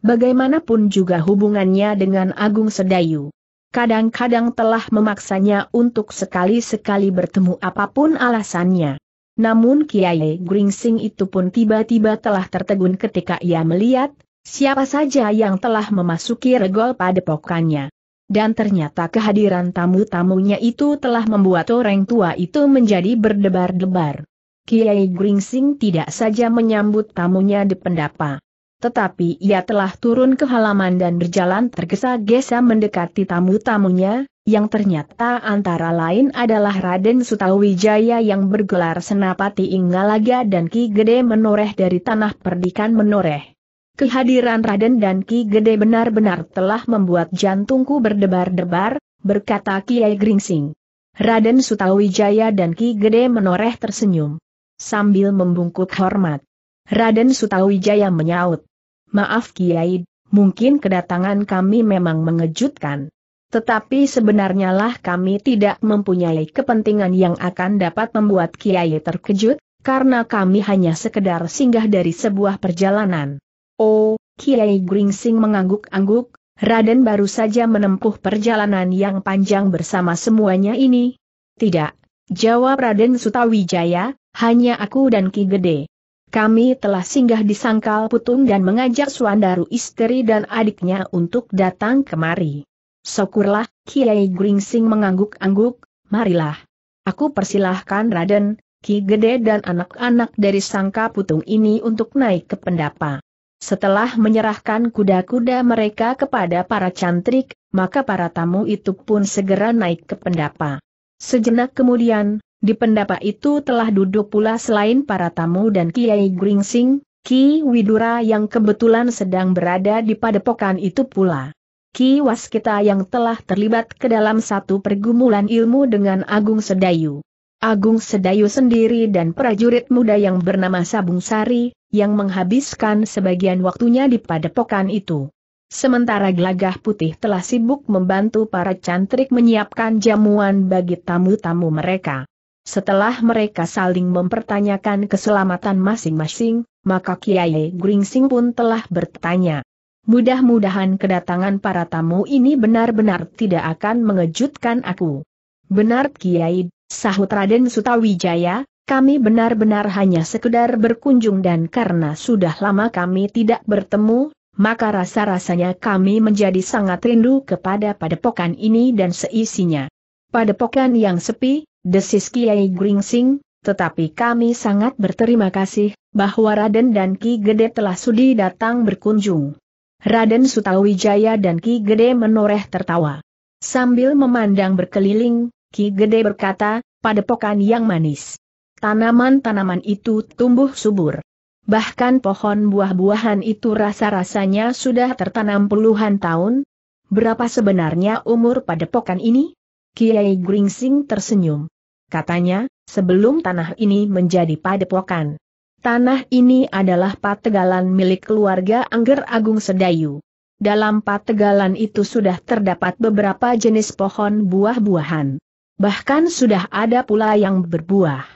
Bagaimanapun juga hubungannya dengan Agung Sedayu kadang-kadang telah memaksanya untuk sekali-sekali bertemu apapun alasannya. Namun Kiai Gringsing itu pun tiba-tiba telah tertegun ketika ia melihat, siapa saja yang telah memasuki regol padepokannya. Dan ternyata kehadiran tamu-tamunya itu telah membuat orang tua itu menjadi berdebar-debar. Kiai Gringsing tidak saja menyambut tamunya di pendapa tetapi ia telah turun ke halaman dan berjalan tergesa-gesa mendekati tamu-tamunya, yang ternyata antara lain adalah Raden Sutawijaya yang bergelar Senapati Inggalaga dan Ki Gede menoreh dari tanah perdikan menoreh. Kehadiran Raden dan Ki Gede benar-benar telah membuat jantungku berdebar-debar, berkata Kiai Gringsing. Raden Sutawijaya dan Ki Gede menoreh tersenyum. Sambil membungkuk hormat. Raden Sutawijaya menyaut. Maaf Kiai, mungkin kedatangan kami memang mengejutkan. Tetapi sebenarnya lah kami tidak mempunyai kepentingan yang akan dapat membuat Kiai terkejut, karena kami hanya sekedar singgah dari sebuah perjalanan. Oh, Kiai Gringsing mengangguk-angguk, Raden baru saja menempuh perjalanan yang panjang bersama semuanya ini. Tidak, jawab Raden Sutawijaya, hanya aku dan Ki Gede kami telah singgah di Sangkal Putung dan mengajak Suandaru istri dan adiknya untuk datang kemari. Syukurlah, Kiai Gringsing mengangguk-angguk, marilah. Aku persilahkan Raden, Ki Gede dan anak-anak dari Sangka Putung ini untuk naik ke pendapa. Setelah menyerahkan kuda-kuda mereka kepada para cantrik, maka para tamu itu pun segera naik ke pendapa. Sejenak kemudian, di pendapa itu telah duduk pula selain para tamu dan Kiai Gringsing, Ki Widura yang kebetulan sedang berada di padepokan itu pula. Ki Waskita yang telah terlibat ke dalam satu pergumulan ilmu dengan Agung Sedayu. Agung Sedayu sendiri dan prajurit muda yang bernama Sabung Sari, yang menghabiskan sebagian waktunya di padepokan itu. Sementara Gelagah Putih telah sibuk membantu para cantrik menyiapkan jamuan bagi tamu-tamu mereka. Setelah mereka saling mempertanyakan keselamatan masing-masing, maka Kiai Gringsing pun telah bertanya. Mudah-mudahan kedatangan para tamu ini benar-benar tidak akan mengejutkan aku. Benar Kiai, sahut Raden Sutawijaya, kami benar-benar hanya sekedar berkunjung dan karena sudah lama kami tidak bertemu, maka rasa-rasanya kami menjadi sangat rindu kepada padepokan ini dan seisinya. Padepokan yang sepi, desis Kiai Gringsing, tetapi kami sangat berterima kasih, bahwa Raden dan Ki Gede telah sudi datang berkunjung. Raden Sutawijaya dan Ki Gede menoreh tertawa. Sambil memandang berkeliling, Ki Gede berkata, pada padepokan yang manis. Tanaman-tanaman itu tumbuh subur. Bahkan pohon buah-buahan itu rasa-rasanya sudah tertanam puluhan tahun. Berapa sebenarnya umur padepokan ini? Kiai Gringsing tersenyum katanya, sebelum tanah ini menjadi padepokan. Tanah ini adalah pategalan milik keluarga Angger Agung Sedayu. Dalam pategalan itu sudah terdapat beberapa jenis pohon buah-buahan. Bahkan sudah ada pula yang berbuah.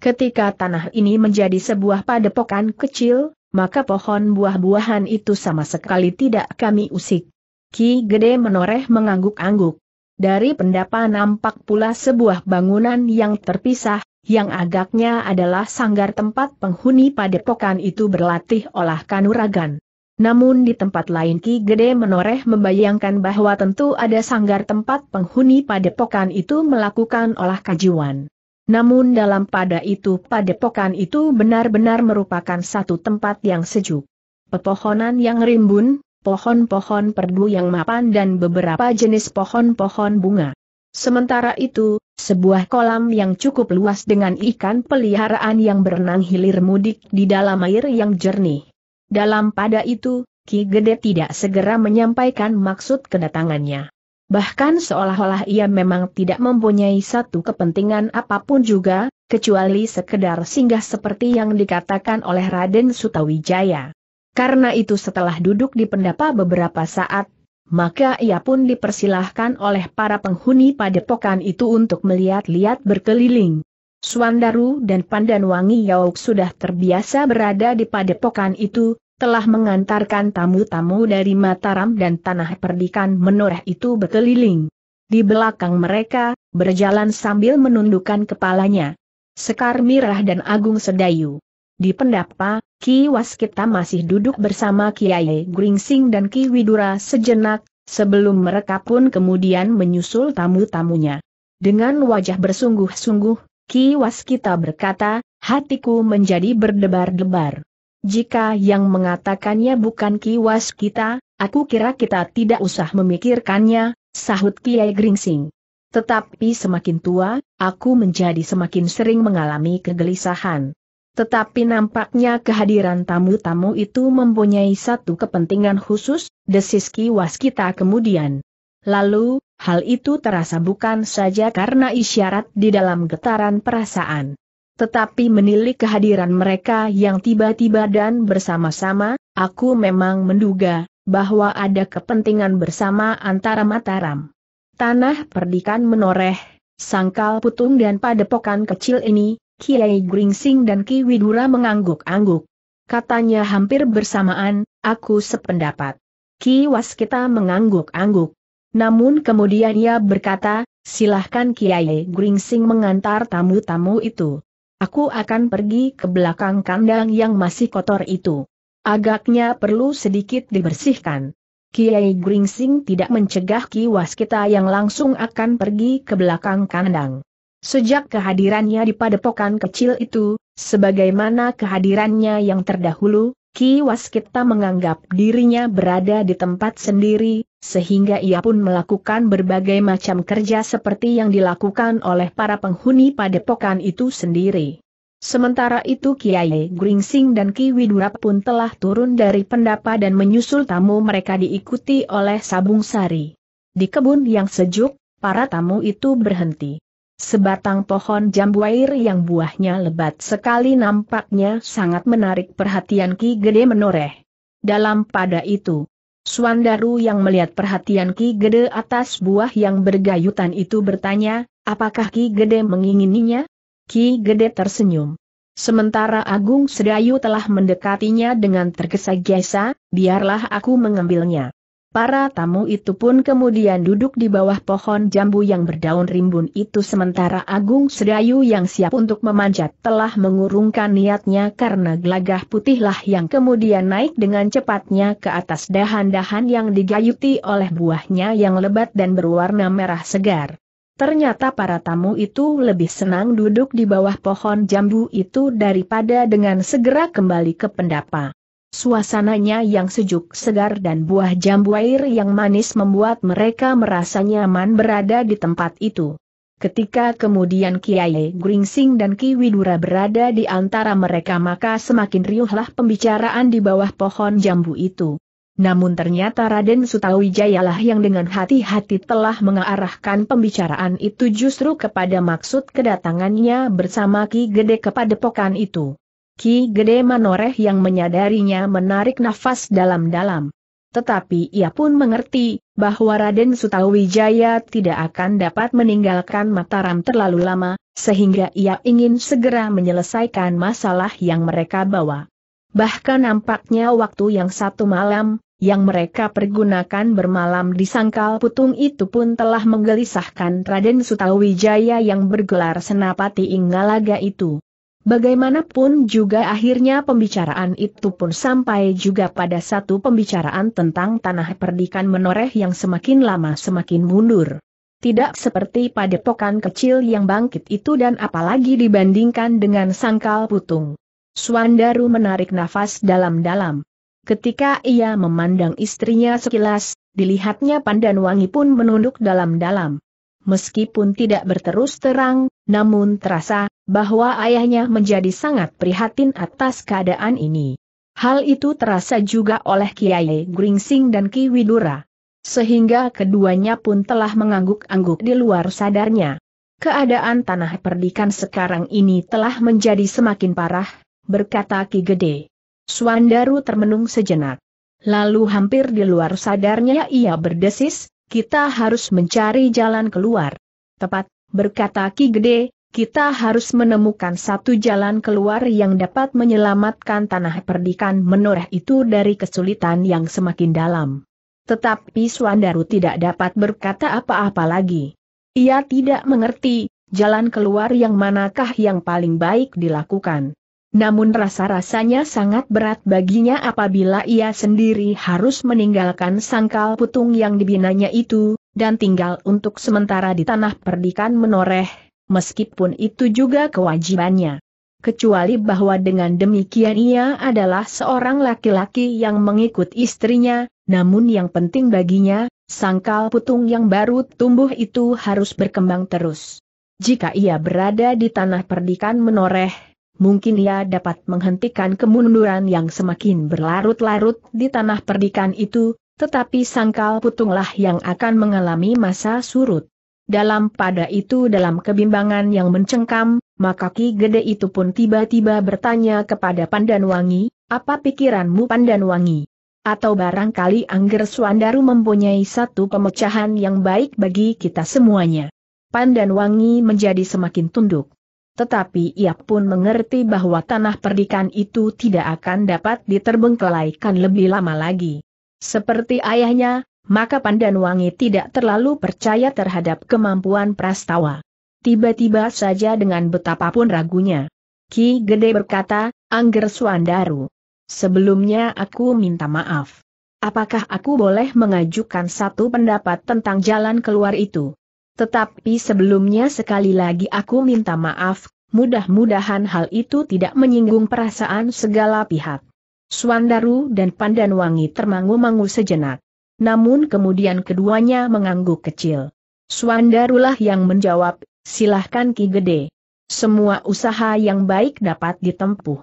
Ketika tanah ini menjadi sebuah padepokan kecil, maka pohon buah-buahan itu sama sekali tidak kami usik. Ki Gede menoreh mengangguk-angguk. Dari pendapa nampak pula sebuah bangunan yang terpisah, yang agaknya adalah sanggar tempat penghuni padepokan itu berlatih olah kanuragan. Namun di tempat lain Ki Gede menoreh membayangkan bahwa tentu ada sanggar tempat penghuni padepokan itu melakukan olah kajuan. Namun dalam pada itu padepokan itu benar-benar merupakan satu tempat yang sejuk. Pepohonan yang rimbun, pohon-pohon perdu yang mapan dan beberapa jenis pohon-pohon bunga. Sementara itu, sebuah kolam yang cukup luas dengan ikan peliharaan yang berenang hilir mudik di dalam air yang jernih. Dalam pada itu, Ki Gede tidak segera menyampaikan maksud kedatangannya. Bahkan seolah-olah ia memang tidak mempunyai satu kepentingan apapun juga, kecuali sekedar singgah seperti yang dikatakan oleh Raden Sutawijaya. Karena itu setelah duduk di pendapa beberapa saat, maka ia pun dipersilahkan oleh para penghuni padepokan itu untuk melihat-lihat berkeliling. Suandaru dan Pandanwangi Yauk sudah terbiasa berada di padepokan itu, telah mengantarkan tamu-tamu dari Mataram dan tanah perdikan menoreh itu berkeliling. Di belakang mereka, berjalan sambil menundukkan kepalanya. Sekar Mirah dan Agung Sedayu. Di pendapa, Ki Waskita masih duduk bersama Kiai Gringsing dan Ki Widura sejenak, sebelum mereka pun kemudian menyusul tamu-tamunya. Dengan wajah bersungguh-sungguh, Ki Waskita berkata, hatiku menjadi berdebar-debar. Jika yang mengatakannya bukan Ki Waskita, aku kira kita tidak usah memikirkannya, sahut Kiai Gringsing. Tetapi semakin tua, aku menjadi semakin sering mengalami kegelisahan. Tetapi nampaknya kehadiran tamu-tamu itu mempunyai satu kepentingan khusus, desis kiwas kita kemudian. Lalu, hal itu terasa bukan saja karena isyarat di dalam getaran perasaan. Tetapi menilik kehadiran mereka yang tiba-tiba dan bersama-sama, aku memang menduga, bahwa ada kepentingan bersama antara Mataram. Tanah perdikan menoreh, sangkal putung dan padepokan kecil ini, Kiai Gringsing dan Ki Widura mengangguk-angguk. Katanya hampir bersamaan, aku sependapat. Ki Waskita mengangguk-angguk. Namun kemudian ia berkata, silahkan Kiai Gringsing mengantar tamu-tamu itu. Aku akan pergi ke belakang kandang yang masih kotor itu. Agaknya perlu sedikit dibersihkan. Kiai Gringsing tidak mencegah Ki Waskita yang langsung akan pergi ke belakang kandang. Sejak kehadirannya di padepokan kecil itu, sebagaimana kehadirannya yang terdahulu, Ki Waskita menganggap dirinya berada di tempat sendiri, sehingga ia pun melakukan berbagai macam kerja seperti yang dilakukan oleh para penghuni padepokan itu sendiri. Sementara itu Kiai Gringsing dan Ki Widura pun telah turun dari pendapa dan menyusul tamu mereka diikuti oleh Sabung Sari. Di kebun yang sejuk, para tamu itu berhenti. Sebatang pohon jambu air yang buahnya lebat sekali nampaknya sangat menarik perhatian Ki Gede menoreh. Dalam pada itu, Suandaru yang melihat perhatian Ki Gede atas buah yang bergayutan itu bertanya, apakah Ki Gede mengingininya? Ki Gede tersenyum. Sementara Agung Sedayu telah mendekatinya dengan tergesa-gesa, biarlah aku mengambilnya. Para tamu itu pun kemudian duduk di bawah pohon jambu yang berdaun rimbun itu sementara Agung Sedayu yang siap untuk memanjat telah mengurungkan niatnya karena gelagah putihlah yang kemudian naik dengan cepatnya ke atas dahan-dahan yang digayuti oleh buahnya yang lebat dan berwarna merah segar. Ternyata para tamu itu lebih senang duduk di bawah pohon jambu itu daripada dengan segera kembali ke pendapa. Suasananya yang sejuk segar dan buah jambu air yang manis membuat mereka merasa nyaman berada di tempat itu. Ketika kemudian Kiai Gringsing dan Ki Widura berada di antara mereka maka semakin riuhlah pembicaraan di bawah pohon jambu itu. Namun ternyata Raden Sutawijayalah yang dengan hati-hati telah mengarahkan pembicaraan itu justru kepada maksud kedatangannya bersama Ki Gede kepada pokan itu. Ki Gede Manoreh yang menyadarinya menarik nafas dalam-dalam. Tetapi ia pun mengerti, bahwa Raden Sutawijaya tidak akan dapat meninggalkan Mataram terlalu lama, sehingga ia ingin segera menyelesaikan masalah yang mereka bawa. Bahkan nampaknya waktu yang satu malam, yang mereka pergunakan bermalam di sangkal putung itu pun telah menggelisahkan Raden Sutawijaya yang bergelar Senapati Inggalaga itu. Bagaimanapun juga akhirnya pembicaraan itu pun sampai juga pada satu pembicaraan tentang tanah perdikan menoreh yang semakin lama semakin mundur. Tidak seperti pada padepokan kecil yang bangkit itu dan apalagi dibandingkan dengan sangkal putung. Suandaru menarik nafas dalam-dalam. Ketika ia memandang istrinya sekilas, dilihatnya Pandan Wangi pun menunduk dalam-dalam. Meskipun tidak berterus terang, namun terasa bahwa ayahnya menjadi sangat prihatin atas keadaan ini. Hal itu terasa juga oleh Kiai Gringsing dan Ki Widura. Sehingga keduanya pun telah mengangguk-angguk di luar sadarnya. Keadaan tanah perdikan sekarang ini telah menjadi semakin parah, berkata Ki Gede. Swandaru termenung sejenak. Lalu hampir di luar sadarnya ia berdesis, kita harus mencari jalan keluar. Tepat, berkata Ki Gede, kita harus menemukan satu jalan keluar yang dapat menyelamatkan tanah perdikan menoreh itu dari kesulitan yang semakin dalam. Tetapi Swandaru tidak dapat berkata apa-apa lagi. Ia tidak mengerti, jalan keluar yang manakah yang paling baik dilakukan. Namun rasa-rasanya sangat berat baginya apabila ia sendiri harus meninggalkan sangkal putung yang dibinanya itu, dan tinggal untuk sementara di tanah perdikan menoreh, meskipun itu juga kewajibannya. Kecuali bahwa dengan demikian ia adalah seorang laki-laki yang mengikut istrinya, namun yang penting baginya, sangkal putung yang baru tumbuh itu harus berkembang terus. Jika ia berada di tanah perdikan menoreh, mungkin ia dapat menghentikan kemunduran yang semakin berlarut-larut di tanah perdikan itu, tetapi sangkal putunglah yang akan mengalami masa surut. Dalam pada itu dalam kebimbangan yang mencengkam, maka Ki Gede itu pun tiba-tiba bertanya kepada Pandan Wangi, apa pikiranmu Pandan Wangi? Atau barangkali Angger Suandaru mempunyai satu pemecahan yang baik bagi kita semuanya. Pandan Wangi menjadi semakin tunduk. Tetapi ia pun mengerti bahwa tanah perdikan itu tidak akan dapat diterbengkelaikan lebih lama lagi. Seperti ayahnya, maka Wangi tidak terlalu percaya terhadap kemampuan Prastawa. Tiba-tiba saja dengan betapapun ragunya. Ki Gede berkata, Angger Suandaru. Sebelumnya aku minta maaf. Apakah aku boleh mengajukan satu pendapat tentang jalan keluar itu? Tetapi sebelumnya sekali lagi aku minta maaf, mudah-mudahan hal itu tidak menyinggung perasaan segala pihak. Suandaru dan Pandanwangi termangu-mangu sejenak. Namun kemudian keduanya mengangguk kecil. Suandarulah yang menjawab, silahkan Ki Gede. Semua usaha yang baik dapat ditempuh.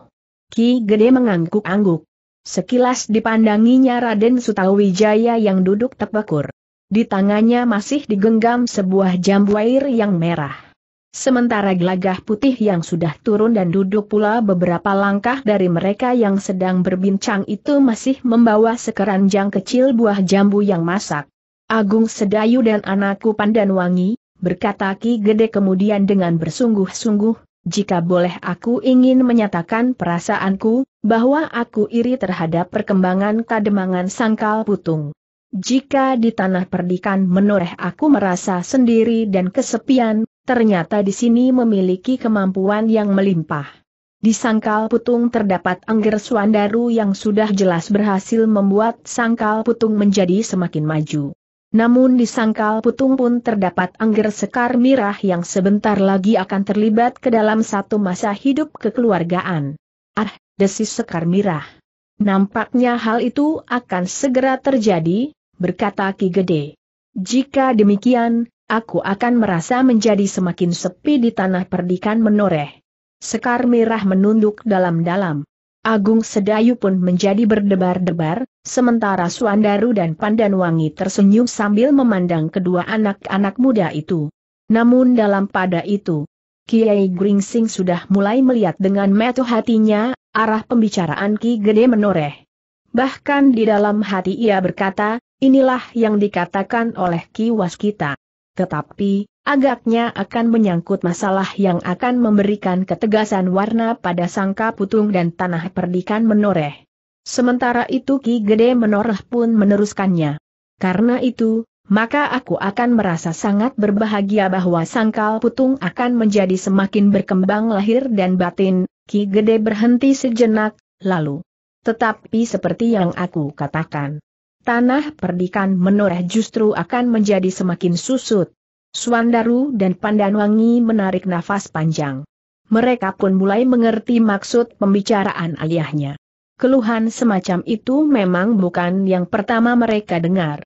Ki Gede mengangguk-angguk. Sekilas dipandanginya Raden Sutawijaya yang duduk tepekur. Di tangannya masih digenggam sebuah jambu air yang merah. Sementara gelagah putih yang sudah turun dan duduk pula beberapa langkah dari mereka yang sedang berbincang itu masih membawa sekeranjang kecil buah jambu yang masak. Agung Sedayu dan anakku pandan wangi, berkata Ki Gede kemudian dengan bersungguh-sungguh, jika boleh aku ingin menyatakan perasaanku, bahwa aku iri terhadap perkembangan kademangan sangkal putung. Jika di tanah perdikan menoreh aku merasa sendiri dan kesepian, ternyata di sini memiliki kemampuan yang melimpah. Di sangkal putung terdapat Angger Suandaru yang sudah jelas berhasil membuat sangkal putung menjadi semakin maju. Namun di sangkal putung pun terdapat Angger Sekar Mirah yang sebentar lagi akan terlibat ke dalam satu masa hidup kekeluargaan. Ah, desis Sekar Mirah. Nampaknya hal itu akan segera terjadi, berkata Ki Gede. Jika demikian, aku akan merasa menjadi semakin sepi di tanah perdikan menoreh. Sekar merah menunduk dalam-dalam. Agung Sedayu pun menjadi berdebar-debar, sementara Suandaru dan Pandan Wangi tersenyum sambil memandang kedua anak-anak muda itu. Namun dalam pada itu, Kiai Gringsing sudah mulai melihat dengan metu hatinya, arah pembicaraan Ki Gede menoreh. Bahkan di dalam hati ia berkata, inilah yang dikatakan oleh Ki Waskita tetapi agaknya akan menyangkut masalah yang akan memberikan ketegasan warna pada sangka putung dan tanah perdikan menoreh. Sementara itu Ki Gede menoreh pun meneruskannya. Karena itu, maka aku akan merasa sangat berbahagia bahwa sangkal putung akan menjadi semakin berkembang lahir dan batin, Ki Gede berhenti sejenak, lalu. Tetapi seperti yang aku katakan, tanah perdikan menoreh justru akan menjadi semakin susut. Suandaru dan Pandanwangi menarik nafas panjang. Mereka pun mulai mengerti maksud pembicaraan ayahnya. Keluhan semacam itu memang bukan yang pertama mereka dengar.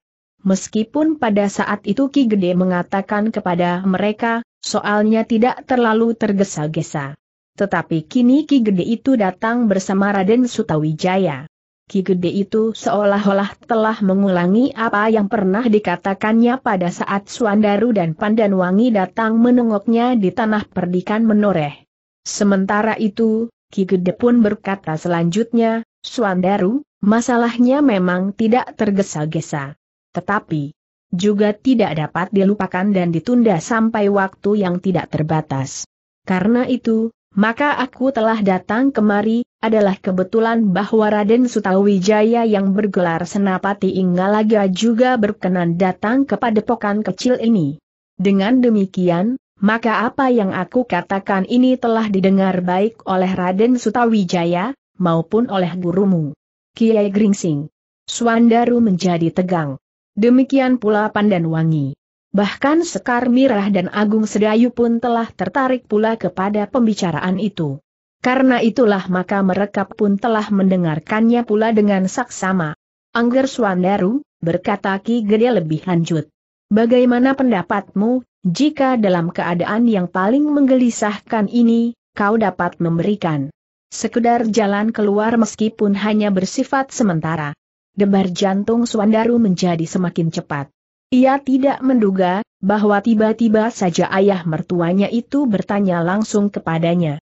Meskipun pada saat itu Ki Gede mengatakan kepada mereka, soalnya tidak terlalu tergesa-gesa. Tetapi kini Ki Gede itu datang bersama Raden Sutawijaya. Ki Gede itu seolah-olah telah mengulangi apa yang pernah dikatakannya pada saat Suandaru dan Pandanwangi datang menengoknya di tanah perdikan menoreh. Sementara itu, Ki Gede pun berkata selanjutnya, Suandaru, masalahnya memang tidak tergesa-gesa. Tetapi, juga tidak dapat dilupakan dan ditunda sampai waktu yang tidak terbatas. Karena itu, maka aku telah datang kemari, adalah kebetulan bahwa Raden Sutawijaya yang bergelar Senapati Inggalaga juga berkenan datang kepada pokan kecil ini. Dengan demikian, maka apa yang aku katakan ini telah didengar baik oleh Raden Sutawijaya, maupun oleh gurumu. Kiai Gringsing. Swandaru menjadi tegang. Demikian pula Pandan Wangi. Bahkan Sekar Mirah dan Agung Sedayu pun telah tertarik pula kepada pembicaraan itu. Karena itulah maka mereka pun telah mendengarkannya pula dengan saksama. Angger Swandaru, berkata Ki Gede lebih lanjut. Bagaimana pendapatmu, jika dalam keadaan yang paling menggelisahkan ini, kau dapat memberikan sekedar jalan keluar meskipun hanya bersifat sementara. Debar jantung Swandaru menjadi semakin cepat. Ia tidak menduga, bahwa tiba-tiba saja ayah mertuanya itu bertanya langsung kepadanya.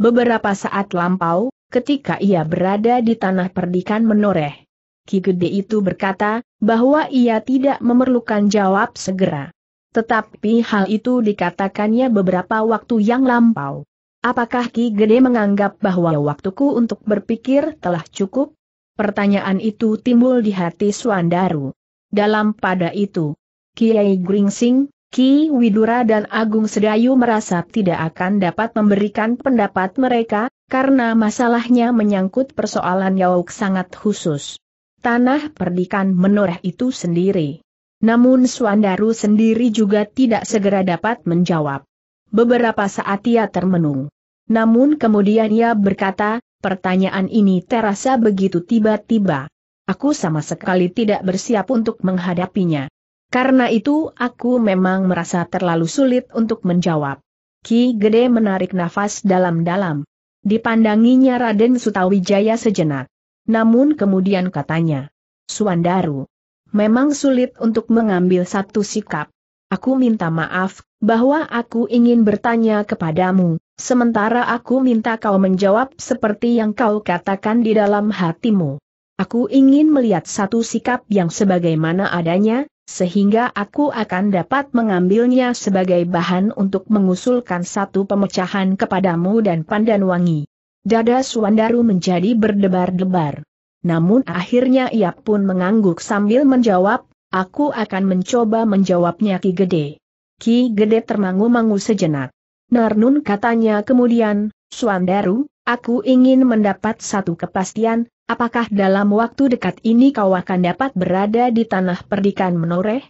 Beberapa saat lampau, ketika ia berada di tanah perdikan menoreh. Ki Gede itu berkata, bahwa ia tidak memerlukan jawab segera. Tetapi hal itu dikatakannya beberapa waktu yang lampau. Apakah Ki Gede menganggap bahwa waktuku untuk berpikir telah cukup? Pertanyaan itu timbul di hati Suandaru. Dalam pada itu, Kiai Gringsing, Ki Widura dan Agung Sedayu merasa tidak akan dapat memberikan pendapat mereka, karena masalahnya menyangkut persoalan Yauk sangat khusus. Tanah perdikan menoreh itu sendiri. Namun Suandaru sendiri juga tidak segera dapat menjawab. Beberapa saat ia termenung. Namun kemudian ia berkata, pertanyaan ini terasa begitu tiba-tiba. Aku sama sekali tidak bersiap untuk menghadapinya. Karena itu aku memang merasa terlalu sulit untuk menjawab. Ki Gede menarik nafas dalam-dalam. Dipandanginya Raden Sutawijaya sejenak. Namun kemudian katanya, Suandaru, memang sulit untuk mengambil satu sikap. Aku minta maaf, bahwa aku ingin bertanya kepadamu, sementara aku minta kau menjawab seperti yang kau katakan di dalam hatimu. Aku ingin melihat satu sikap yang sebagaimana adanya, sehingga aku akan dapat mengambilnya sebagai bahan untuk mengusulkan satu pemecahan kepadamu dan Pandan Wangi. Dada Suwandaru menjadi berdebar-debar. Namun akhirnya ia pun mengangguk sambil menjawab, aku akan mencoba menjawabnya Ki Gede. Ki Gede termangu-mangu sejenak. Narnun katanya kemudian, Suandaru, aku ingin mendapat satu kepastian, Apakah dalam waktu dekat ini kau akan dapat berada di tanah perdikan menoreh?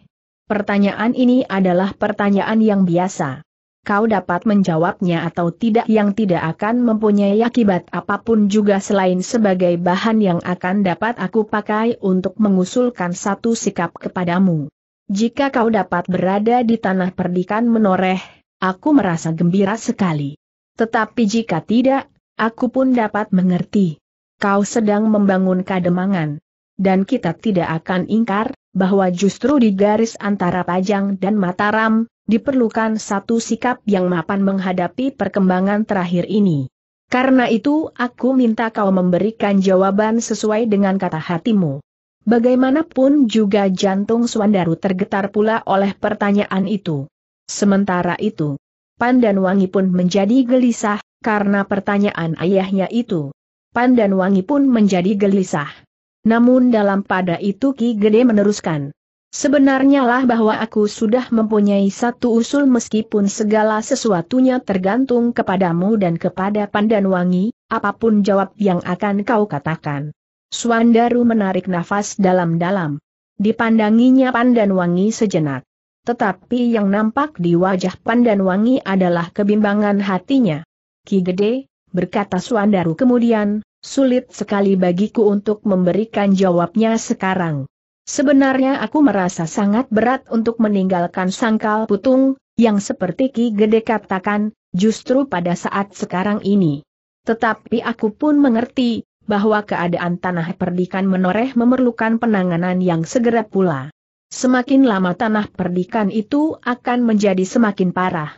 Pertanyaan ini adalah pertanyaan yang biasa. Kau dapat menjawabnya atau tidak yang tidak akan mempunyai akibat apapun juga selain sebagai bahan yang akan dapat aku pakai untuk mengusulkan satu sikap kepadamu. Jika kau dapat berada di tanah perdikan menoreh, aku merasa gembira sekali. Tetapi jika tidak, aku pun dapat mengerti kau sedang membangun kademangan. Dan kita tidak akan ingkar, bahwa justru di garis antara Pajang dan Mataram, diperlukan satu sikap yang mapan menghadapi perkembangan terakhir ini. Karena itu aku minta kau memberikan jawaban sesuai dengan kata hatimu. Bagaimanapun juga jantung Suandaru tergetar pula oleh pertanyaan itu. Sementara itu, Pandan Wangi pun menjadi gelisah, karena pertanyaan ayahnya itu. Pandan Wangi pun menjadi gelisah. Namun dalam pada itu Ki Gede meneruskan. Sebenarnya lah bahwa aku sudah mempunyai satu usul meskipun segala sesuatunya tergantung kepadamu dan kepada Pandan Wangi. apapun jawab yang akan kau katakan. Suandaru menarik nafas dalam-dalam. Dipandanginya Pandan Wangi sejenak. Tetapi yang nampak di wajah Pandan Wangi adalah kebimbangan hatinya. Ki Gede, berkata Suandaru kemudian, sulit sekali bagiku untuk memberikan jawabnya sekarang. Sebenarnya aku merasa sangat berat untuk meninggalkan sangkal putung, yang seperti Ki Gede katakan, justru pada saat sekarang ini. Tetapi aku pun mengerti, bahwa keadaan tanah perdikan menoreh memerlukan penanganan yang segera pula. Semakin lama tanah perdikan itu akan menjadi semakin parah.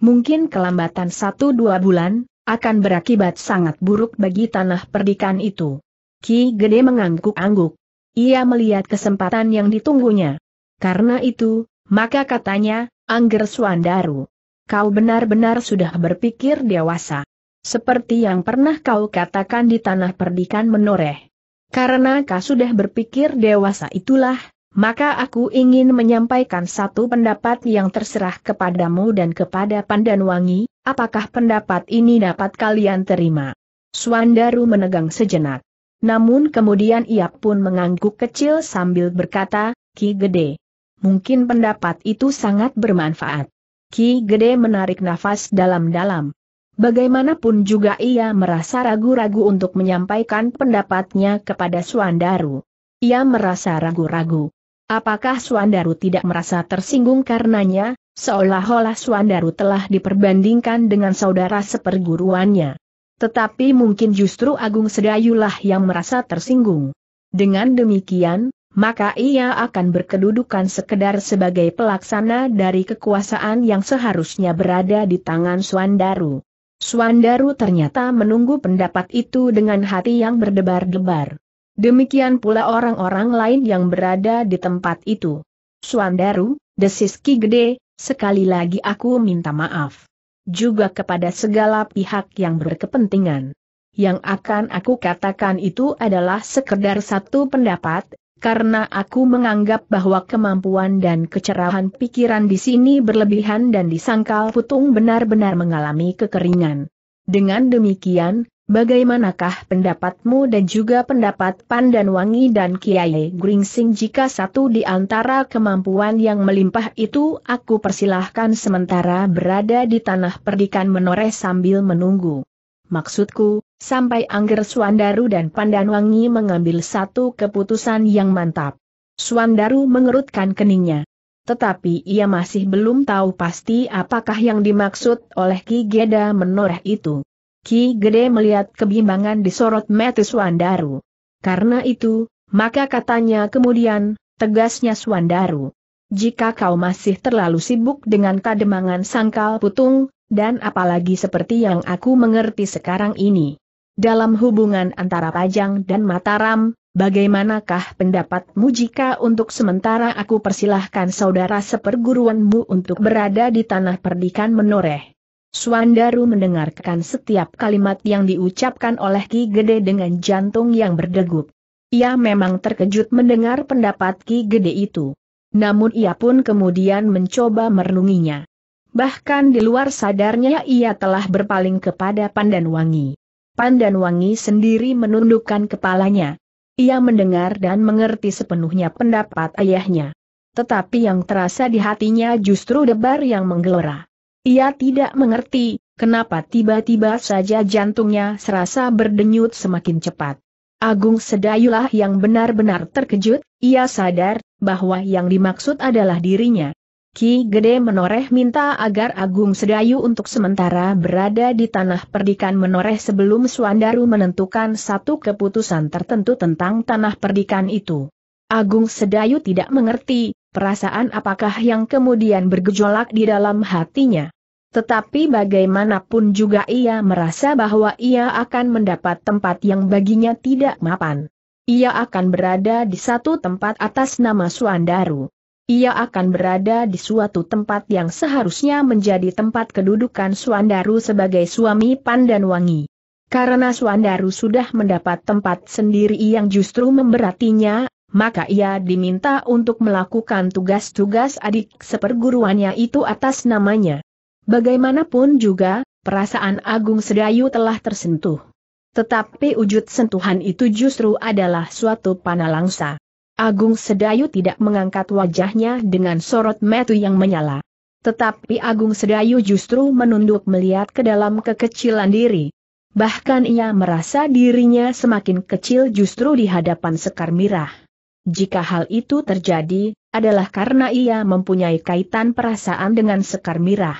Mungkin kelambatan satu dua bulan, akan berakibat sangat buruk bagi tanah perdikan itu. Ki Gede mengangguk-angguk. Ia melihat kesempatan yang ditunggunya. Karena itu, maka katanya, Angger Suandaru, kau benar-benar sudah berpikir dewasa. Seperti yang pernah kau katakan di tanah perdikan menoreh. Karena kau sudah berpikir dewasa itulah, maka aku ingin menyampaikan satu pendapat yang terserah kepadamu dan kepada Pandan Wangi. apakah pendapat ini dapat kalian terima? Suandaru menegang sejenak. Namun kemudian ia pun mengangguk kecil sambil berkata, Ki Gede. Mungkin pendapat itu sangat bermanfaat. Ki Gede menarik nafas dalam-dalam. Bagaimanapun juga ia merasa ragu-ragu untuk menyampaikan pendapatnya kepada Suandaru. Ia merasa ragu-ragu. Apakah Suandaru tidak merasa tersinggung karenanya, seolah-olah Suandaru telah diperbandingkan dengan saudara seperguruannya. Tetapi mungkin justru Agung Sedayulah yang merasa tersinggung. Dengan demikian, maka ia akan berkedudukan sekedar sebagai pelaksana dari kekuasaan yang seharusnya berada di tangan Suandaru. Suandaru ternyata menunggu pendapat itu dengan hati yang berdebar-debar. Demikian pula orang-orang lain yang berada di tempat itu. Suandaru, desis Ki Gede, sekali lagi aku minta maaf. Juga kepada segala pihak yang berkepentingan. Yang akan aku katakan itu adalah sekedar satu pendapat, karena aku menganggap bahwa kemampuan dan kecerahan pikiran di sini berlebihan dan disangkal putung benar-benar mengalami kekeringan. Dengan demikian, Bagaimanakah pendapatmu dan juga pendapat Pandan Wangi dan Kiai Gringsing jika satu di antara kemampuan yang melimpah itu aku persilahkan sementara berada di tanah perdikan menoreh sambil menunggu. Maksudku, sampai Angger Suandaru dan Pandan Wangi mengambil satu keputusan yang mantap. Suandaru mengerutkan keningnya. Tetapi ia masih belum tahu pasti apakah yang dimaksud oleh Ki Geda menoreh itu. Ki Gede melihat kebimbangan di sorot mata Suandaru. Karena itu, maka katanya kemudian, tegasnya Suandaru. Jika kau masih terlalu sibuk dengan kademangan sangkal putung, dan apalagi seperti yang aku mengerti sekarang ini. Dalam hubungan antara Pajang dan Mataram, bagaimanakah pendapatmu jika untuk sementara aku persilahkan saudara seperguruanmu untuk berada di tanah perdikan menoreh? Suandaru mendengarkan setiap kalimat yang diucapkan oleh Ki Gede dengan jantung yang berdegup. Ia memang terkejut mendengar pendapat Ki Gede itu. Namun ia pun kemudian mencoba merenunginya. Bahkan di luar sadarnya ia telah berpaling kepada Pandan Wangi. Pandan Wangi sendiri menundukkan kepalanya. Ia mendengar dan mengerti sepenuhnya pendapat ayahnya. Tetapi yang terasa di hatinya justru debar yang menggelora. Ia tidak mengerti, kenapa tiba-tiba saja jantungnya serasa berdenyut semakin cepat. Agung Sedayulah yang benar-benar terkejut, ia sadar, bahwa yang dimaksud adalah dirinya. Ki Gede Menoreh minta agar Agung Sedayu untuk sementara berada di tanah perdikan Menoreh sebelum Suandaru menentukan satu keputusan tertentu tentang tanah perdikan itu. Agung Sedayu tidak mengerti, perasaan apakah yang kemudian bergejolak di dalam hatinya. Tetapi bagaimanapun juga ia merasa bahwa ia akan mendapat tempat yang baginya tidak mapan. Ia akan berada di satu tempat atas nama Suandaru. Ia akan berada di suatu tempat yang seharusnya menjadi tempat kedudukan Suandaru sebagai suami pandan Wangi. Karena Suandaru sudah mendapat tempat sendiri yang justru memberatinya, maka ia diminta untuk melakukan tugas-tugas adik seperguruannya itu atas namanya. Bagaimanapun juga, perasaan Agung Sedayu telah tersentuh. Tetapi wujud sentuhan itu justru adalah suatu panalangsa. Agung Sedayu tidak mengangkat wajahnya dengan sorot metu yang menyala. Tetapi Agung Sedayu justru menunduk melihat ke dalam kekecilan diri. Bahkan ia merasa dirinya semakin kecil justru di hadapan Sekar Mirah. Jika hal itu terjadi, adalah karena ia mempunyai kaitan perasaan dengan Sekar Mirah.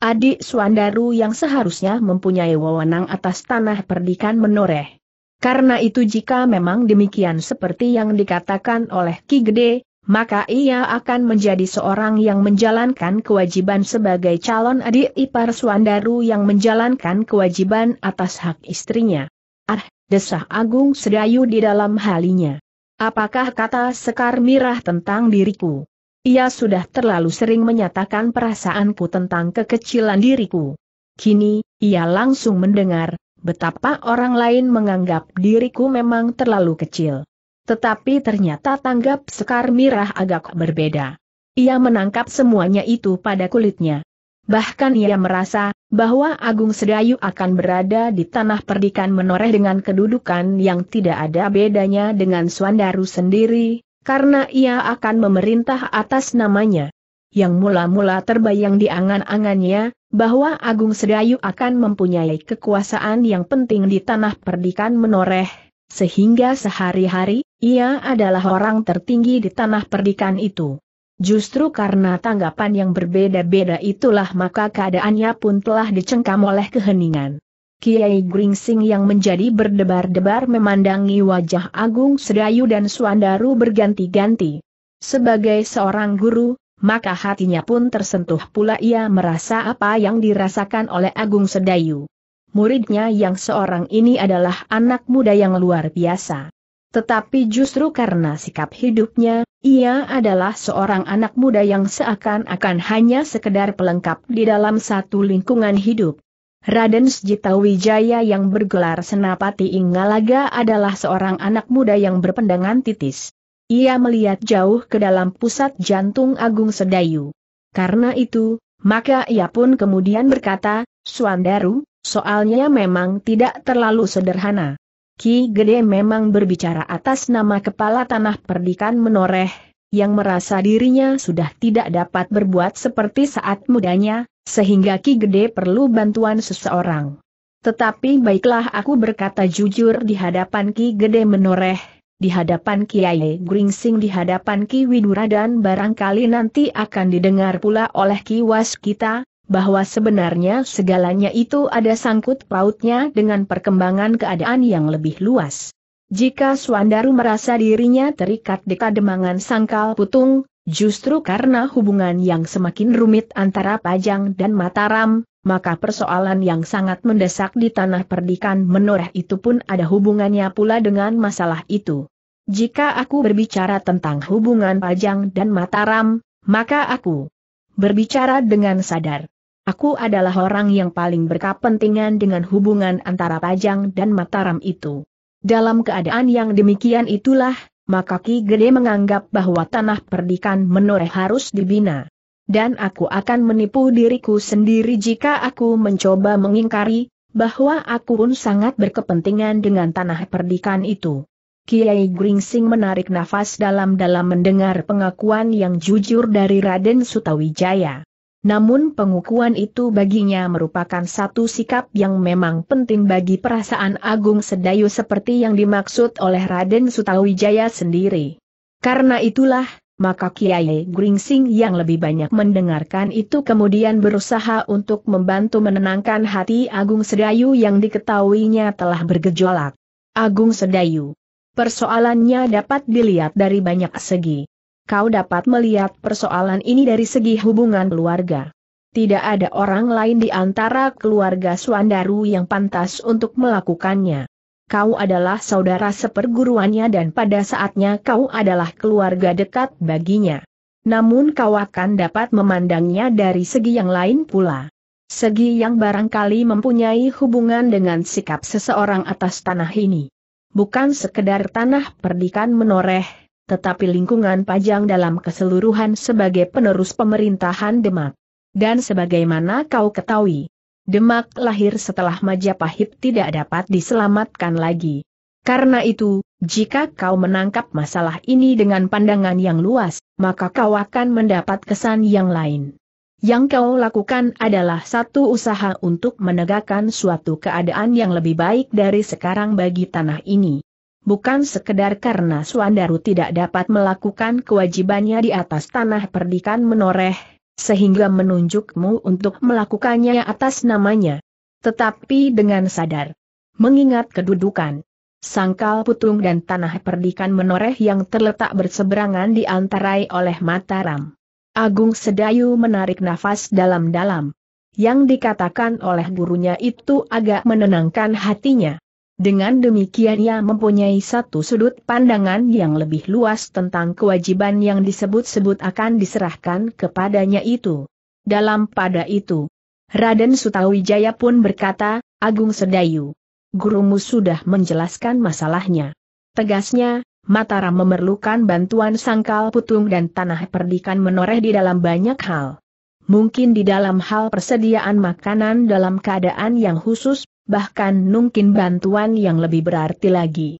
Adik Suandaru yang seharusnya mempunyai wewenang atas tanah perdikan menoreh. Karena itu jika memang demikian seperti yang dikatakan oleh Ki Gede, maka ia akan menjadi seorang yang menjalankan kewajiban sebagai calon adik ipar Suandaru yang menjalankan kewajiban atas hak istrinya. Ah, desah Agung Sedayu di dalam halinya. Apakah kata Sekar Mirah tentang diriku? Ia sudah terlalu sering menyatakan perasaanku tentang kekecilan diriku. Kini, ia langsung mendengar, betapa orang lain menganggap diriku memang terlalu kecil. Tetapi ternyata tanggap Sekar Mirah agak berbeda. Ia menangkap semuanya itu pada kulitnya bahkan ia merasa bahwa Agung Sedayu akan berada di tanah perdikan menoreh dengan kedudukan yang tidak ada bedanya dengan Swandaru sendiri, karena ia akan memerintah atas namanya. Yang mula-mula terbayang di angan-angannya, bahwa Agung Sedayu akan mempunyai kekuasaan yang penting di tanah perdikan menoreh, sehingga sehari-hari, ia adalah orang tertinggi di tanah perdikan itu. Justru karena tanggapan yang berbeda-beda itulah maka keadaannya pun telah dicengkam oleh keheningan. Kiai Gringsing yang menjadi berdebar-debar memandangi wajah Agung Sedayu dan Suandaru berganti-ganti. Sebagai seorang guru, maka hatinya pun tersentuh pula ia merasa apa yang dirasakan oleh Agung Sedayu. Muridnya yang seorang ini adalah anak muda yang luar biasa. Tetapi justru karena sikap hidupnya, ia adalah seorang anak muda yang seakan-akan hanya sekedar pelengkap di dalam satu lingkungan hidup. Raden Sejita Wijaya yang bergelar Senapati Ingalaga adalah seorang anak muda yang berpendangan titis. Ia melihat jauh ke dalam pusat jantung Agung Sedayu. Karena itu, maka ia pun kemudian berkata, Suandaru, soalnya memang tidak terlalu sederhana. Ki Gede memang berbicara atas nama kepala tanah perdikan menoreh, yang merasa dirinya sudah tidak dapat berbuat seperti saat mudanya, sehingga Ki Gede perlu bantuan seseorang. Tetapi baiklah aku berkata jujur di hadapan Ki Gede menoreh, di hadapan Kiai Gringsing di hadapan Ki Widura dan barangkali nanti akan didengar pula oleh Ki Was kita, bahwa sebenarnya segalanya itu ada sangkut pautnya dengan perkembangan keadaan yang lebih luas. Jika Suandaru merasa dirinya terikat kademangan sangkal putung, justru karena hubungan yang semakin rumit antara Pajang dan Mataram, maka persoalan yang sangat mendesak di tanah perdikan menoreh itu pun ada hubungannya pula dengan masalah itu. Jika aku berbicara tentang hubungan Pajang dan Mataram, maka aku berbicara dengan sadar. Aku adalah orang yang paling berkepentingan dengan hubungan antara Pajang dan Mataram itu. Dalam keadaan yang demikian itulah, maka Ki Gede menganggap bahwa tanah perdikan menoreh harus dibina. Dan aku akan menipu diriku sendiri jika aku mencoba mengingkari, bahwa aku pun sangat berkepentingan dengan tanah perdikan itu. Kiai Gringsing menarik nafas dalam-dalam mendengar pengakuan yang jujur dari Raden Sutawijaya. Namun pengukuhan itu baginya merupakan satu sikap yang memang penting bagi perasaan Agung Sedayu seperti yang dimaksud oleh Raden Sutawijaya sendiri. Karena itulah, maka Kiai Gringsing yang lebih banyak mendengarkan itu kemudian berusaha untuk membantu menenangkan hati Agung Sedayu yang diketahuinya telah bergejolak. Agung Sedayu. Persoalannya dapat dilihat dari banyak segi kau dapat melihat persoalan ini dari segi hubungan keluarga. Tidak ada orang lain di antara keluarga Suandaru yang pantas untuk melakukannya. Kau adalah saudara seperguruannya dan pada saatnya kau adalah keluarga dekat baginya. Namun kau akan dapat memandangnya dari segi yang lain pula. Segi yang barangkali mempunyai hubungan dengan sikap seseorang atas tanah ini. Bukan sekedar tanah perdikan menoreh, tetapi lingkungan Pajang dalam keseluruhan sebagai penerus pemerintahan Demak. Dan sebagaimana kau ketahui, Demak lahir setelah Majapahit tidak dapat diselamatkan lagi. Karena itu, jika kau menangkap masalah ini dengan pandangan yang luas, maka kau akan mendapat kesan yang lain. Yang kau lakukan adalah satu usaha untuk menegakkan suatu keadaan yang lebih baik dari sekarang bagi tanah ini bukan sekedar karena Suandaru tidak dapat melakukan kewajibannya di atas tanah perdikan menoreh, sehingga menunjukmu untuk melakukannya atas namanya. Tetapi dengan sadar, mengingat kedudukan, sangkal putung dan tanah perdikan menoreh yang terletak berseberangan diantarai oleh Mataram. Agung Sedayu menarik nafas dalam-dalam. Yang dikatakan oleh gurunya itu agak menenangkan hatinya. Dengan demikian ia mempunyai satu sudut pandangan yang lebih luas tentang kewajiban yang disebut-sebut akan diserahkan kepadanya itu. Dalam pada itu, Raden Sutawijaya pun berkata, Agung Sedayu, gurumu sudah menjelaskan masalahnya. Tegasnya, Mataram memerlukan bantuan sangkal putung dan tanah perdikan menoreh di dalam banyak hal. Mungkin di dalam hal persediaan makanan dalam keadaan yang khusus bahkan mungkin bantuan yang lebih berarti lagi.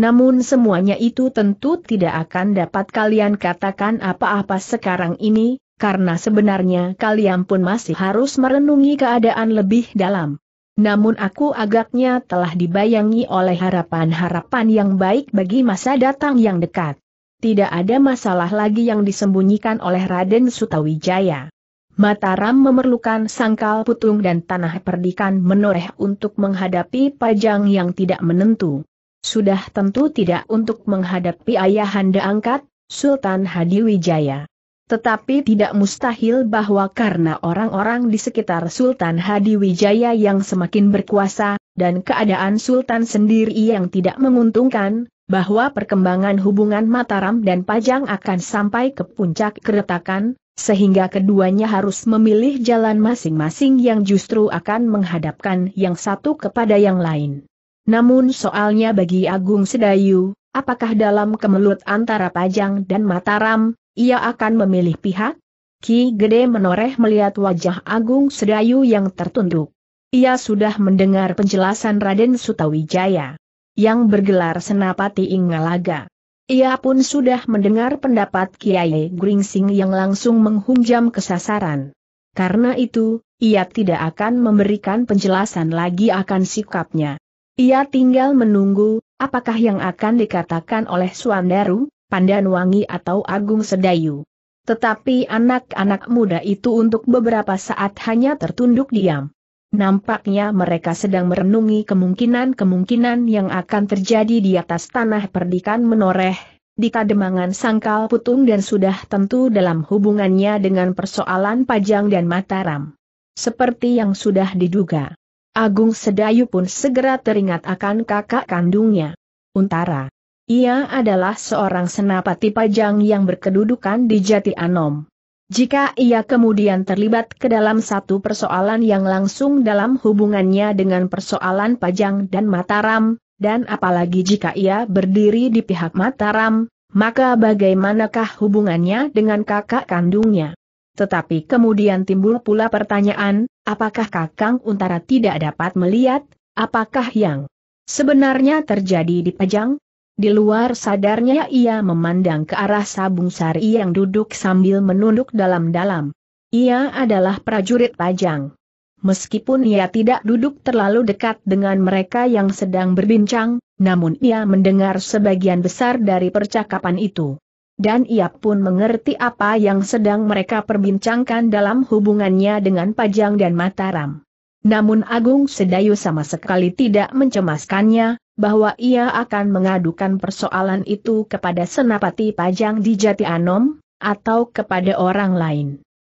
Namun semuanya itu tentu tidak akan dapat kalian katakan apa-apa sekarang ini, karena sebenarnya kalian pun masih harus merenungi keadaan lebih dalam. Namun aku agaknya telah dibayangi oleh harapan-harapan yang baik bagi masa datang yang dekat. Tidak ada masalah lagi yang disembunyikan oleh Raden Sutawijaya. Mataram memerlukan sangkal putung dan tanah perdikan menoreh untuk menghadapi pajang yang tidak menentu. Sudah tentu tidak untuk menghadapi ayahanda angkat, Sultan Hadiwijaya. Tetapi tidak mustahil bahwa karena orang-orang di sekitar Sultan Hadiwijaya yang semakin berkuasa, dan keadaan Sultan sendiri yang tidak menguntungkan, bahwa perkembangan hubungan Mataram dan Pajang akan sampai ke puncak keretakan, sehingga keduanya harus memilih jalan masing-masing yang justru akan menghadapkan yang satu kepada yang lain. Namun soalnya bagi Agung Sedayu, apakah dalam kemelut antara Pajang dan Mataram, ia akan memilih pihak? Ki Gede menoreh melihat wajah Agung Sedayu yang tertunduk. Ia sudah mendengar penjelasan Raden Sutawijaya yang bergelar Senapati Ingalaga. Ia pun sudah mendengar pendapat Kiai Gringsing yang langsung menghunjam kesasaran. Karena itu, ia tidak akan memberikan penjelasan lagi akan sikapnya. Ia tinggal menunggu, apakah yang akan dikatakan oleh Suandaru, Pandanwangi atau Agung Sedayu. Tetapi anak-anak muda itu untuk beberapa saat hanya tertunduk diam. Nampaknya mereka sedang merenungi kemungkinan-kemungkinan yang akan terjadi di atas tanah perdikan menoreh, di kademangan sangkal putung dan sudah tentu dalam hubungannya dengan persoalan Pajang dan Mataram. Seperti yang sudah diduga. Agung Sedayu pun segera teringat akan kakak kandungnya. Untara. Ia adalah seorang senapati Pajang yang berkedudukan di Jati Anom. Jika ia kemudian terlibat ke dalam satu persoalan yang langsung dalam hubungannya dengan persoalan Pajang dan Mataram, dan apalagi jika ia berdiri di pihak Mataram, maka bagaimanakah hubungannya dengan kakak kandungnya? Tetapi kemudian timbul pula pertanyaan, apakah Kakang Untara tidak dapat melihat, apakah yang sebenarnya terjadi di Pajang? Di luar sadarnya ia memandang ke arah Sabung Sari yang duduk sambil menunduk dalam-dalam. Ia adalah prajurit pajang. Meskipun ia tidak duduk terlalu dekat dengan mereka yang sedang berbincang, namun ia mendengar sebagian besar dari percakapan itu. Dan ia pun mengerti apa yang sedang mereka perbincangkan dalam hubungannya dengan Pajang dan Mataram. Namun Agung Sedayu sama sekali tidak mencemaskannya, bahwa ia akan mengadukan persoalan itu kepada senapati pajang di Jati Anom, atau kepada orang lain.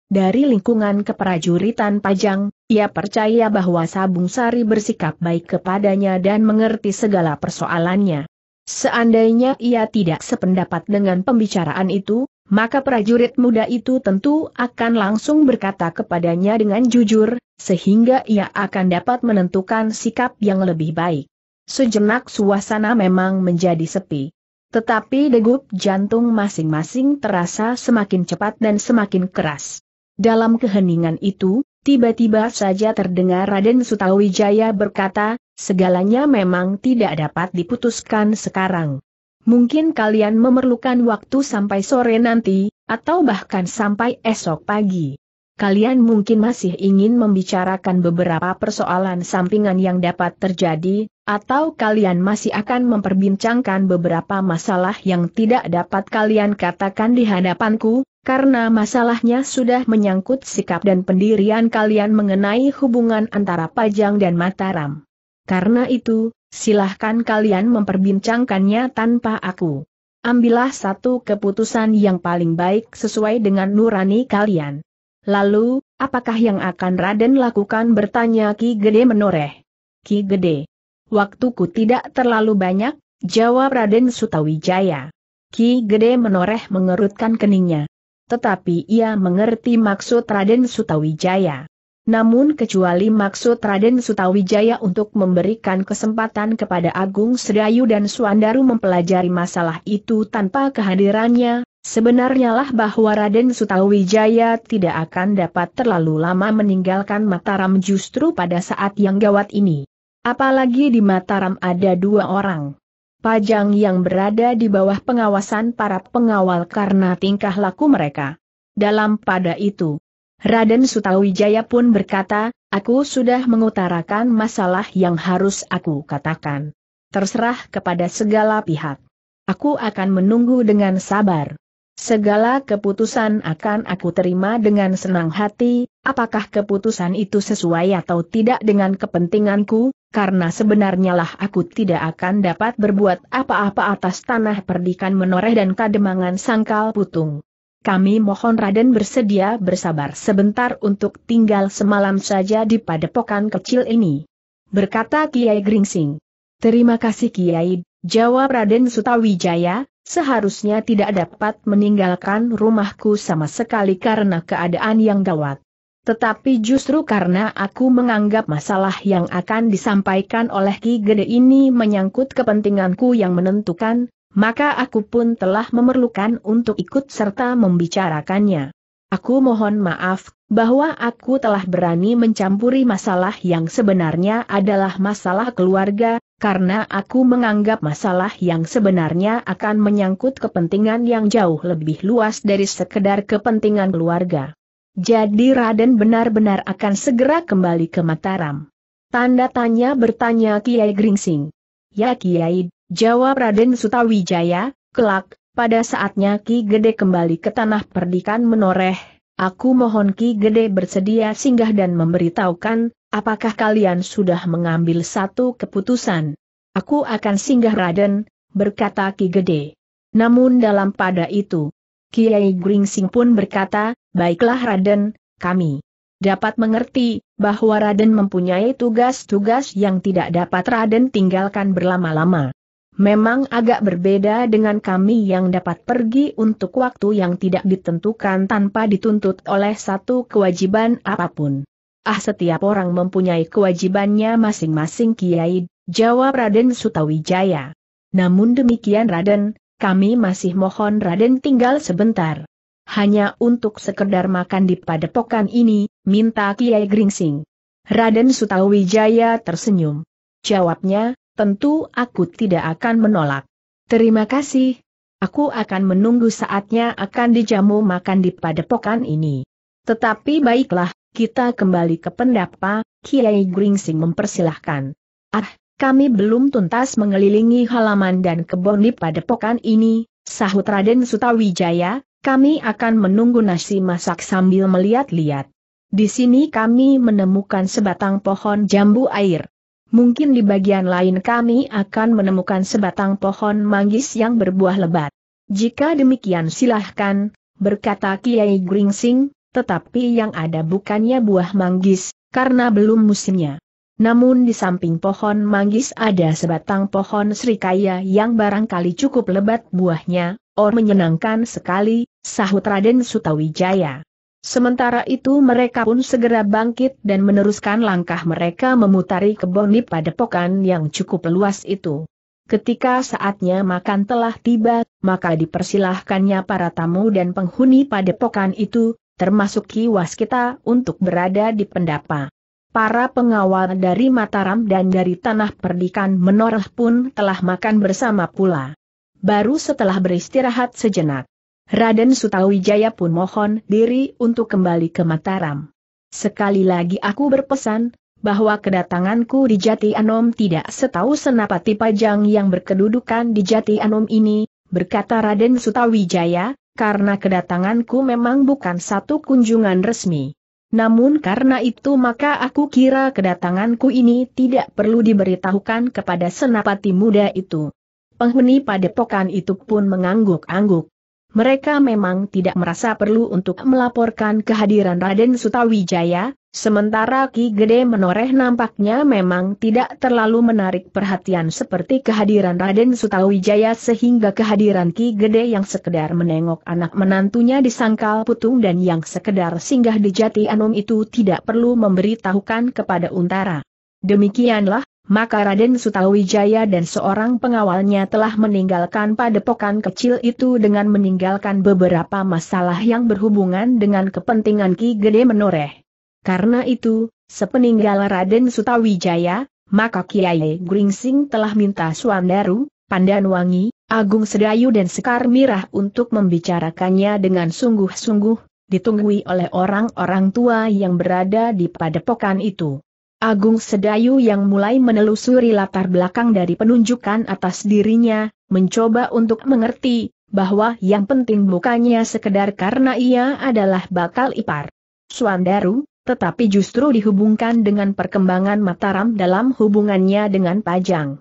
Dari lingkungan keprajuritan Pajang, ia percaya bahwa Sabung Sari bersikap baik kepadanya dan mengerti segala persoalannya. Seandainya ia tidak sependapat dengan pembicaraan itu, maka prajurit muda itu tentu akan langsung berkata kepadanya dengan jujur, sehingga ia akan dapat menentukan sikap yang lebih baik. Sejenak suasana memang menjadi sepi. Tetapi degup jantung masing-masing terasa semakin cepat dan semakin keras. Dalam keheningan itu, tiba-tiba saja terdengar Raden Sutawijaya berkata, segalanya memang tidak dapat diputuskan sekarang. Mungkin kalian memerlukan waktu sampai sore nanti, atau bahkan sampai esok pagi. Kalian mungkin masih ingin membicarakan beberapa persoalan sampingan yang dapat terjadi, atau kalian masih akan memperbincangkan beberapa masalah yang tidak dapat kalian katakan di hadapanku, karena masalahnya sudah menyangkut sikap dan pendirian kalian mengenai hubungan antara Pajang dan Mataram. Karena itu, silahkan kalian memperbincangkannya tanpa aku. Ambillah satu keputusan yang paling baik sesuai dengan nurani kalian. Lalu, apakah yang akan Raden lakukan bertanya Ki Gede menoreh. Ki Gede, Waktuku tidak terlalu banyak, jawab Raden Sutawijaya. Ki Gede menoreh mengerutkan keningnya. Tetapi ia mengerti maksud Raden Sutawijaya. Namun kecuali maksud Raden Sutawijaya untuk memberikan kesempatan kepada Agung Sedayu dan Suandaru mempelajari masalah itu tanpa kehadirannya, sebenarnya lah bahwa Raden Sutawijaya tidak akan dapat terlalu lama meninggalkan Mataram justru pada saat yang gawat ini. Apalagi di Mataram ada dua orang. Pajang yang berada di bawah pengawasan para pengawal karena tingkah laku mereka. Dalam pada itu, Raden Sutawijaya pun berkata, aku sudah mengutarakan masalah yang harus aku katakan. Terserah kepada segala pihak. Aku akan menunggu dengan sabar. Segala keputusan akan aku terima dengan senang hati, apakah keputusan itu sesuai atau tidak dengan kepentinganku, karena sebenarnya lah aku tidak akan dapat berbuat apa-apa atas tanah perdikan menoreh dan kademangan sangkal putung. Kami mohon Raden bersedia bersabar sebentar untuk tinggal semalam saja di padepokan kecil ini. Berkata Kiai Gringsing. Terima kasih Kiai, jawab Raden Sutawijaya, seharusnya tidak dapat meninggalkan rumahku sama sekali karena keadaan yang gawat. Tetapi justru karena aku menganggap masalah yang akan disampaikan oleh Ki Gede ini menyangkut kepentinganku yang menentukan, maka aku pun telah memerlukan untuk ikut serta membicarakannya. Aku mohon maaf, bahwa aku telah berani mencampuri masalah yang sebenarnya adalah masalah keluarga, karena aku menganggap masalah yang sebenarnya akan menyangkut kepentingan yang jauh lebih luas dari sekedar kepentingan keluarga. Jadi Raden benar-benar akan segera kembali ke Mataram. Tanda tanya bertanya Kiai Gringsing. Ya Kiai, jawab Raden Sutawijaya, kelak, pada saatnya Ki Gede kembali ke tanah perdikan menoreh, aku mohon Ki Gede bersedia singgah dan memberitahukan, apakah kalian sudah mengambil satu keputusan. Aku akan singgah Raden, berkata Ki Gede. Namun dalam pada itu, Kiai Gringsing pun berkata, Baiklah Raden, kami dapat mengerti bahwa Raden mempunyai tugas-tugas yang tidak dapat Raden tinggalkan berlama-lama. Memang agak berbeda dengan kami yang dapat pergi untuk waktu yang tidak ditentukan tanpa dituntut oleh satu kewajiban apapun. Ah setiap orang mempunyai kewajibannya masing-masing Kiai, jawab Raden Sutawijaya. Namun demikian Raden, kami masih mohon Raden tinggal sebentar hanya untuk sekedar makan di padepokan ini, minta Kiai Gringsing. Raden Sutawijaya tersenyum. Jawabnya, tentu aku tidak akan menolak. Terima kasih. Aku akan menunggu saatnya akan dijamu makan di padepokan ini. Tetapi baiklah, kita kembali ke pendapa, Kiai Gringsing mempersilahkan. Ah, kami belum tuntas mengelilingi halaman dan kebun di padepokan ini, sahut Raden Sutawijaya, kami akan menunggu nasi masak sambil melihat-lihat. Di sini kami menemukan sebatang pohon jambu air. Mungkin di bagian lain kami akan menemukan sebatang pohon manggis yang berbuah lebat. Jika demikian silahkan, berkata Kiai Gringsing, tetapi yang ada bukannya buah manggis, karena belum musimnya. Namun di samping pohon manggis ada sebatang pohon serikaya yang barangkali cukup lebat buahnya, or menyenangkan sekali, sahut Raden Sutawijaya. Sementara itu mereka pun segera bangkit dan meneruskan langkah mereka memutari kebun di padepokan yang cukup luas itu. Ketika saatnya makan telah tiba, maka dipersilahkannya para tamu dan penghuni padepokan itu, termasuk kiwas kita untuk berada di pendapa. Para pengawal dari Mataram dan dari Tanah Perdikan Menoreh pun telah makan bersama pula. Baru setelah beristirahat sejenak, Raden Sutawijaya pun mohon diri untuk kembali ke Mataram. Sekali lagi aku berpesan, bahwa kedatanganku di Jati Anom tidak setahu senapati pajang yang berkedudukan di Jati Anom ini, berkata Raden Sutawijaya, karena kedatanganku memang bukan satu kunjungan resmi. Namun karena itu maka aku kira kedatanganku ini tidak perlu diberitahukan kepada senapati muda itu. Penghuni padepokan itu pun mengangguk-angguk mereka memang tidak merasa perlu untuk melaporkan kehadiran Raden Sutawijaya, sementara Ki Gede Menoreh nampaknya memang tidak terlalu menarik perhatian seperti kehadiran Raden Sutawijaya sehingga kehadiran Ki Gede yang sekedar menengok anak menantunya di sangkal putung dan yang sekedar singgah di jati anum itu tidak perlu memberitahukan kepada Untara. Demikianlah, maka Raden Sutawijaya dan seorang pengawalnya telah meninggalkan padepokan kecil itu dengan meninggalkan beberapa masalah yang berhubungan dengan kepentingan Ki Gede Menoreh. Karena itu, sepeninggal Raden Sutawijaya, maka Kiai Gringsing telah minta Suandaru, Pandanwangi, Agung Sedayu dan Sekar Mirah untuk membicarakannya dengan sungguh-sungguh, ditunggui oleh orang-orang tua yang berada di padepokan itu. Agung Sedayu yang mulai menelusuri latar belakang dari penunjukan atas dirinya, mencoba untuk mengerti, bahwa yang penting bukannya sekedar karena ia adalah bakal ipar. Suandaru, tetapi justru dihubungkan dengan perkembangan Mataram dalam hubungannya dengan Pajang.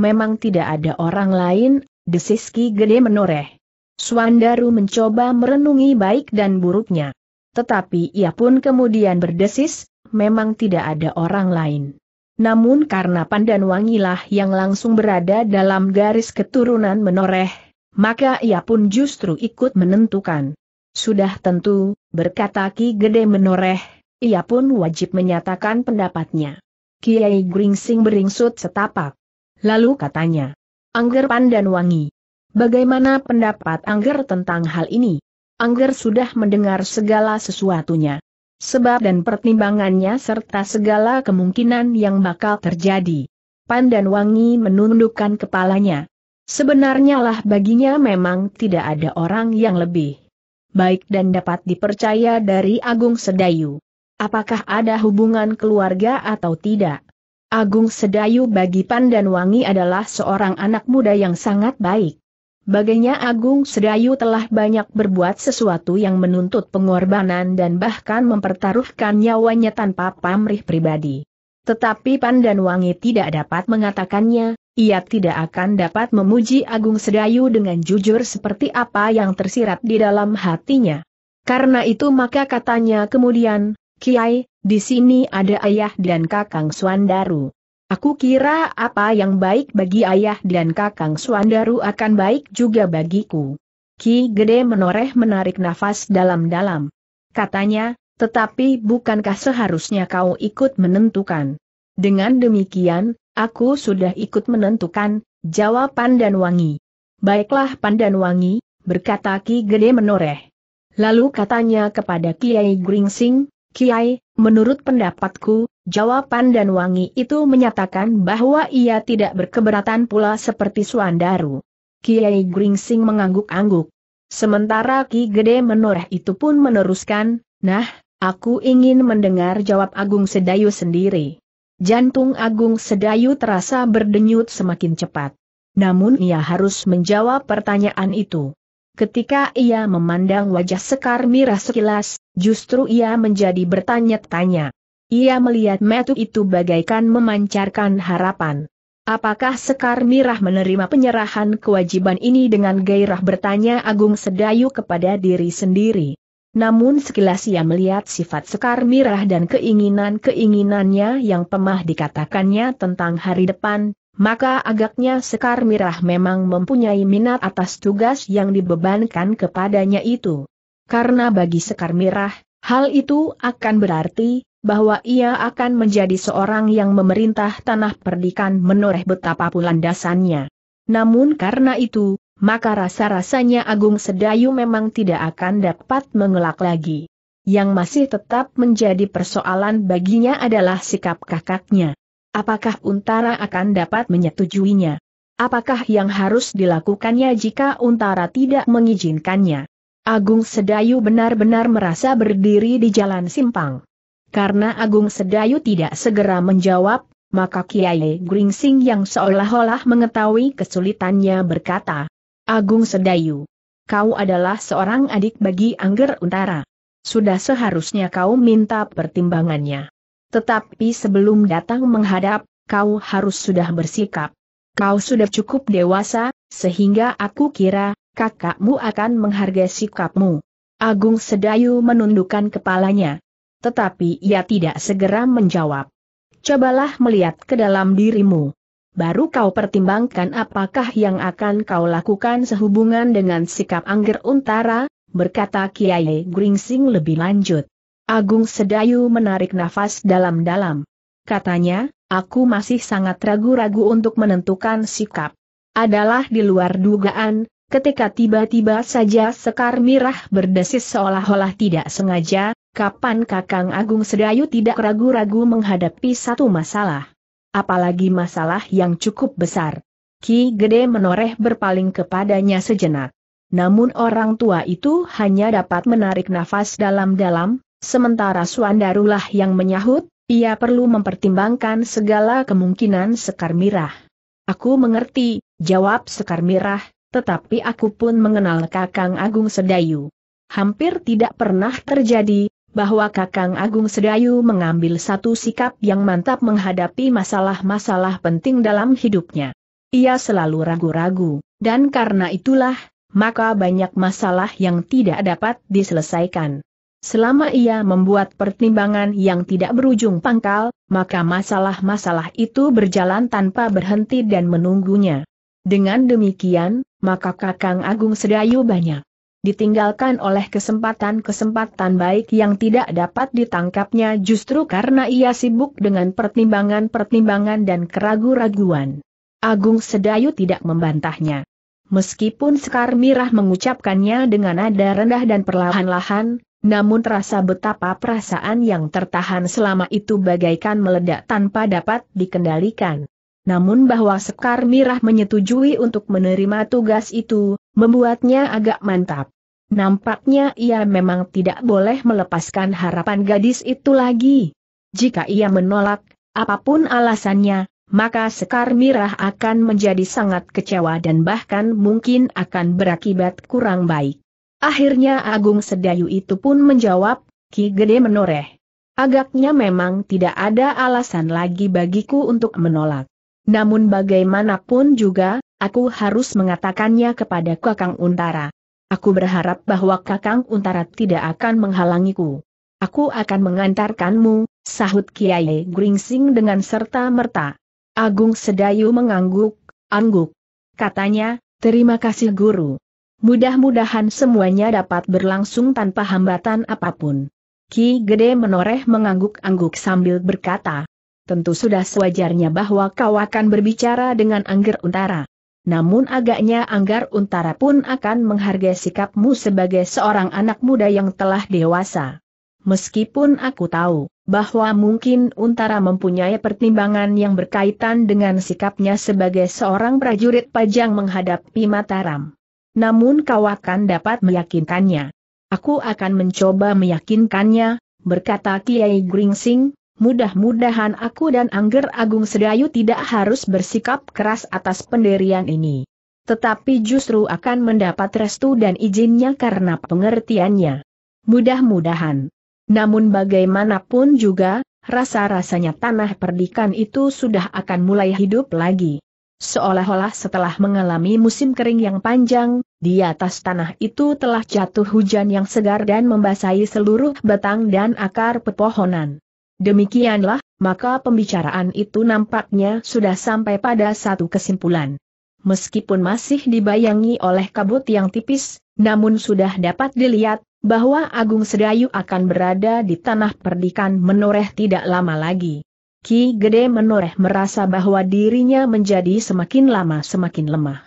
Memang tidak ada orang lain, Desiski Gede menoreh. Suandaru mencoba merenungi baik dan buruknya. Tetapi ia pun kemudian berdesis, memang tidak ada orang lain. Namun karena Pandan Wangilah yang langsung berada dalam garis keturunan menoreh, maka ia pun justru ikut menentukan. Sudah tentu, berkata Ki Gede menoreh, ia pun wajib menyatakan pendapatnya. Kiai Gringsing beringsut setapak. Lalu katanya, Angger Pandan Wangi. Bagaimana pendapat Angger tentang hal ini? Angger sudah mendengar segala sesuatunya sebab dan pertimbangannya serta segala kemungkinan yang bakal terjadi. Pandan Wangi menundukkan kepalanya. Sebenarnya lah baginya memang tidak ada orang yang lebih baik dan dapat dipercaya dari Agung Sedayu. Apakah ada hubungan keluarga atau tidak? Agung Sedayu bagi Wangi adalah seorang anak muda yang sangat baik. Baginya Agung Sedayu telah banyak berbuat sesuatu yang menuntut pengorbanan dan bahkan mempertaruhkan nyawanya tanpa pamrih pribadi. Tetapi Wangi tidak dapat mengatakannya, ia tidak akan dapat memuji Agung Sedayu dengan jujur seperti apa yang tersirat di dalam hatinya. Karena itu maka katanya kemudian, Kiai, di sini ada ayah dan kakang Suandaru. Aku kira apa yang baik bagi ayah dan kakang Suandaru akan baik juga bagiku. Ki Gede menoreh menarik nafas dalam-dalam. Katanya, tetapi bukankah seharusnya kau ikut menentukan? Dengan demikian, aku sudah ikut menentukan, jawab Wangi. Baiklah Pandan Wangi, berkata Ki Gede menoreh. Lalu katanya kepada Kiai Gringsing, Kiai, menurut pendapatku, jawaban dan wangi itu menyatakan bahwa ia tidak berkeberatan pula seperti Suandaru. Kiai Gringsing mengangguk-angguk. Sementara Ki Gede menoreh itu pun meneruskan, nah, aku ingin mendengar jawab Agung Sedayu sendiri. Jantung Agung Sedayu terasa berdenyut semakin cepat. Namun ia harus menjawab pertanyaan itu. Ketika ia memandang wajah Sekar Mirah sekilas, justru ia menjadi bertanya-tanya. Ia melihat metu itu bagaikan memancarkan harapan. Apakah Sekar Mirah menerima penyerahan kewajiban ini dengan gairah bertanya Agung Sedayu kepada diri sendiri? Namun sekilas ia melihat sifat Sekar Mirah dan keinginan-keinginannya yang pemah dikatakannya tentang hari depan, maka agaknya Sekar Mirah memang mempunyai minat atas tugas yang dibebankan kepadanya itu. Karena bagi Sekar Mirah, hal itu akan berarti bahwa ia akan menjadi seorang yang memerintah tanah perdikan menoreh betapa pulang landasannya. Namun karena itu, maka rasa-rasanya Agung Sedayu memang tidak akan dapat mengelak lagi. Yang masih tetap menjadi persoalan baginya adalah sikap kakaknya. Apakah Untara akan dapat menyetujuinya? Apakah yang harus dilakukannya jika Untara tidak mengizinkannya? Agung Sedayu benar-benar merasa berdiri di jalan simpang. Karena Agung Sedayu tidak segera menjawab, maka Kiai Gringsing yang seolah-olah mengetahui kesulitannya berkata, Agung Sedayu, kau adalah seorang adik bagi Angger Untara. Sudah seharusnya kau minta pertimbangannya. Tetapi sebelum datang menghadap, kau harus sudah bersikap. Kau sudah cukup dewasa, sehingga aku kira, kakakmu akan menghargai sikapmu. Agung Sedayu menundukkan kepalanya. Tetapi ia tidak segera menjawab. Cobalah melihat ke dalam dirimu. Baru kau pertimbangkan apakah yang akan kau lakukan sehubungan dengan sikap Angger Untara, berkata Kiai Gringsing lebih lanjut. Agung Sedayu menarik nafas dalam-dalam. Katanya, aku masih sangat ragu-ragu untuk menentukan sikap. Adalah di luar dugaan, ketika tiba-tiba saja Sekar Mirah berdesis seolah-olah tidak sengaja, kapan Kakang Agung Sedayu tidak ragu-ragu menghadapi satu masalah. Apalagi masalah yang cukup besar. Ki Gede menoreh berpaling kepadanya sejenak. Namun orang tua itu hanya dapat menarik nafas dalam-dalam, Sementara Suandarulah yang menyahut, ia perlu mempertimbangkan segala kemungkinan Sekar Mirah. Aku mengerti, jawab Sekar Mirah, tetapi aku pun mengenal Kakang Agung Sedayu. Hampir tidak pernah terjadi, bahwa Kakang Agung Sedayu mengambil satu sikap yang mantap menghadapi masalah-masalah penting dalam hidupnya. Ia selalu ragu-ragu, dan karena itulah, maka banyak masalah yang tidak dapat diselesaikan. Selama ia membuat pertimbangan yang tidak berujung pangkal, maka masalah-masalah itu berjalan tanpa berhenti dan menunggunya. Dengan demikian, maka Kakang Agung Sedayu banyak ditinggalkan oleh kesempatan-kesempatan baik yang tidak dapat ditangkapnya justru karena ia sibuk dengan pertimbangan-pertimbangan dan keragu-raguan. Agung Sedayu tidak membantahnya. Meskipun Sekar Mirah mengucapkannya dengan nada rendah dan perlahan-lahan, namun terasa betapa perasaan yang tertahan selama itu bagaikan meledak tanpa dapat dikendalikan. Namun bahwa Sekar Mirah menyetujui untuk menerima tugas itu, membuatnya agak mantap. Nampaknya ia memang tidak boleh melepaskan harapan gadis itu lagi. Jika ia menolak, apapun alasannya, maka Sekar Mirah akan menjadi sangat kecewa dan bahkan mungkin akan berakibat kurang baik. Akhirnya Agung Sedayu itu pun menjawab, Ki Gede menoreh. Agaknya memang tidak ada alasan lagi bagiku untuk menolak. Namun bagaimanapun juga, aku harus mengatakannya kepada Kakang Untara. Aku berharap bahwa Kakang Untara tidak akan menghalangiku. Aku akan mengantarkanmu, sahut Kiai Gringsing dengan serta merta. Agung Sedayu mengangguk, angguk. Katanya, terima kasih guru. Mudah-mudahan semuanya dapat berlangsung tanpa hambatan apapun. Ki Gede menoreh mengangguk-angguk sambil berkata, Tentu sudah sewajarnya bahwa kau akan berbicara dengan Angger Untara. Namun agaknya Anggar Untara pun akan menghargai sikapmu sebagai seorang anak muda yang telah dewasa. Meskipun aku tahu bahwa mungkin Untara mempunyai pertimbangan yang berkaitan dengan sikapnya sebagai seorang prajurit pajang menghadapi Mataram namun kau akan dapat meyakinkannya. Aku akan mencoba meyakinkannya, berkata Kiai Gringsing, mudah-mudahan aku dan Angger Agung Sedayu tidak harus bersikap keras atas penderian ini. Tetapi justru akan mendapat restu dan izinnya karena pengertiannya. Mudah-mudahan. Namun bagaimanapun juga, rasa-rasanya tanah perdikan itu sudah akan mulai hidup lagi. Seolah-olah setelah mengalami musim kering yang panjang, di atas tanah itu telah jatuh hujan yang segar dan membasahi seluruh batang dan akar pepohonan. Demikianlah, maka pembicaraan itu nampaknya sudah sampai pada satu kesimpulan. Meskipun masih dibayangi oleh kabut yang tipis, namun sudah dapat dilihat, bahwa Agung Sedayu akan berada di tanah perdikan menoreh tidak lama lagi. Ki Gede menoreh merasa bahwa dirinya menjadi semakin lama semakin lemah.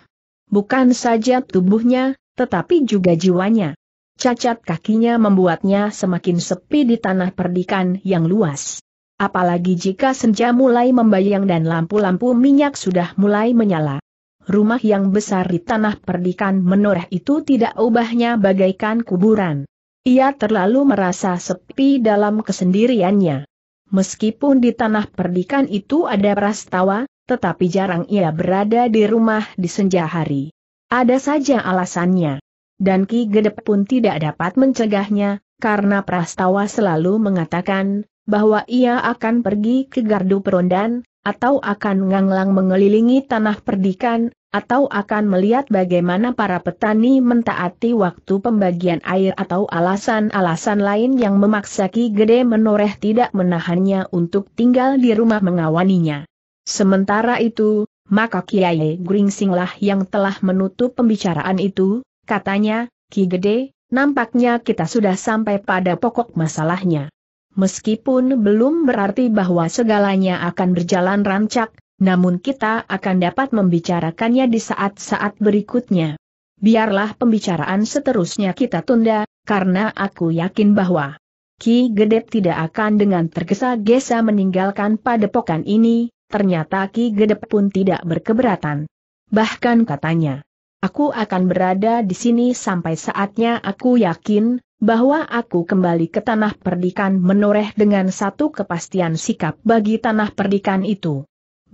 Bukan saja tubuhnya, tetapi juga jiwanya. Cacat kakinya membuatnya semakin sepi di tanah perdikan yang luas. Apalagi jika senja mulai membayang dan lampu-lampu minyak sudah mulai menyala. Rumah yang besar di tanah perdikan menoreh itu tidak ubahnya bagaikan kuburan. Ia terlalu merasa sepi dalam kesendiriannya meskipun di tanah perdikan itu ada prastawa, tetapi jarang ia berada di rumah di senja hari. Ada saja alasannya. Dan Ki Gedep pun tidak dapat mencegahnya, karena prastawa selalu mengatakan, bahwa ia akan pergi ke Gardu Perondan, atau akan nganglang mengelilingi tanah perdikan, atau akan melihat bagaimana para petani mentaati waktu pembagian air atau alasan-alasan lain yang memaksa Ki Gede menoreh tidak menahannya untuk tinggal di rumah mengawaninya. Sementara itu, maka Kiai Gringsinglah yang telah menutup pembicaraan itu, katanya, Ki Gede, nampaknya kita sudah sampai pada pokok masalahnya. Meskipun belum berarti bahwa segalanya akan berjalan rancak, namun kita akan dapat membicarakannya di saat-saat berikutnya. Biarlah pembicaraan seterusnya kita tunda, karena aku yakin bahwa Ki Gedep tidak akan dengan tergesa-gesa meninggalkan padepokan ini, ternyata Ki Gedep pun tidak berkeberatan. Bahkan katanya, aku akan berada di sini sampai saatnya aku yakin, bahwa aku kembali ke tanah perdikan menoreh dengan satu kepastian sikap bagi tanah perdikan itu.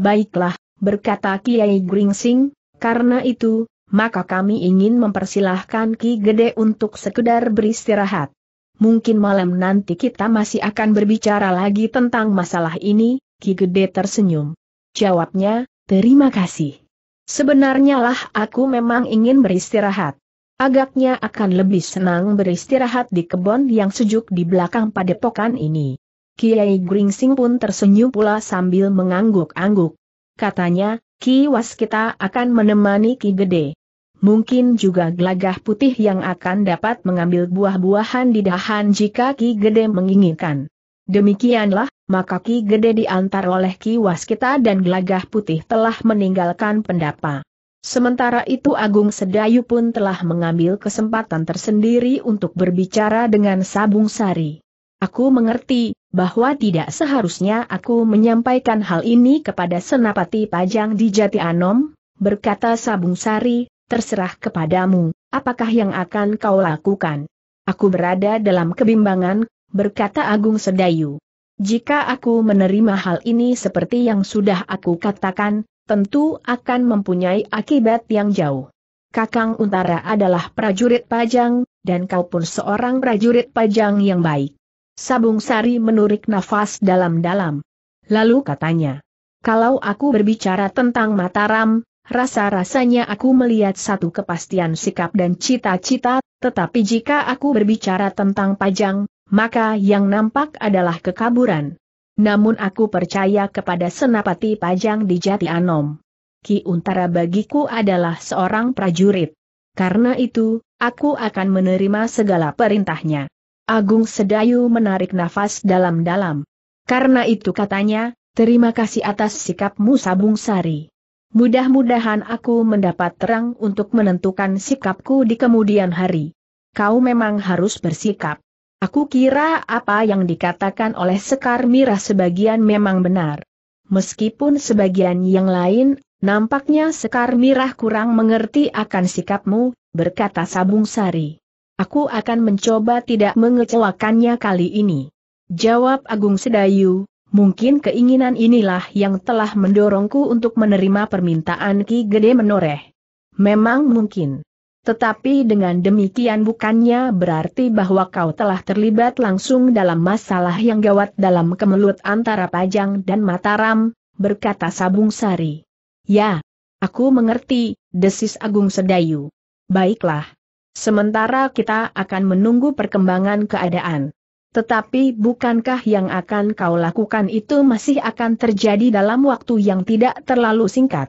Baiklah, berkata Kiai Gringsing, karena itu, maka kami ingin mempersilahkan Ki Gede untuk sekedar beristirahat. Mungkin malam nanti kita masih akan berbicara lagi tentang masalah ini, Ki Gede tersenyum. Jawabnya, terima kasih. Sebenarnya lah aku memang ingin beristirahat. Agaknya akan lebih senang beristirahat di kebun yang sejuk di belakang padepokan ini. Kiai Gringsing pun tersenyum pula sambil mengangguk-angguk. Katanya, Ki Was akan menemani Ki Gede. Mungkin juga gelagah putih yang akan dapat mengambil buah-buahan di dahan jika Ki Gede menginginkan. Demikianlah, maka Ki Gede diantar oleh Ki Waskita dan Gelagah Putih telah meninggalkan pendapa. Sementara itu Agung Sedayu pun telah mengambil kesempatan tersendiri untuk berbicara dengan Sabung Sari. Aku mengerti, bahwa tidak seharusnya aku menyampaikan hal ini kepada Senapati Pajang di Jati Anom, berkata Sabung Sari, terserah kepadamu, apakah yang akan kau lakukan? Aku berada dalam kebimbangan, berkata Agung Sedayu. Jika aku menerima hal ini seperti yang sudah aku katakan, tentu akan mempunyai akibat yang jauh. Kakang Untara adalah prajurit pajang, dan kau pun seorang prajurit pajang yang baik. Sabung Sari menurik nafas dalam-dalam. Lalu katanya, kalau aku berbicara tentang Mataram, rasa-rasanya aku melihat satu kepastian sikap dan cita-cita, tetapi jika aku berbicara tentang Pajang, maka yang nampak adalah kekaburan. Namun aku percaya kepada Senapati Pajang di Jati Anom. Ki Untara bagiku adalah seorang prajurit. Karena itu, aku akan menerima segala perintahnya. Agung Sedayu menarik nafas dalam-dalam. Karena itu katanya, terima kasih atas sikapmu Sabung Sari. Mudah-mudahan aku mendapat terang untuk menentukan sikapku di kemudian hari. Kau memang harus bersikap. Aku kira apa yang dikatakan oleh Sekar Mira sebagian memang benar. Meskipun sebagian yang lain, nampaknya Sekar Mirah kurang mengerti akan sikapmu, berkata Sabung Sari. Aku akan mencoba tidak mengecewakannya kali ini. Jawab Agung Sedayu, mungkin keinginan inilah yang telah mendorongku untuk menerima permintaan Ki Gede Menoreh. Memang mungkin. Tetapi dengan demikian bukannya berarti bahwa kau telah terlibat langsung dalam masalah yang gawat dalam kemelut antara Pajang dan Mataram, berkata Sabung Sari. Ya, aku mengerti, desis Agung Sedayu. Baiklah, Sementara kita akan menunggu perkembangan keadaan. Tetapi bukankah yang akan kau lakukan itu masih akan terjadi dalam waktu yang tidak terlalu singkat?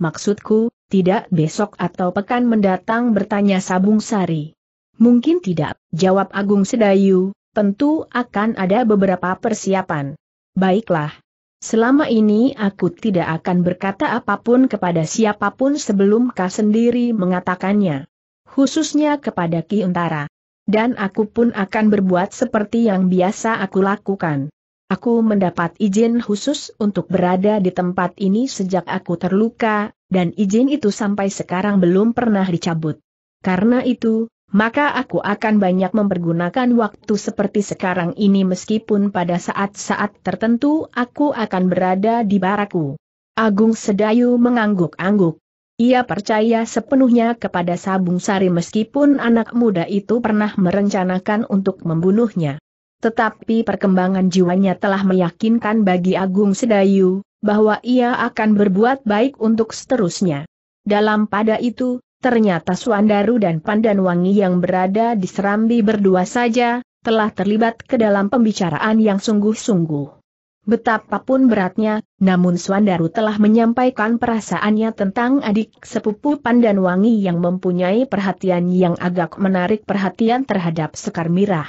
Maksudku, tidak besok atau pekan mendatang bertanya Sabung Sari. Mungkin tidak, jawab Agung Sedayu, tentu akan ada beberapa persiapan. Baiklah. Selama ini aku tidak akan berkata apapun kepada siapapun sebelum kau sendiri mengatakannya khususnya kepada Ki Untara, Dan aku pun akan berbuat seperti yang biasa aku lakukan. Aku mendapat izin khusus untuk berada di tempat ini sejak aku terluka, dan izin itu sampai sekarang belum pernah dicabut. Karena itu, maka aku akan banyak mempergunakan waktu seperti sekarang ini meskipun pada saat-saat tertentu aku akan berada di baraku. Agung Sedayu mengangguk-angguk. Ia percaya sepenuhnya kepada Sabung Sari meskipun anak muda itu pernah merencanakan untuk membunuhnya. Tetapi perkembangan jiwanya telah meyakinkan bagi Agung Sedayu, bahwa ia akan berbuat baik untuk seterusnya. Dalam pada itu, ternyata Suandaru dan Pandanwangi yang berada di Serambi berdua saja, telah terlibat ke dalam pembicaraan yang sungguh-sungguh. Betapapun beratnya, namun Swandaru telah menyampaikan perasaannya tentang adik sepupu Pandan Wangi yang mempunyai perhatian yang agak menarik perhatian terhadap Sekar Mirah.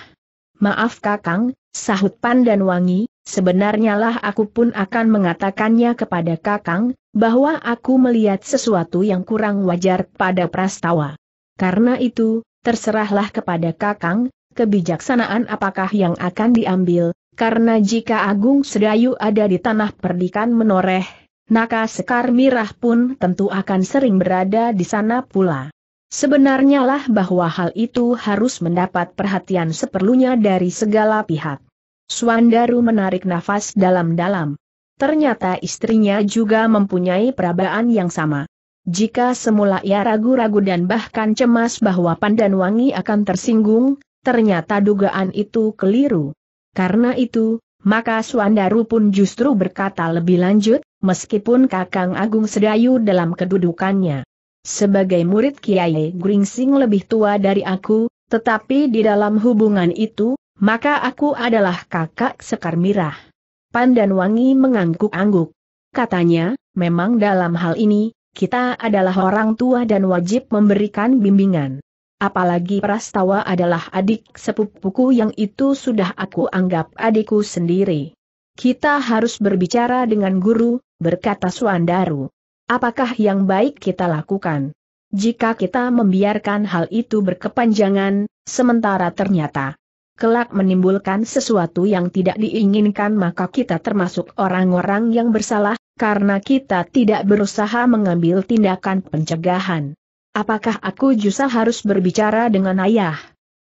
Maaf Kakang, sahut Pandan Wangi, sebenarnya lah aku pun akan mengatakannya kepada Kakang, bahwa aku melihat sesuatu yang kurang wajar pada Prastawa. Karena itu, terserahlah kepada Kakang, kebijaksanaan apakah yang akan diambil, karena jika Agung Sedayu ada di tanah perdikan menoreh, Naka Sekar Mirah pun tentu akan sering berada di sana pula. Sebenarnya lah bahwa hal itu harus mendapat perhatian seperlunya dari segala pihak. Suandaru menarik nafas dalam-dalam. Ternyata istrinya juga mempunyai perabaan yang sama. Jika semula ia ragu-ragu dan bahkan cemas bahwa Pandan Wangi akan tersinggung, ternyata dugaan itu keliru. Karena itu, maka Suandaru pun justru berkata lebih lanjut, meskipun Kakang Agung Sedayu dalam kedudukannya. Sebagai murid Kiai Gringsing lebih tua dari aku, tetapi di dalam hubungan itu, maka aku adalah kakak Sekar Mirah. Pandan Wangi mengangguk-angguk. Katanya, memang dalam hal ini, kita adalah orang tua dan wajib memberikan bimbingan apalagi Prastawa adalah adik sepupuku yang itu sudah aku anggap adikku sendiri. Kita harus berbicara dengan guru, berkata Suandaru. Apakah yang baik kita lakukan? Jika kita membiarkan hal itu berkepanjangan, sementara ternyata kelak menimbulkan sesuatu yang tidak diinginkan maka kita termasuk orang-orang yang bersalah, karena kita tidak berusaha mengambil tindakan pencegahan. Apakah aku justru harus berbicara dengan ayah?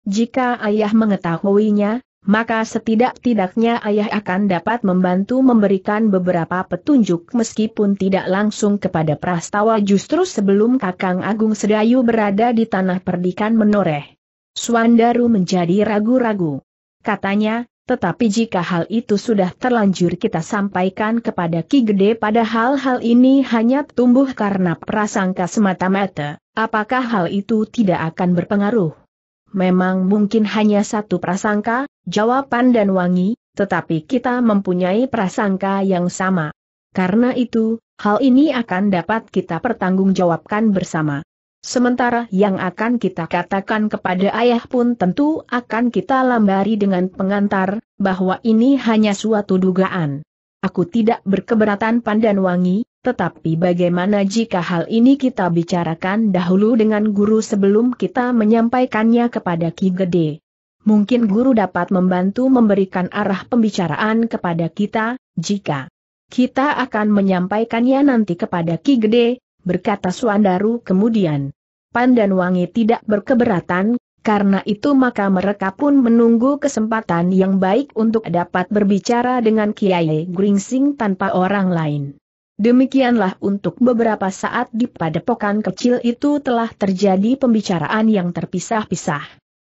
Jika ayah mengetahuinya, maka setidak-tidaknya ayah akan dapat membantu memberikan beberapa petunjuk meskipun tidak langsung kepada Prastawa justru sebelum Kakang Agung Sedayu berada di tanah perdikan menoreh. Suandaru menjadi ragu-ragu. Katanya, tetapi jika hal itu sudah terlanjur kita sampaikan kepada Ki Gede padahal hal ini hanya tumbuh karena prasangka semata-mata. Apakah hal itu tidak akan berpengaruh? Memang mungkin hanya satu prasangka, jawaban dan wangi, tetapi kita mempunyai prasangka yang sama. Karena itu, hal ini akan dapat kita pertanggungjawabkan bersama. Sementara yang akan kita katakan kepada ayah pun tentu akan kita lambari dengan pengantar, bahwa ini hanya suatu dugaan. Aku tidak berkeberatan Pandan Wangi, tetapi bagaimana jika hal ini kita bicarakan dahulu dengan guru sebelum kita menyampaikannya kepada Ki Gede? Mungkin guru dapat membantu memberikan arah pembicaraan kepada kita, jika kita akan menyampaikannya nanti kepada Ki Gede, berkata Suandaru kemudian. Wangi tidak berkeberatan, karena itu maka mereka pun menunggu kesempatan yang baik untuk dapat berbicara dengan Kiai Gringsing tanpa orang lain. Demikianlah untuk beberapa saat di padepokan kecil itu telah terjadi pembicaraan yang terpisah-pisah.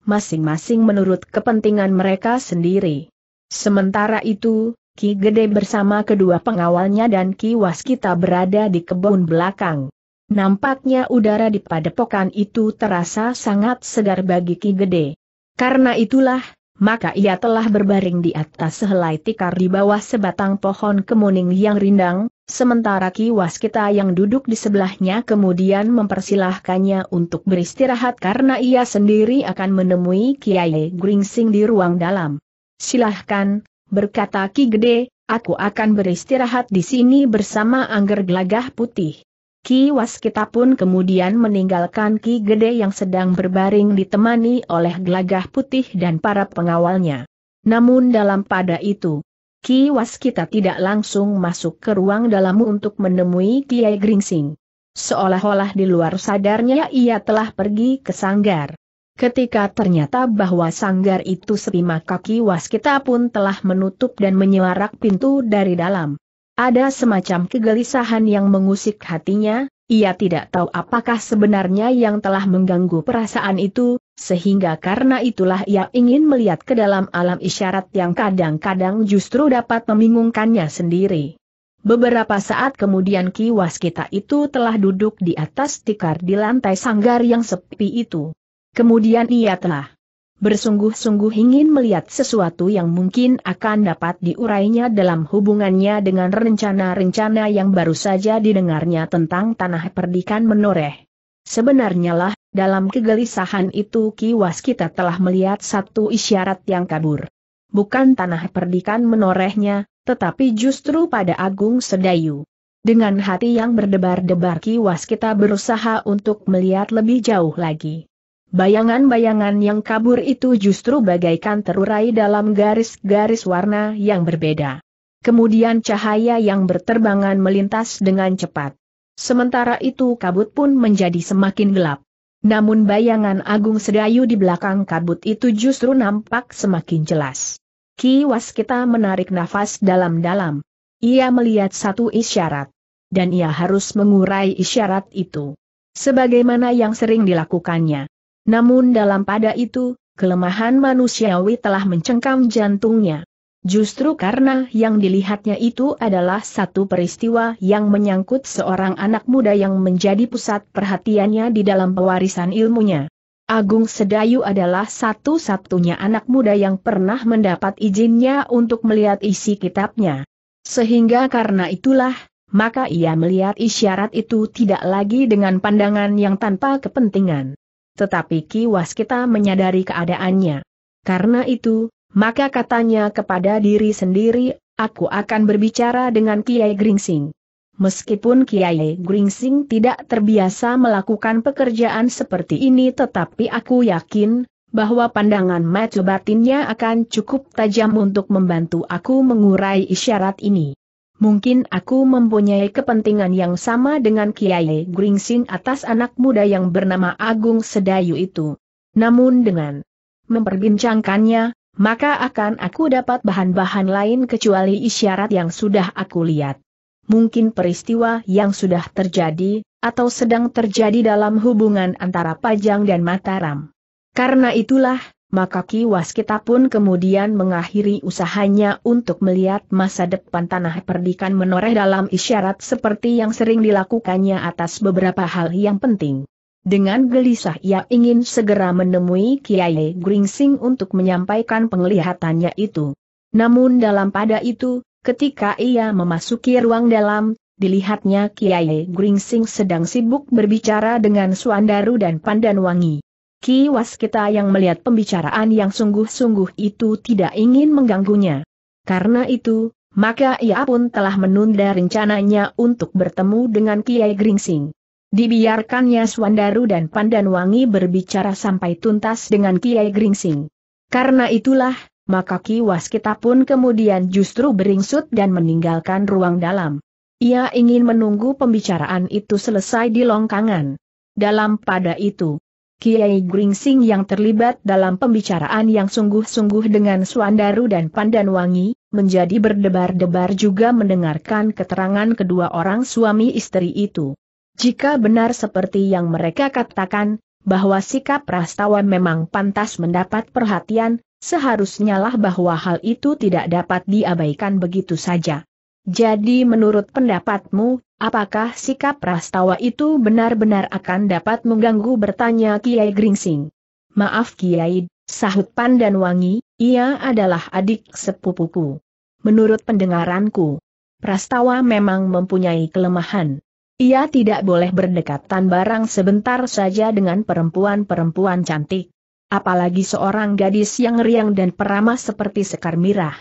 Masing-masing menurut kepentingan mereka sendiri. Sementara itu, Ki Gede bersama kedua pengawalnya dan Ki Waskita berada di kebun belakang. Nampaknya udara di padepokan itu terasa sangat segar bagi Ki Gede. Karena itulah, maka ia telah berbaring di atas sehelai tikar di bawah sebatang pohon kemuning yang rindang, sementara kiwas kita yang duduk di sebelahnya kemudian mempersilahkannya untuk beristirahat karena ia sendiri akan menemui Kiai Gringsing di ruang dalam. Silahkan, berkata Ki Gede, aku akan beristirahat di sini bersama Angger Gelagah Putih. Ki Waskita pun kemudian meninggalkan Ki Gede yang sedang berbaring ditemani oleh gelagah putih dan para pengawalnya. Namun dalam pada itu, Ki Waskita tidak langsung masuk ke ruang dalam untuk menemui Kiai Gringsing. Seolah-olah di luar sadarnya ia telah pergi ke sanggar. Ketika ternyata bahwa sanggar itu sepi maka Ki Waskita pun telah menutup dan menyelarak pintu dari dalam. Ada semacam kegelisahan yang mengusik hatinya, ia tidak tahu apakah sebenarnya yang telah mengganggu perasaan itu, sehingga karena itulah ia ingin melihat ke dalam alam isyarat yang kadang-kadang justru dapat membingungkannya sendiri. Beberapa saat kemudian Ki Waskita itu telah duduk di atas tikar di lantai sanggar yang sepi itu. Kemudian ia telah bersungguh-sungguh ingin melihat sesuatu yang mungkin akan dapat diurainya dalam hubungannya dengan rencana-rencana yang baru saja didengarnya tentang tanah perdikan menoreh. Sebenarnya lah, dalam kegelisahan itu kiwas kita telah melihat satu isyarat yang kabur. Bukan tanah perdikan menorehnya, tetapi justru pada Agung Sedayu. Dengan hati yang berdebar-debar kiwas kita berusaha untuk melihat lebih jauh lagi. Bayangan-bayangan yang kabur itu justru bagaikan terurai dalam garis-garis warna yang berbeda. Kemudian cahaya yang berterbangan melintas dengan cepat. Sementara itu kabut pun menjadi semakin gelap. Namun bayangan Agung Sedayu di belakang kabut itu justru nampak semakin jelas. Kiwas kita menarik nafas dalam-dalam. Ia melihat satu isyarat. Dan ia harus mengurai isyarat itu. Sebagaimana yang sering dilakukannya. Namun dalam pada itu, kelemahan manusiawi telah mencengkam jantungnya. Justru karena yang dilihatnya itu adalah satu peristiwa yang menyangkut seorang anak muda yang menjadi pusat perhatiannya di dalam pewarisan ilmunya. Agung Sedayu adalah satu-satunya anak muda yang pernah mendapat izinnya untuk melihat isi kitabnya. Sehingga karena itulah, maka ia melihat isyarat itu tidak lagi dengan pandangan yang tanpa kepentingan tetapi Ki Waskita menyadari keadaannya. Karena itu, maka katanya kepada diri sendiri, aku akan berbicara dengan Kiai Gringsing. Meskipun Kiai Gringsing tidak terbiasa melakukan pekerjaan seperti ini tetapi aku yakin, bahwa pandangan mata batinnya akan cukup tajam untuk membantu aku mengurai isyarat ini mungkin aku mempunyai kepentingan yang sama dengan Kiai Gringsing atas anak muda yang bernama Agung Sedayu itu. Namun dengan memperbincangkannya, maka akan aku dapat bahan-bahan lain kecuali isyarat yang sudah aku lihat. Mungkin peristiwa yang sudah terjadi, atau sedang terjadi dalam hubungan antara Pajang dan Mataram. Karena itulah, maka Ki Waskita pun kemudian mengakhiri usahanya untuk melihat masa depan tanah perdikan menoreh dalam isyarat seperti yang sering dilakukannya atas beberapa hal yang penting. Dengan gelisah ia ingin segera menemui Kiai Gringsing untuk menyampaikan penglihatannya itu. Namun dalam pada itu, ketika ia memasuki ruang dalam, dilihatnya Kiai Gringsing sedang sibuk berbicara dengan Suandaru dan Pandanwangi. Ki kita yang melihat pembicaraan yang sungguh-sungguh itu tidak ingin mengganggunya. Karena itu, maka ia pun telah menunda rencananya untuk bertemu dengan Kiai Gringsing. Dibiarkannya Swandaru dan Pandanwangi berbicara sampai tuntas dengan Kiai Gringsing. Karena itulah, maka Ki kita pun kemudian justru beringsut dan meninggalkan ruang dalam. Ia ingin menunggu pembicaraan itu selesai di longkangan. Dalam pada itu, Kiai Gringsing yang terlibat dalam pembicaraan yang sungguh-sungguh dengan Suandaru dan Pandanwangi, menjadi berdebar-debar juga mendengarkan keterangan kedua orang suami istri itu. Jika benar seperti yang mereka katakan, bahwa sikap Prastawa memang pantas mendapat perhatian, seharusnya lah bahwa hal itu tidak dapat diabaikan begitu saja. Jadi menurut pendapatmu, Apakah sikap Prastawa itu benar-benar akan dapat mengganggu bertanya Kiai Gringsing? Maaf Kiai, sahut Pandan Wangi, ia adalah adik sepupuku. Menurut pendengaranku, Prastawa memang mempunyai kelemahan. Ia tidak boleh berdekatan barang sebentar saja dengan perempuan-perempuan cantik. Apalagi seorang gadis yang riang dan peramah seperti sekar mirah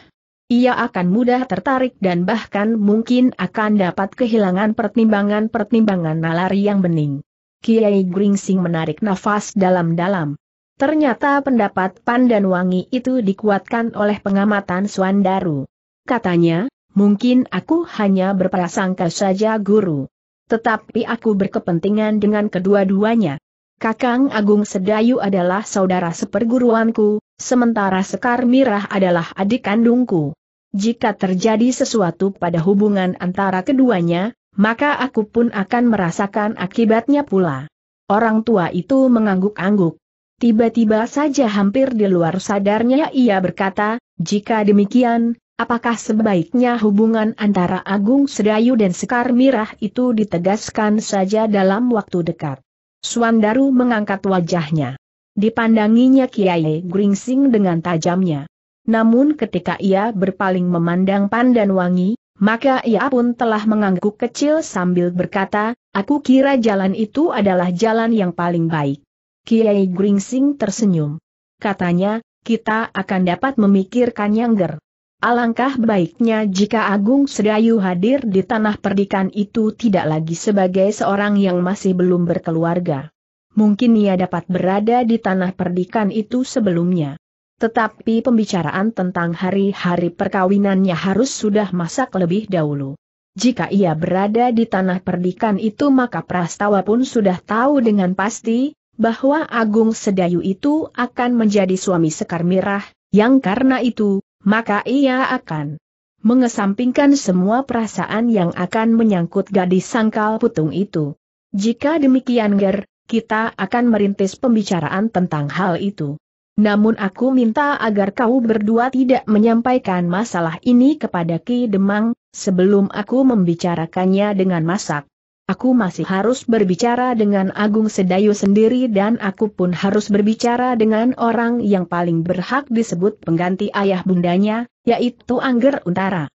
ia akan mudah tertarik dan bahkan mungkin akan dapat kehilangan pertimbangan-pertimbangan nalari yang bening. Kiai Gringsing menarik nafas dalam-dalam. Ternyata pendapat Wangi itu dikuatkan oleh pengamatan Suandaru. Katanya, mungkin aku hanya berprasangka saja guru. Tetapi aku berkepentingan dengan kedua-duanya. Kakang Agung Sedayu adalah saudara seperguruanku, sementara Sekar Mirah adalah adik kandungku. Jika terjadi sesuatu pada hubungan antara keduanya, maka aku pun akan merasakan akibatnya pula. Orang tua itu mengangguk-angguk. Tiba-tiba saja hampir di luar sadarnya ia berkata, jika demikian, apakah sebaiknya hubungan antara Agung Sedayu dan Sekar Mirah itu ditegaskan saja dalam waktu dekat? Suandaru mengangkat wajahnya. Dipandanginya Kiai Gringsing dengan tajamnya. Namun ketika ia berpaling memandang Pandan Wangi, maka ia pun telah mengangguk kecil sambil berkata, aku kira jalan itu adalah jalan yang paling baik. Kiai Gringsing tersenyum. Katanya, kita akan dapat memikirkan yang ger. Alangkah baiknya jika Agung Sedayu hadir di tanah perdikan itu tidak lagi sebagai seorang yang masih belum berkeluarga. Mungkin ia dapat berada di tanah perdikan itu sebelumnya. Tetapi pembicaraan tentang hari-hari perkawinannya harus sudah masak lebih dahulu. Jika ia berada di tanah perdikan itu maka Prastawa pun sudah tahu dengan pasti, bahwa Agung Sedayu itu akan menjadi suami Sekar Mirah, yang karena itu, maka ia akan mengesampingkan semua perasaan yang akan menyangkut gadis sangkal putung itu. Jika demikian Ger, kita akan merintis pembicaraan tentang hal itu. Namun aku minta agar kau berdua tidak menyampaikan masalah ini kepada Ki Demang, sebelum aku membicarakannya dengan masak. Aku masih harus berbicara dengan Agung Sedayu sendiri dan aku pun harus berbicara dengan orang yang paling berhak disebut pengganti ayah bundanya, yaitu Angger Untara.